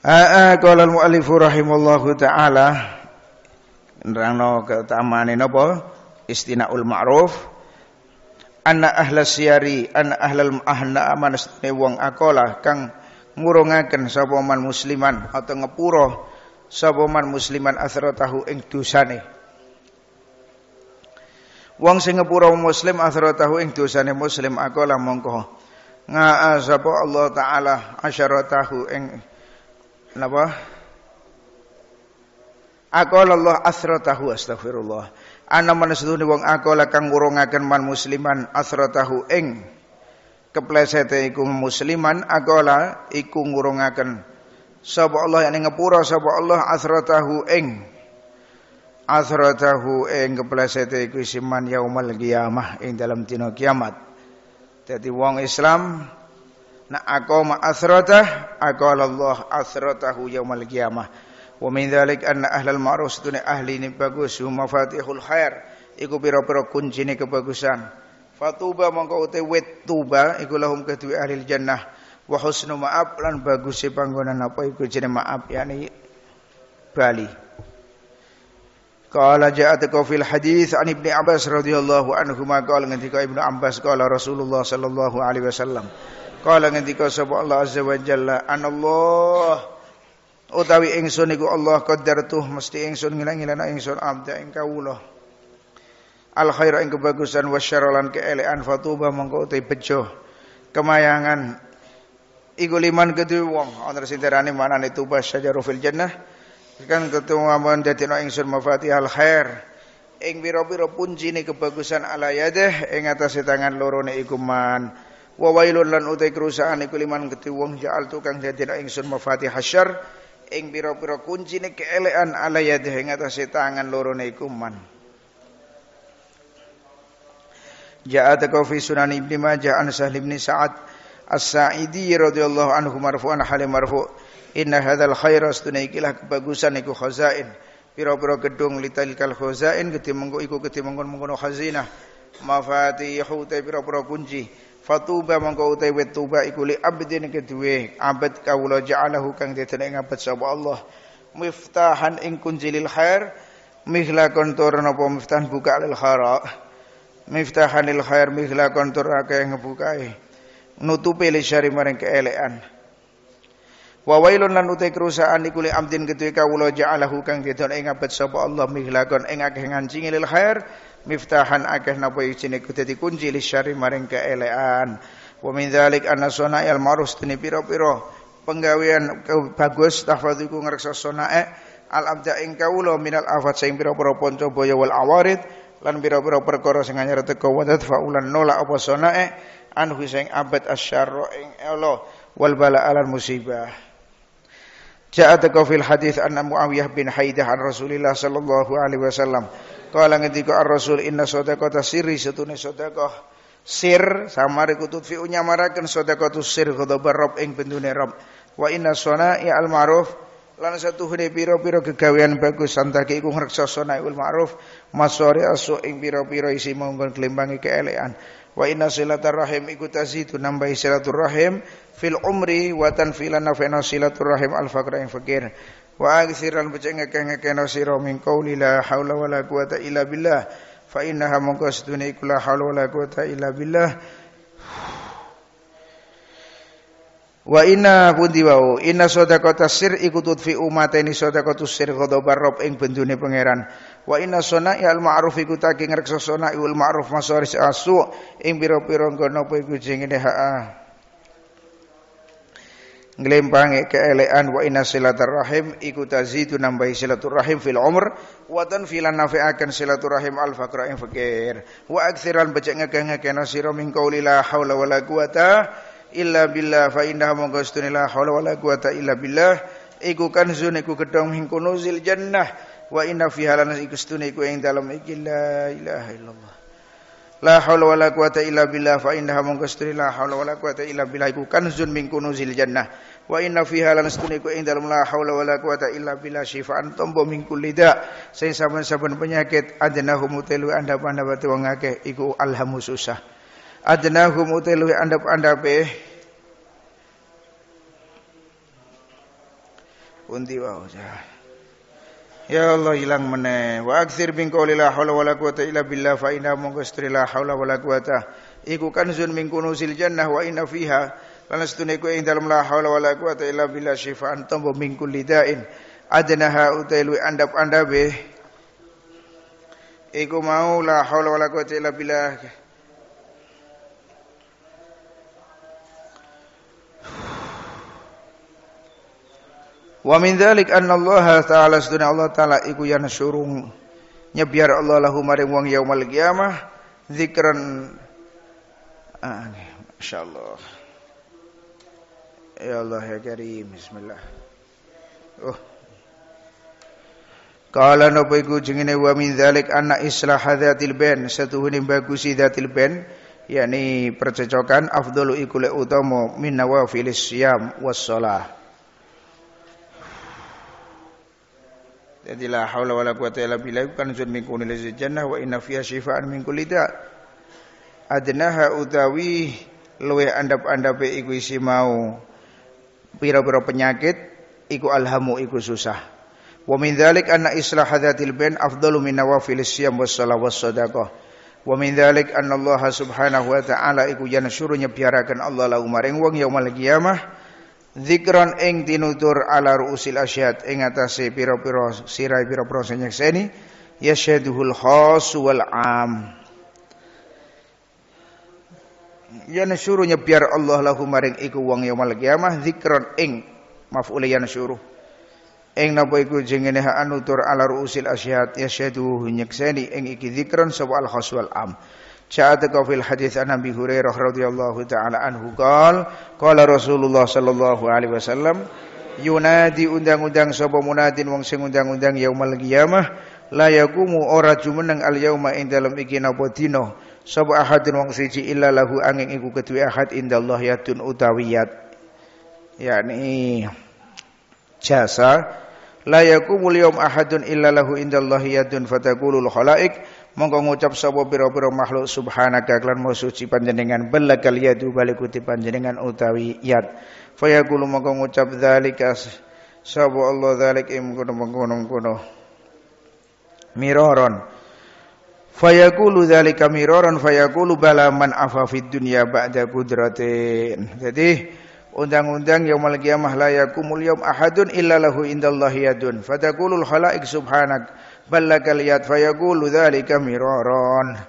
Ah, qala al muallif rahimallahu taala nerangno ketamane napa istinaul ma'ruf anna ahla siyari anna ahlal ahna manasne wong akola kang ngurungaken sapa man musliman atau ngepuro sapa man musliman asratahu ing dosane Wong sing ngepuro muslim asratahu ing dosane muslim akola mongko ngaa sapa Allah taala asyratahu ing napa Akola Allah asratahu astagfirullah ana manesune wong akala kang ngurungaken man musliman asratahu ing keplesete iku musliman ikung iku ngurungaken sapa Allah yang ngepura sapa Allah asratahu ing asratahu ing keplesete iku siman yaumul qiyamah ing dalam dina kiamat dadi wong Islam nak akoma asratah akala Allah asratahu yaumul qiyamah Wa min dzalik anna ahlal ma'ruf sedune ahli ini bagus hum mafatihul khair iku pira-pira kuncine kebagusan. Fatuba mongko uti wit tuba iku lahum kedue ahli jannah wa husnu ma'ab lan baguse panggonan apa iku jenenge ma'ab yakni Bali. Qala ja'atuka fil hadis an Ibnu Abbas radhiyallahu anhu ma qala ngendika Ibnu Abbas qala Rasulullah sallallahu alaihi wasallam qala ngendika sapa Allah azza wa jalla anallah utawi ingsun iku Allah qaddartuh mesti ingsun ngilang-ngilana ingsun abda ing kawula al khaira ing kebagusan wasyaralan keelean fatuba mongko uti bejo kemayangan iku liman kedhe wong ana sing terane manane tuba syajaru fil jannah kan ketemu amun dadina ingsun mafatihal khair ing biro pira puncine kebagusan ala yadeh ing atase tangan loro ne iku man wa wailun lan utai kerusakan iku liman kedhe wong ja'al tukang dadina ingsun mafatihal syarr ing pira-pira kuncine keelekan ala yadihi ing atase tangan loro niku man Ja'a taqaw fi sunan Ibnu Majah an Sahl ibn Sa'ad As-Sa'idi radhiyallahu anhu marfu'an hal marfu' Inna hadzal khaira astuna ikilah kebagusan iku khazain pira-pira gedung litalikal khazain ketimengko iku ketimengkon mengkono khazinah mafatihu te pira-pira kunci Fatuba mongko utawi tuba iku li abdin kedue abad kawula ja'alahu kang diteneng abad sapa Allah miftahan ing lil khair mihla kontor napa miftahan buka lil khara lil khair mihla kontor akeh ngebukae nutupi li syari maring keelekan wa wailun lan utai kerusaan iku li abdin kedue kawula ja'alahu kang diteneng abad sapa Allah mihlakon ing akeh lil khair miftahan akeh napa isine kudu kunci li syari maring kaelean wa min dzalik anna sona'il ma'ruf tene piro pira penggawean bagus tahfadz iku ngreksa e. al abda ing kawula minal afat sing piro piro panca awarit wal awarid lan piro piro perkara sing anyar teka wa tadfa'ulan nolak apa sonae anhu sing abad asyarra ing Allah wal bala'alan musibah جاء ذكر hadis الحديث أن معاوية بن حيدة عن رسول الله صلى Kala ngendika ar-rasul inna sadaqata sirri setune Sodako sir sama kutut fi unyamaraken sedaqatu sir ghadabar rob ing bendune rob wa inna Sona al ma'ruf lan satuhune pira piro kegawean bagus santake iku ngreksa sana'iul ma'ruf masore asu ing piro-piro isi mongkon kelimbangi keelekan wa inna silaturrahim iku tazidu nambahi silaturrahim fil umri wa tanfilana fa silaturrahim al faqra ing fakir wa agsiran becek ngekeh-ngekehno Kaulila min qauli la haula wala quwata illa billah fa innaha mongko tunai kula la haula wala quwata illa billah Wa inna pundi wau inna sadaqata sir iku tudfi umateni sadaqatu sir ghadabar rob ing bendune pangeran wa inna sona al ma'ruf iku taking reksa sana'i ul ma'ruf masaris asu ing pira-pira nggono apa iku jengene ha'a nglempangi keelean wa inna silaturrahim iku tazidu nambahi silaturrahim fil umr wa tanfilan nafi'akan silaturrahim al faqra in fakir wa aktsiran baca ngegah-ngegah sira min qauli la haula wala quwata illa billah fa innaha mungkastun la haula wala quwata illa billah iku kan iku gedhong min kunuzil jannah wa inna fiha lanas iku stune iku ing dalem iki la ilaha illallah La haula wala quwata illa billah fa innaha mungkastri la haula wala quwata illa billah iku kanzun min kunuzil jannah wa inna fiha lan astune ing dalem la haula wala quwata illa billah syifaan tombo min kulli da sing saben-saben penyakit adnahum mutelu andap-andap wong akeh iku alhamu susah adnahum anda andap-andape eh. undi wae Ya Allah hilang mana Wa aktsir min qouli la haula wala quwata illa billah fa inna la haula wala quwata. Iku kanzun min jannah wa inna fiha Lan setune ku ing dalem la haula wala quwata illa billah syifaan tambo min kulli da'in. Adnaha utailu andap-andabe. Iku mau la haula wala quwata illa billah. Wa min dzalik anna Allah taala seduna Allah taala iku yansurung nyebiar Allah lahu maring wong yaumil qiyamah zikran ah, masyaallah Ya Allah ya كريم Bismillah. oh. Kala napa iku jengene wa min dzalik anna islah hadzatil bain satuhune bagusi dzatil bain yakni percecokan afdalu iku le utama min nawafilis syam was Jadi la haula wala quwata illa billah kan jun min kunil jannah wa inna fiha syifaan min kulli da. Adnaha utawi luwe andap-andape iku isi mau pira-pira penyakit iku alhamu iku susah. Wa min dzalik anna islah hadatil bain afdalu min nawafil siyam was shalah sadaqah. Wa min dzalik anna Allah subhanahu wa ta'ala iku yansyuru nyebiaraken Allah lahu maring wong yaumil qiyamah zikron ing tinutur ala ruusil asyad ing atase pira-pira sirai pira-pira sing nyekseni yasyaduhul khas wal am yansyuru nyebiar Allah lahu maring iku wong yaumil qiyamah dzikron ing maf'ul yansyuru ing napa iku jengene ha anutur ala ruusil asyhad yasyadu nyekseni ing iki dzikron sapa al khaswal am Ja'ataka fil hadis an Abi Hurairah radhiyallahu taala anhu qol qala Rasulullah sallallahu alaihi wasallam yunadi undang-undang sapa munadin wong sing undang-undang yaumil qiyamah la yakumu ora jumeneng al yauma ing dalem iki napa dina sapa ahadun wong siji illa lahu angin iku kedue ahad indallah yadun utawiyat yakni jasa la yakumul yaum ahadun illa lahu indallah yadun fatakulul khalaik mongko ngucap sapa pira-pira makhluk subhanaka lan suci panjenengan belakal yadu balikuti panjenengan utawi yad fayaqulu mongko ngucap zalika sapa Allah zalik im kono kono kono miroron Fayaqulu dzalika miraran fayaqulu bala man afa fid dunya ba'da qudratin. Jadi undang-undang yaumul qiyamah la yakumul yaum ahadun illa lahu indallahi yadun. Fataqulul khalaiq subhanak bal lakal yad fayaqulu dzalika miraran.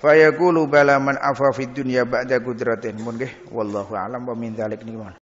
Fayaqulu bala man afa fid dunya ba'da qudratin. Mun nggih wallahu a'lam wa min dzalik niman.